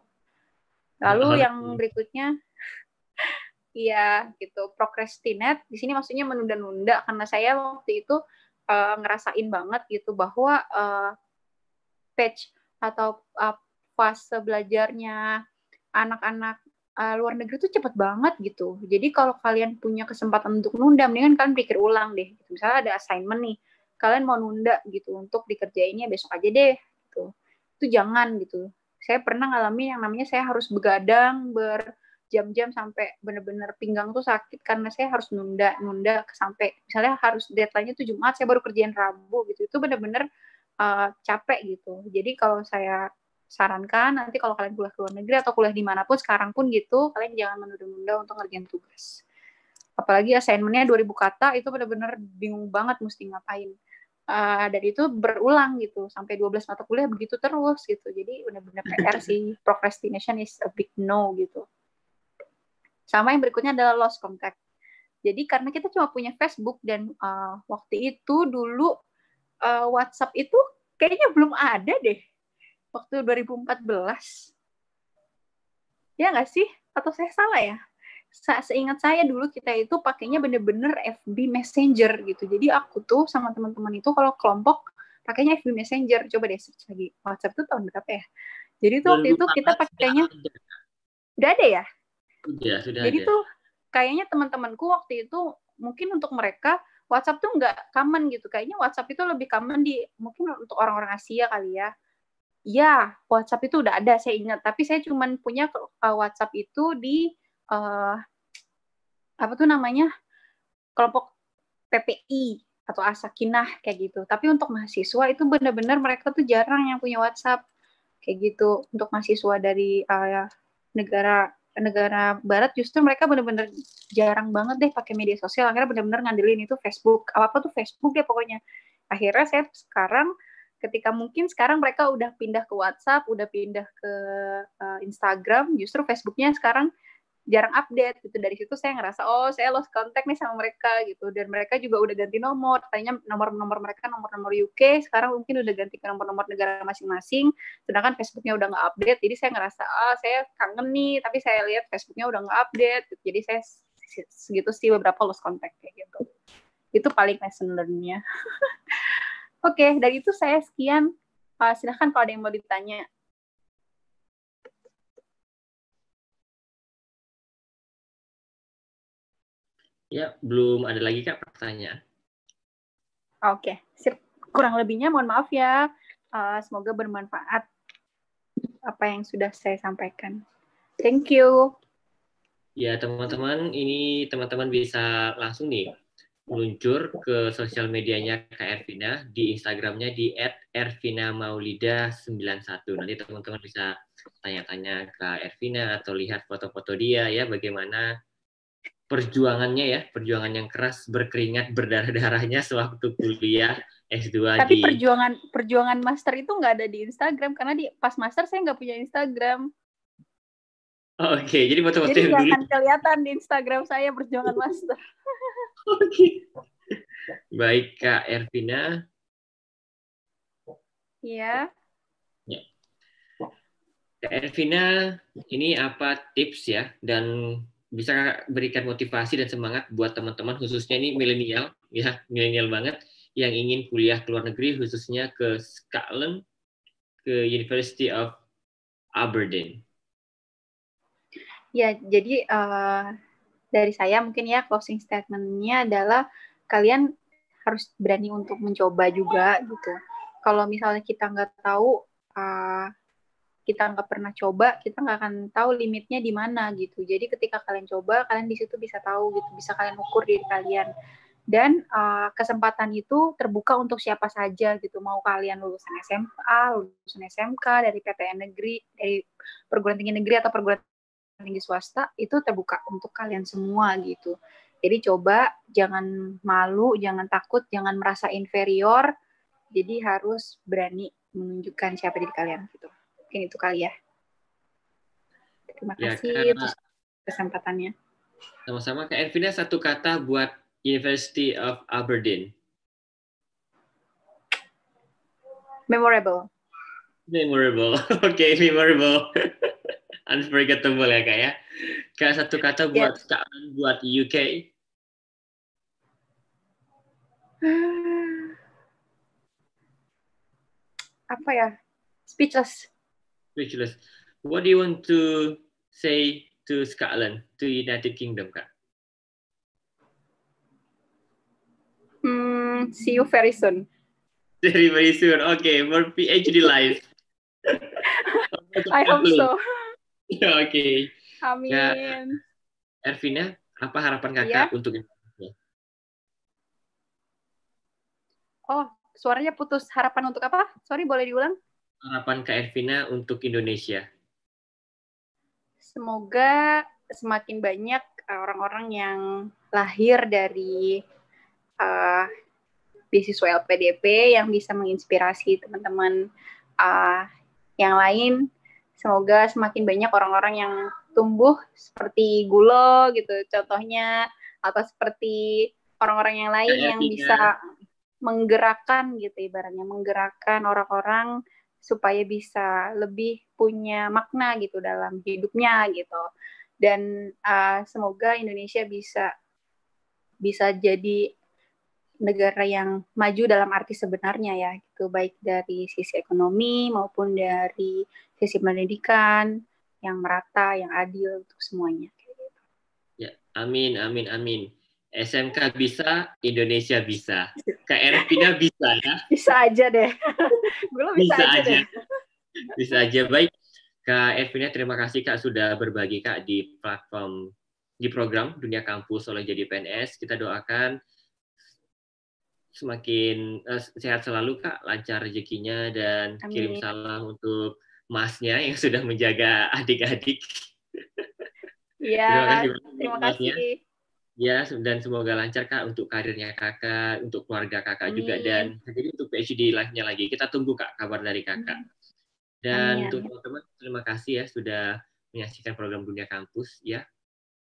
Lalu nah, yang berikutnya [LAUGHS] Iya, gitu. Procrastinate di sini maksudnya menunda-nunda karena saya waktu itu uh, ngerasain banget gitu bahwa uh, page atau uh, fase belajarnya anak-anak uh, luar negeri tuh cepet banget gitu. Jadi kalau kalian punya kesempatan untuk nunda, mendingan kalian pikir ulang deh. Gitu. Misalnya ada assignment nih, kalian mau nunda gitu untuk dikerjainnya besok aja deh. Gitu. Itu jangan gitu. Saya pernah ngalami yang namanya saya harus begadang berjam-jam sampai bener-bener pinggang tuh sakit karena saya harus nunda, nunda sampai misalnya harus deadline-nya tuh Jumat, saya baru kerjain Rabu gitu. Itu bener-bener uh, capek gitu. Jadi kalau saya sarankan nanti kalau kalian kuliah ke luar negeri atau kuliah dimanapun sekarang pun gitu kalian jangan menunda-nunda untuk ngerjain tugas apalagi assignmentnya 2000 kata itu benar-benar bingung banget mesti ngapain uh, dan itu berulang gitu sampai 12 mata kuliah begitu terus gitu jadi benar-benar PR sih [LAUGHS] procrastination is a big no gitu sama yang berikutnya adalah lost contact jadi karena kita cuma punya Facebook dan uh, waktu itu dulu uh, WhatsApp itu kayaknya belum ada deh waktu 2014. Ya nggak sih? Atau saya salah ya? Seingat saya dulu kita itu pakainya bener-bener FB Messenger gitu. Jadi aku tuh sama teman-teman itu kalau kelompok pakainya FB Messenger. Coba deh search lagi. WhatsApp tuh tahun berapa ya? Jadi tuh waktu itu kita pakainya udah ada ya? ya? sudah Jadi ada. tuh kayaknya teman-temanku waktu itu mungkin untuk mereka WhatsApp tuh nggak common gitu. Kayaknya WhatsApp itu lebih common di mungkin untuk orang-orang Asia kali ya. Ya WhatsApp itu udah ada, saya ingat. Tapi saya cuma punya eh, WhatsApp itu di uh, apa tuh namanya kelompok PPI atau asakinah kayak gitu. Tapi untuk mahasiswa itu benar-benar mereka tuh jarang yang punya WhatsApp kayak gitu. Untuk mahasiswa dari uh, negara negara barat justru mereka benar-benar jarang banget deh pakai media sosial. Akhirnya benar-benar ngandelin itu Facebook. Apa-apa tuh Facebook ya pokoknya. Akhirnya saya sekarang ketika mungkin sekarang mereka udah pindah ke WhatsApp, udah pindah ke uh, Instagram, justru Facebooknya sekarang jarang update gitu dari situ saya ngerasa oh saya lost contact nih sama mereka gitu dan mereka juga udah ganti nomor tadinya nomor-nomor mereka nomor-nomor UK sekarang mungkin udah ganti ke nomor-nomor negara masing-masing sedangkan Facebooknya udah nggak update jadi saya ngerasa ah oh, saya kangen nih tapi saya lihat Facebooknya udah nggak update gitu. jadi saya segitu sih beberapa lost contact kayak gitu itu paling lesson learn-nya [LAUGHS] Oke, okay, dari itu saya sekian. Uh, silahkan kalau ada yang mau ditanya. Ya, belum ada lagi Kak pertanyaan. Oke, okay. Kurang lebihnya mohon maaf ya. Uh, semoga bermanfaat apa yang sudah saya sampaikan. Thank you. Ya, teman-teman, ini teman-teman bisa langsung nih meluncur ke sosial medianya Kak Ervina di Instagramnya di @ervinamaulida91. Nanti teman-teman bisa tanya-tanya ke Ervina atau lihat foto-foto dia ya bagaimana perjuangannya ya, perjuangan yang keras berkeringat berdarah-darahnya sewaktu kuliah S2 Tapi di... perjuangan perjuangan master itu nggak ada di Instagram karena di pas master saya nggak punya Instagram. Oh, oke, okay, jadi foto-foto jadi yang dulu. akan kelihatan di Instagram saya perjuangan master. [LAUGHS] [LAUGHS] Baik, Kak Ervina. Iya. Ya. Kak Ervina, ini apa tips ya dan bisa berikan motivasi dan semangat buat teman-teman khususnya ini milenial ya, milenial banget yang ingin kuliah ke luar negeri khususnya ke Scotland ke University of Aberdeen. Ya, jadi uh, dari saya mungkin ya closing statementnya adalah kalian harus berani untuk mencoba juga gitu. Kalau misalnya kita nggak tahu, uh, kita nggak pernah coba, kita nggak akan tahu limitnya di mana gitu. Jadi ketika kalian coba, kalian di situ bisa tahu gitu, bisa kalian ukur diri kalian. Dan uh, kesempatan itu terbuka untuk siapa saja gitu. Mau kalian lulusan SMA, lulusan SMK, dari PTN negeri, dari perguruan tinggi negeri atau perguruan tinggi swasta itu terbuka untuk kalian semua gitu. Jadi coba jangan malu, jangan takut, jangan merasa inferior. Jadi harus berani menunjukkan siapa diri kalian gitu. Mungkin itu kali ya. Terima ya, kasih atas kesempatannya. Sama-sama Kak Elvina satu kata buat University of Aberdeen. Memorable. Memorable. [LAUGHS] Oke, memorable. [LAUGHS] unforgettable kan ya kak ya. Kak satu kata ya. buat yeah. Kak buat UK. [SIGHS] Apa ya? Speechless. Speechless. What do you want to say to Scotland, to United Kingdom, kak? Hmm, see you very soon. [LAUGHS] Very very soon. Okay, more PhD life. [LAUGHS] I hope so. [LAUGHS] Oke. Okay. Ya, Amin. Ya, Ervina, apa harapan kakak ya. untuk Indonesia? Oh, suaranya putus. Harapan untuk apa? Sorry, boleh diulang? Harapan Kak Ervina untuk Indonesia. Semoga semakin banyak eh, orang-orang yang lahir dari uh, beasiswa LPDP yang bisa menginspirasi teman-teman uh, yang lain Semoga semakin banyak orang-orang yang tumbuh seperti Gulo gitu contohnya atau seperti orang-orang yang lain Kayak yang tiga. bisa menggerakkan gitu ibaratnya menggerakkan orang-orang supaya bisa lebih punya makna gitu dalam hidupnya gitu dan uh, semoga Indonesia bisa bisa jadi negara yang maju dalam arti sebenarnya ya itu baik dari sisi ekonomi maupun dari sisi pendidikan yang merata yang adil untuk semuanya ya amin amin amin SMK bisa Indonesia bisa KRP nya [LAUGHS] bisa ya bisa aja deh [LAUGHS] gue bisa, bisa aja, aja. Deh. bisa aja baik Kak Ervina, terima kasih Kak sudah berbagi Kak di platform di program Dunia Kampus oleh Jadi PNS. Kita doakan semakin uh, sehat selalu Kak, lancar rezekinya dan Amin. kirim salam untuk masnya yang sudah menjaga adik-adik. ya, terima kasih. Terima kasih. Ya, dan semoga lancar Kak untuk karirnya Kakak, untuk keluarga Kakak Amin. juga dan jadi untuk PhD live lagi. Kita tunggu Kak kabar dari Kakak. Dan untuk teman-teman terima kasih ya sudah menyaksikan program Dunia Kampus ya.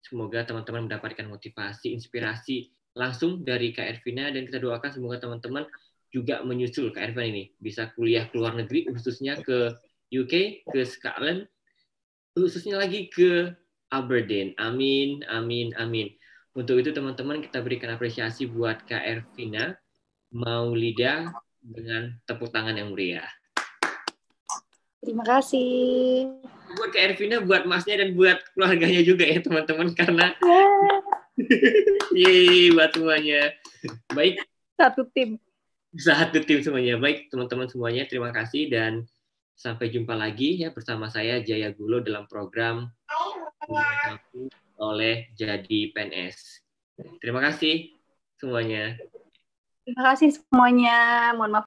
Semoga teman-teman mendapatkan motivasi, inspirasi langsung dari Kak Ervina dan kita doakan semoga teman-teman juga menyusul Kak Ervina ini bisa kuliah ke luar negeri khususnya ke UK, ke Scotland, khususnya lagi ke Aberdeen. Amin, amin, amin. Untuk itu teman-teman kita berikan apresiasi buat Kak Ervina Maulida dengan tepuk tangan yang meriah. Terima kasih. Buat Kak Ervina, buat masnya dan buat keluarganya juga ya teman-teman karena Yeay buat semuanya. Baik. Satu tim. Satu tim semuanya. Baik teman-teman semuanya, terima kasih dan sampai jumpa lagi ya bersama saya Jaya Gulo dalam program oleh Jadi PNS. Terima kasih semuanya. Terima kasih semuanya. Mohon maaf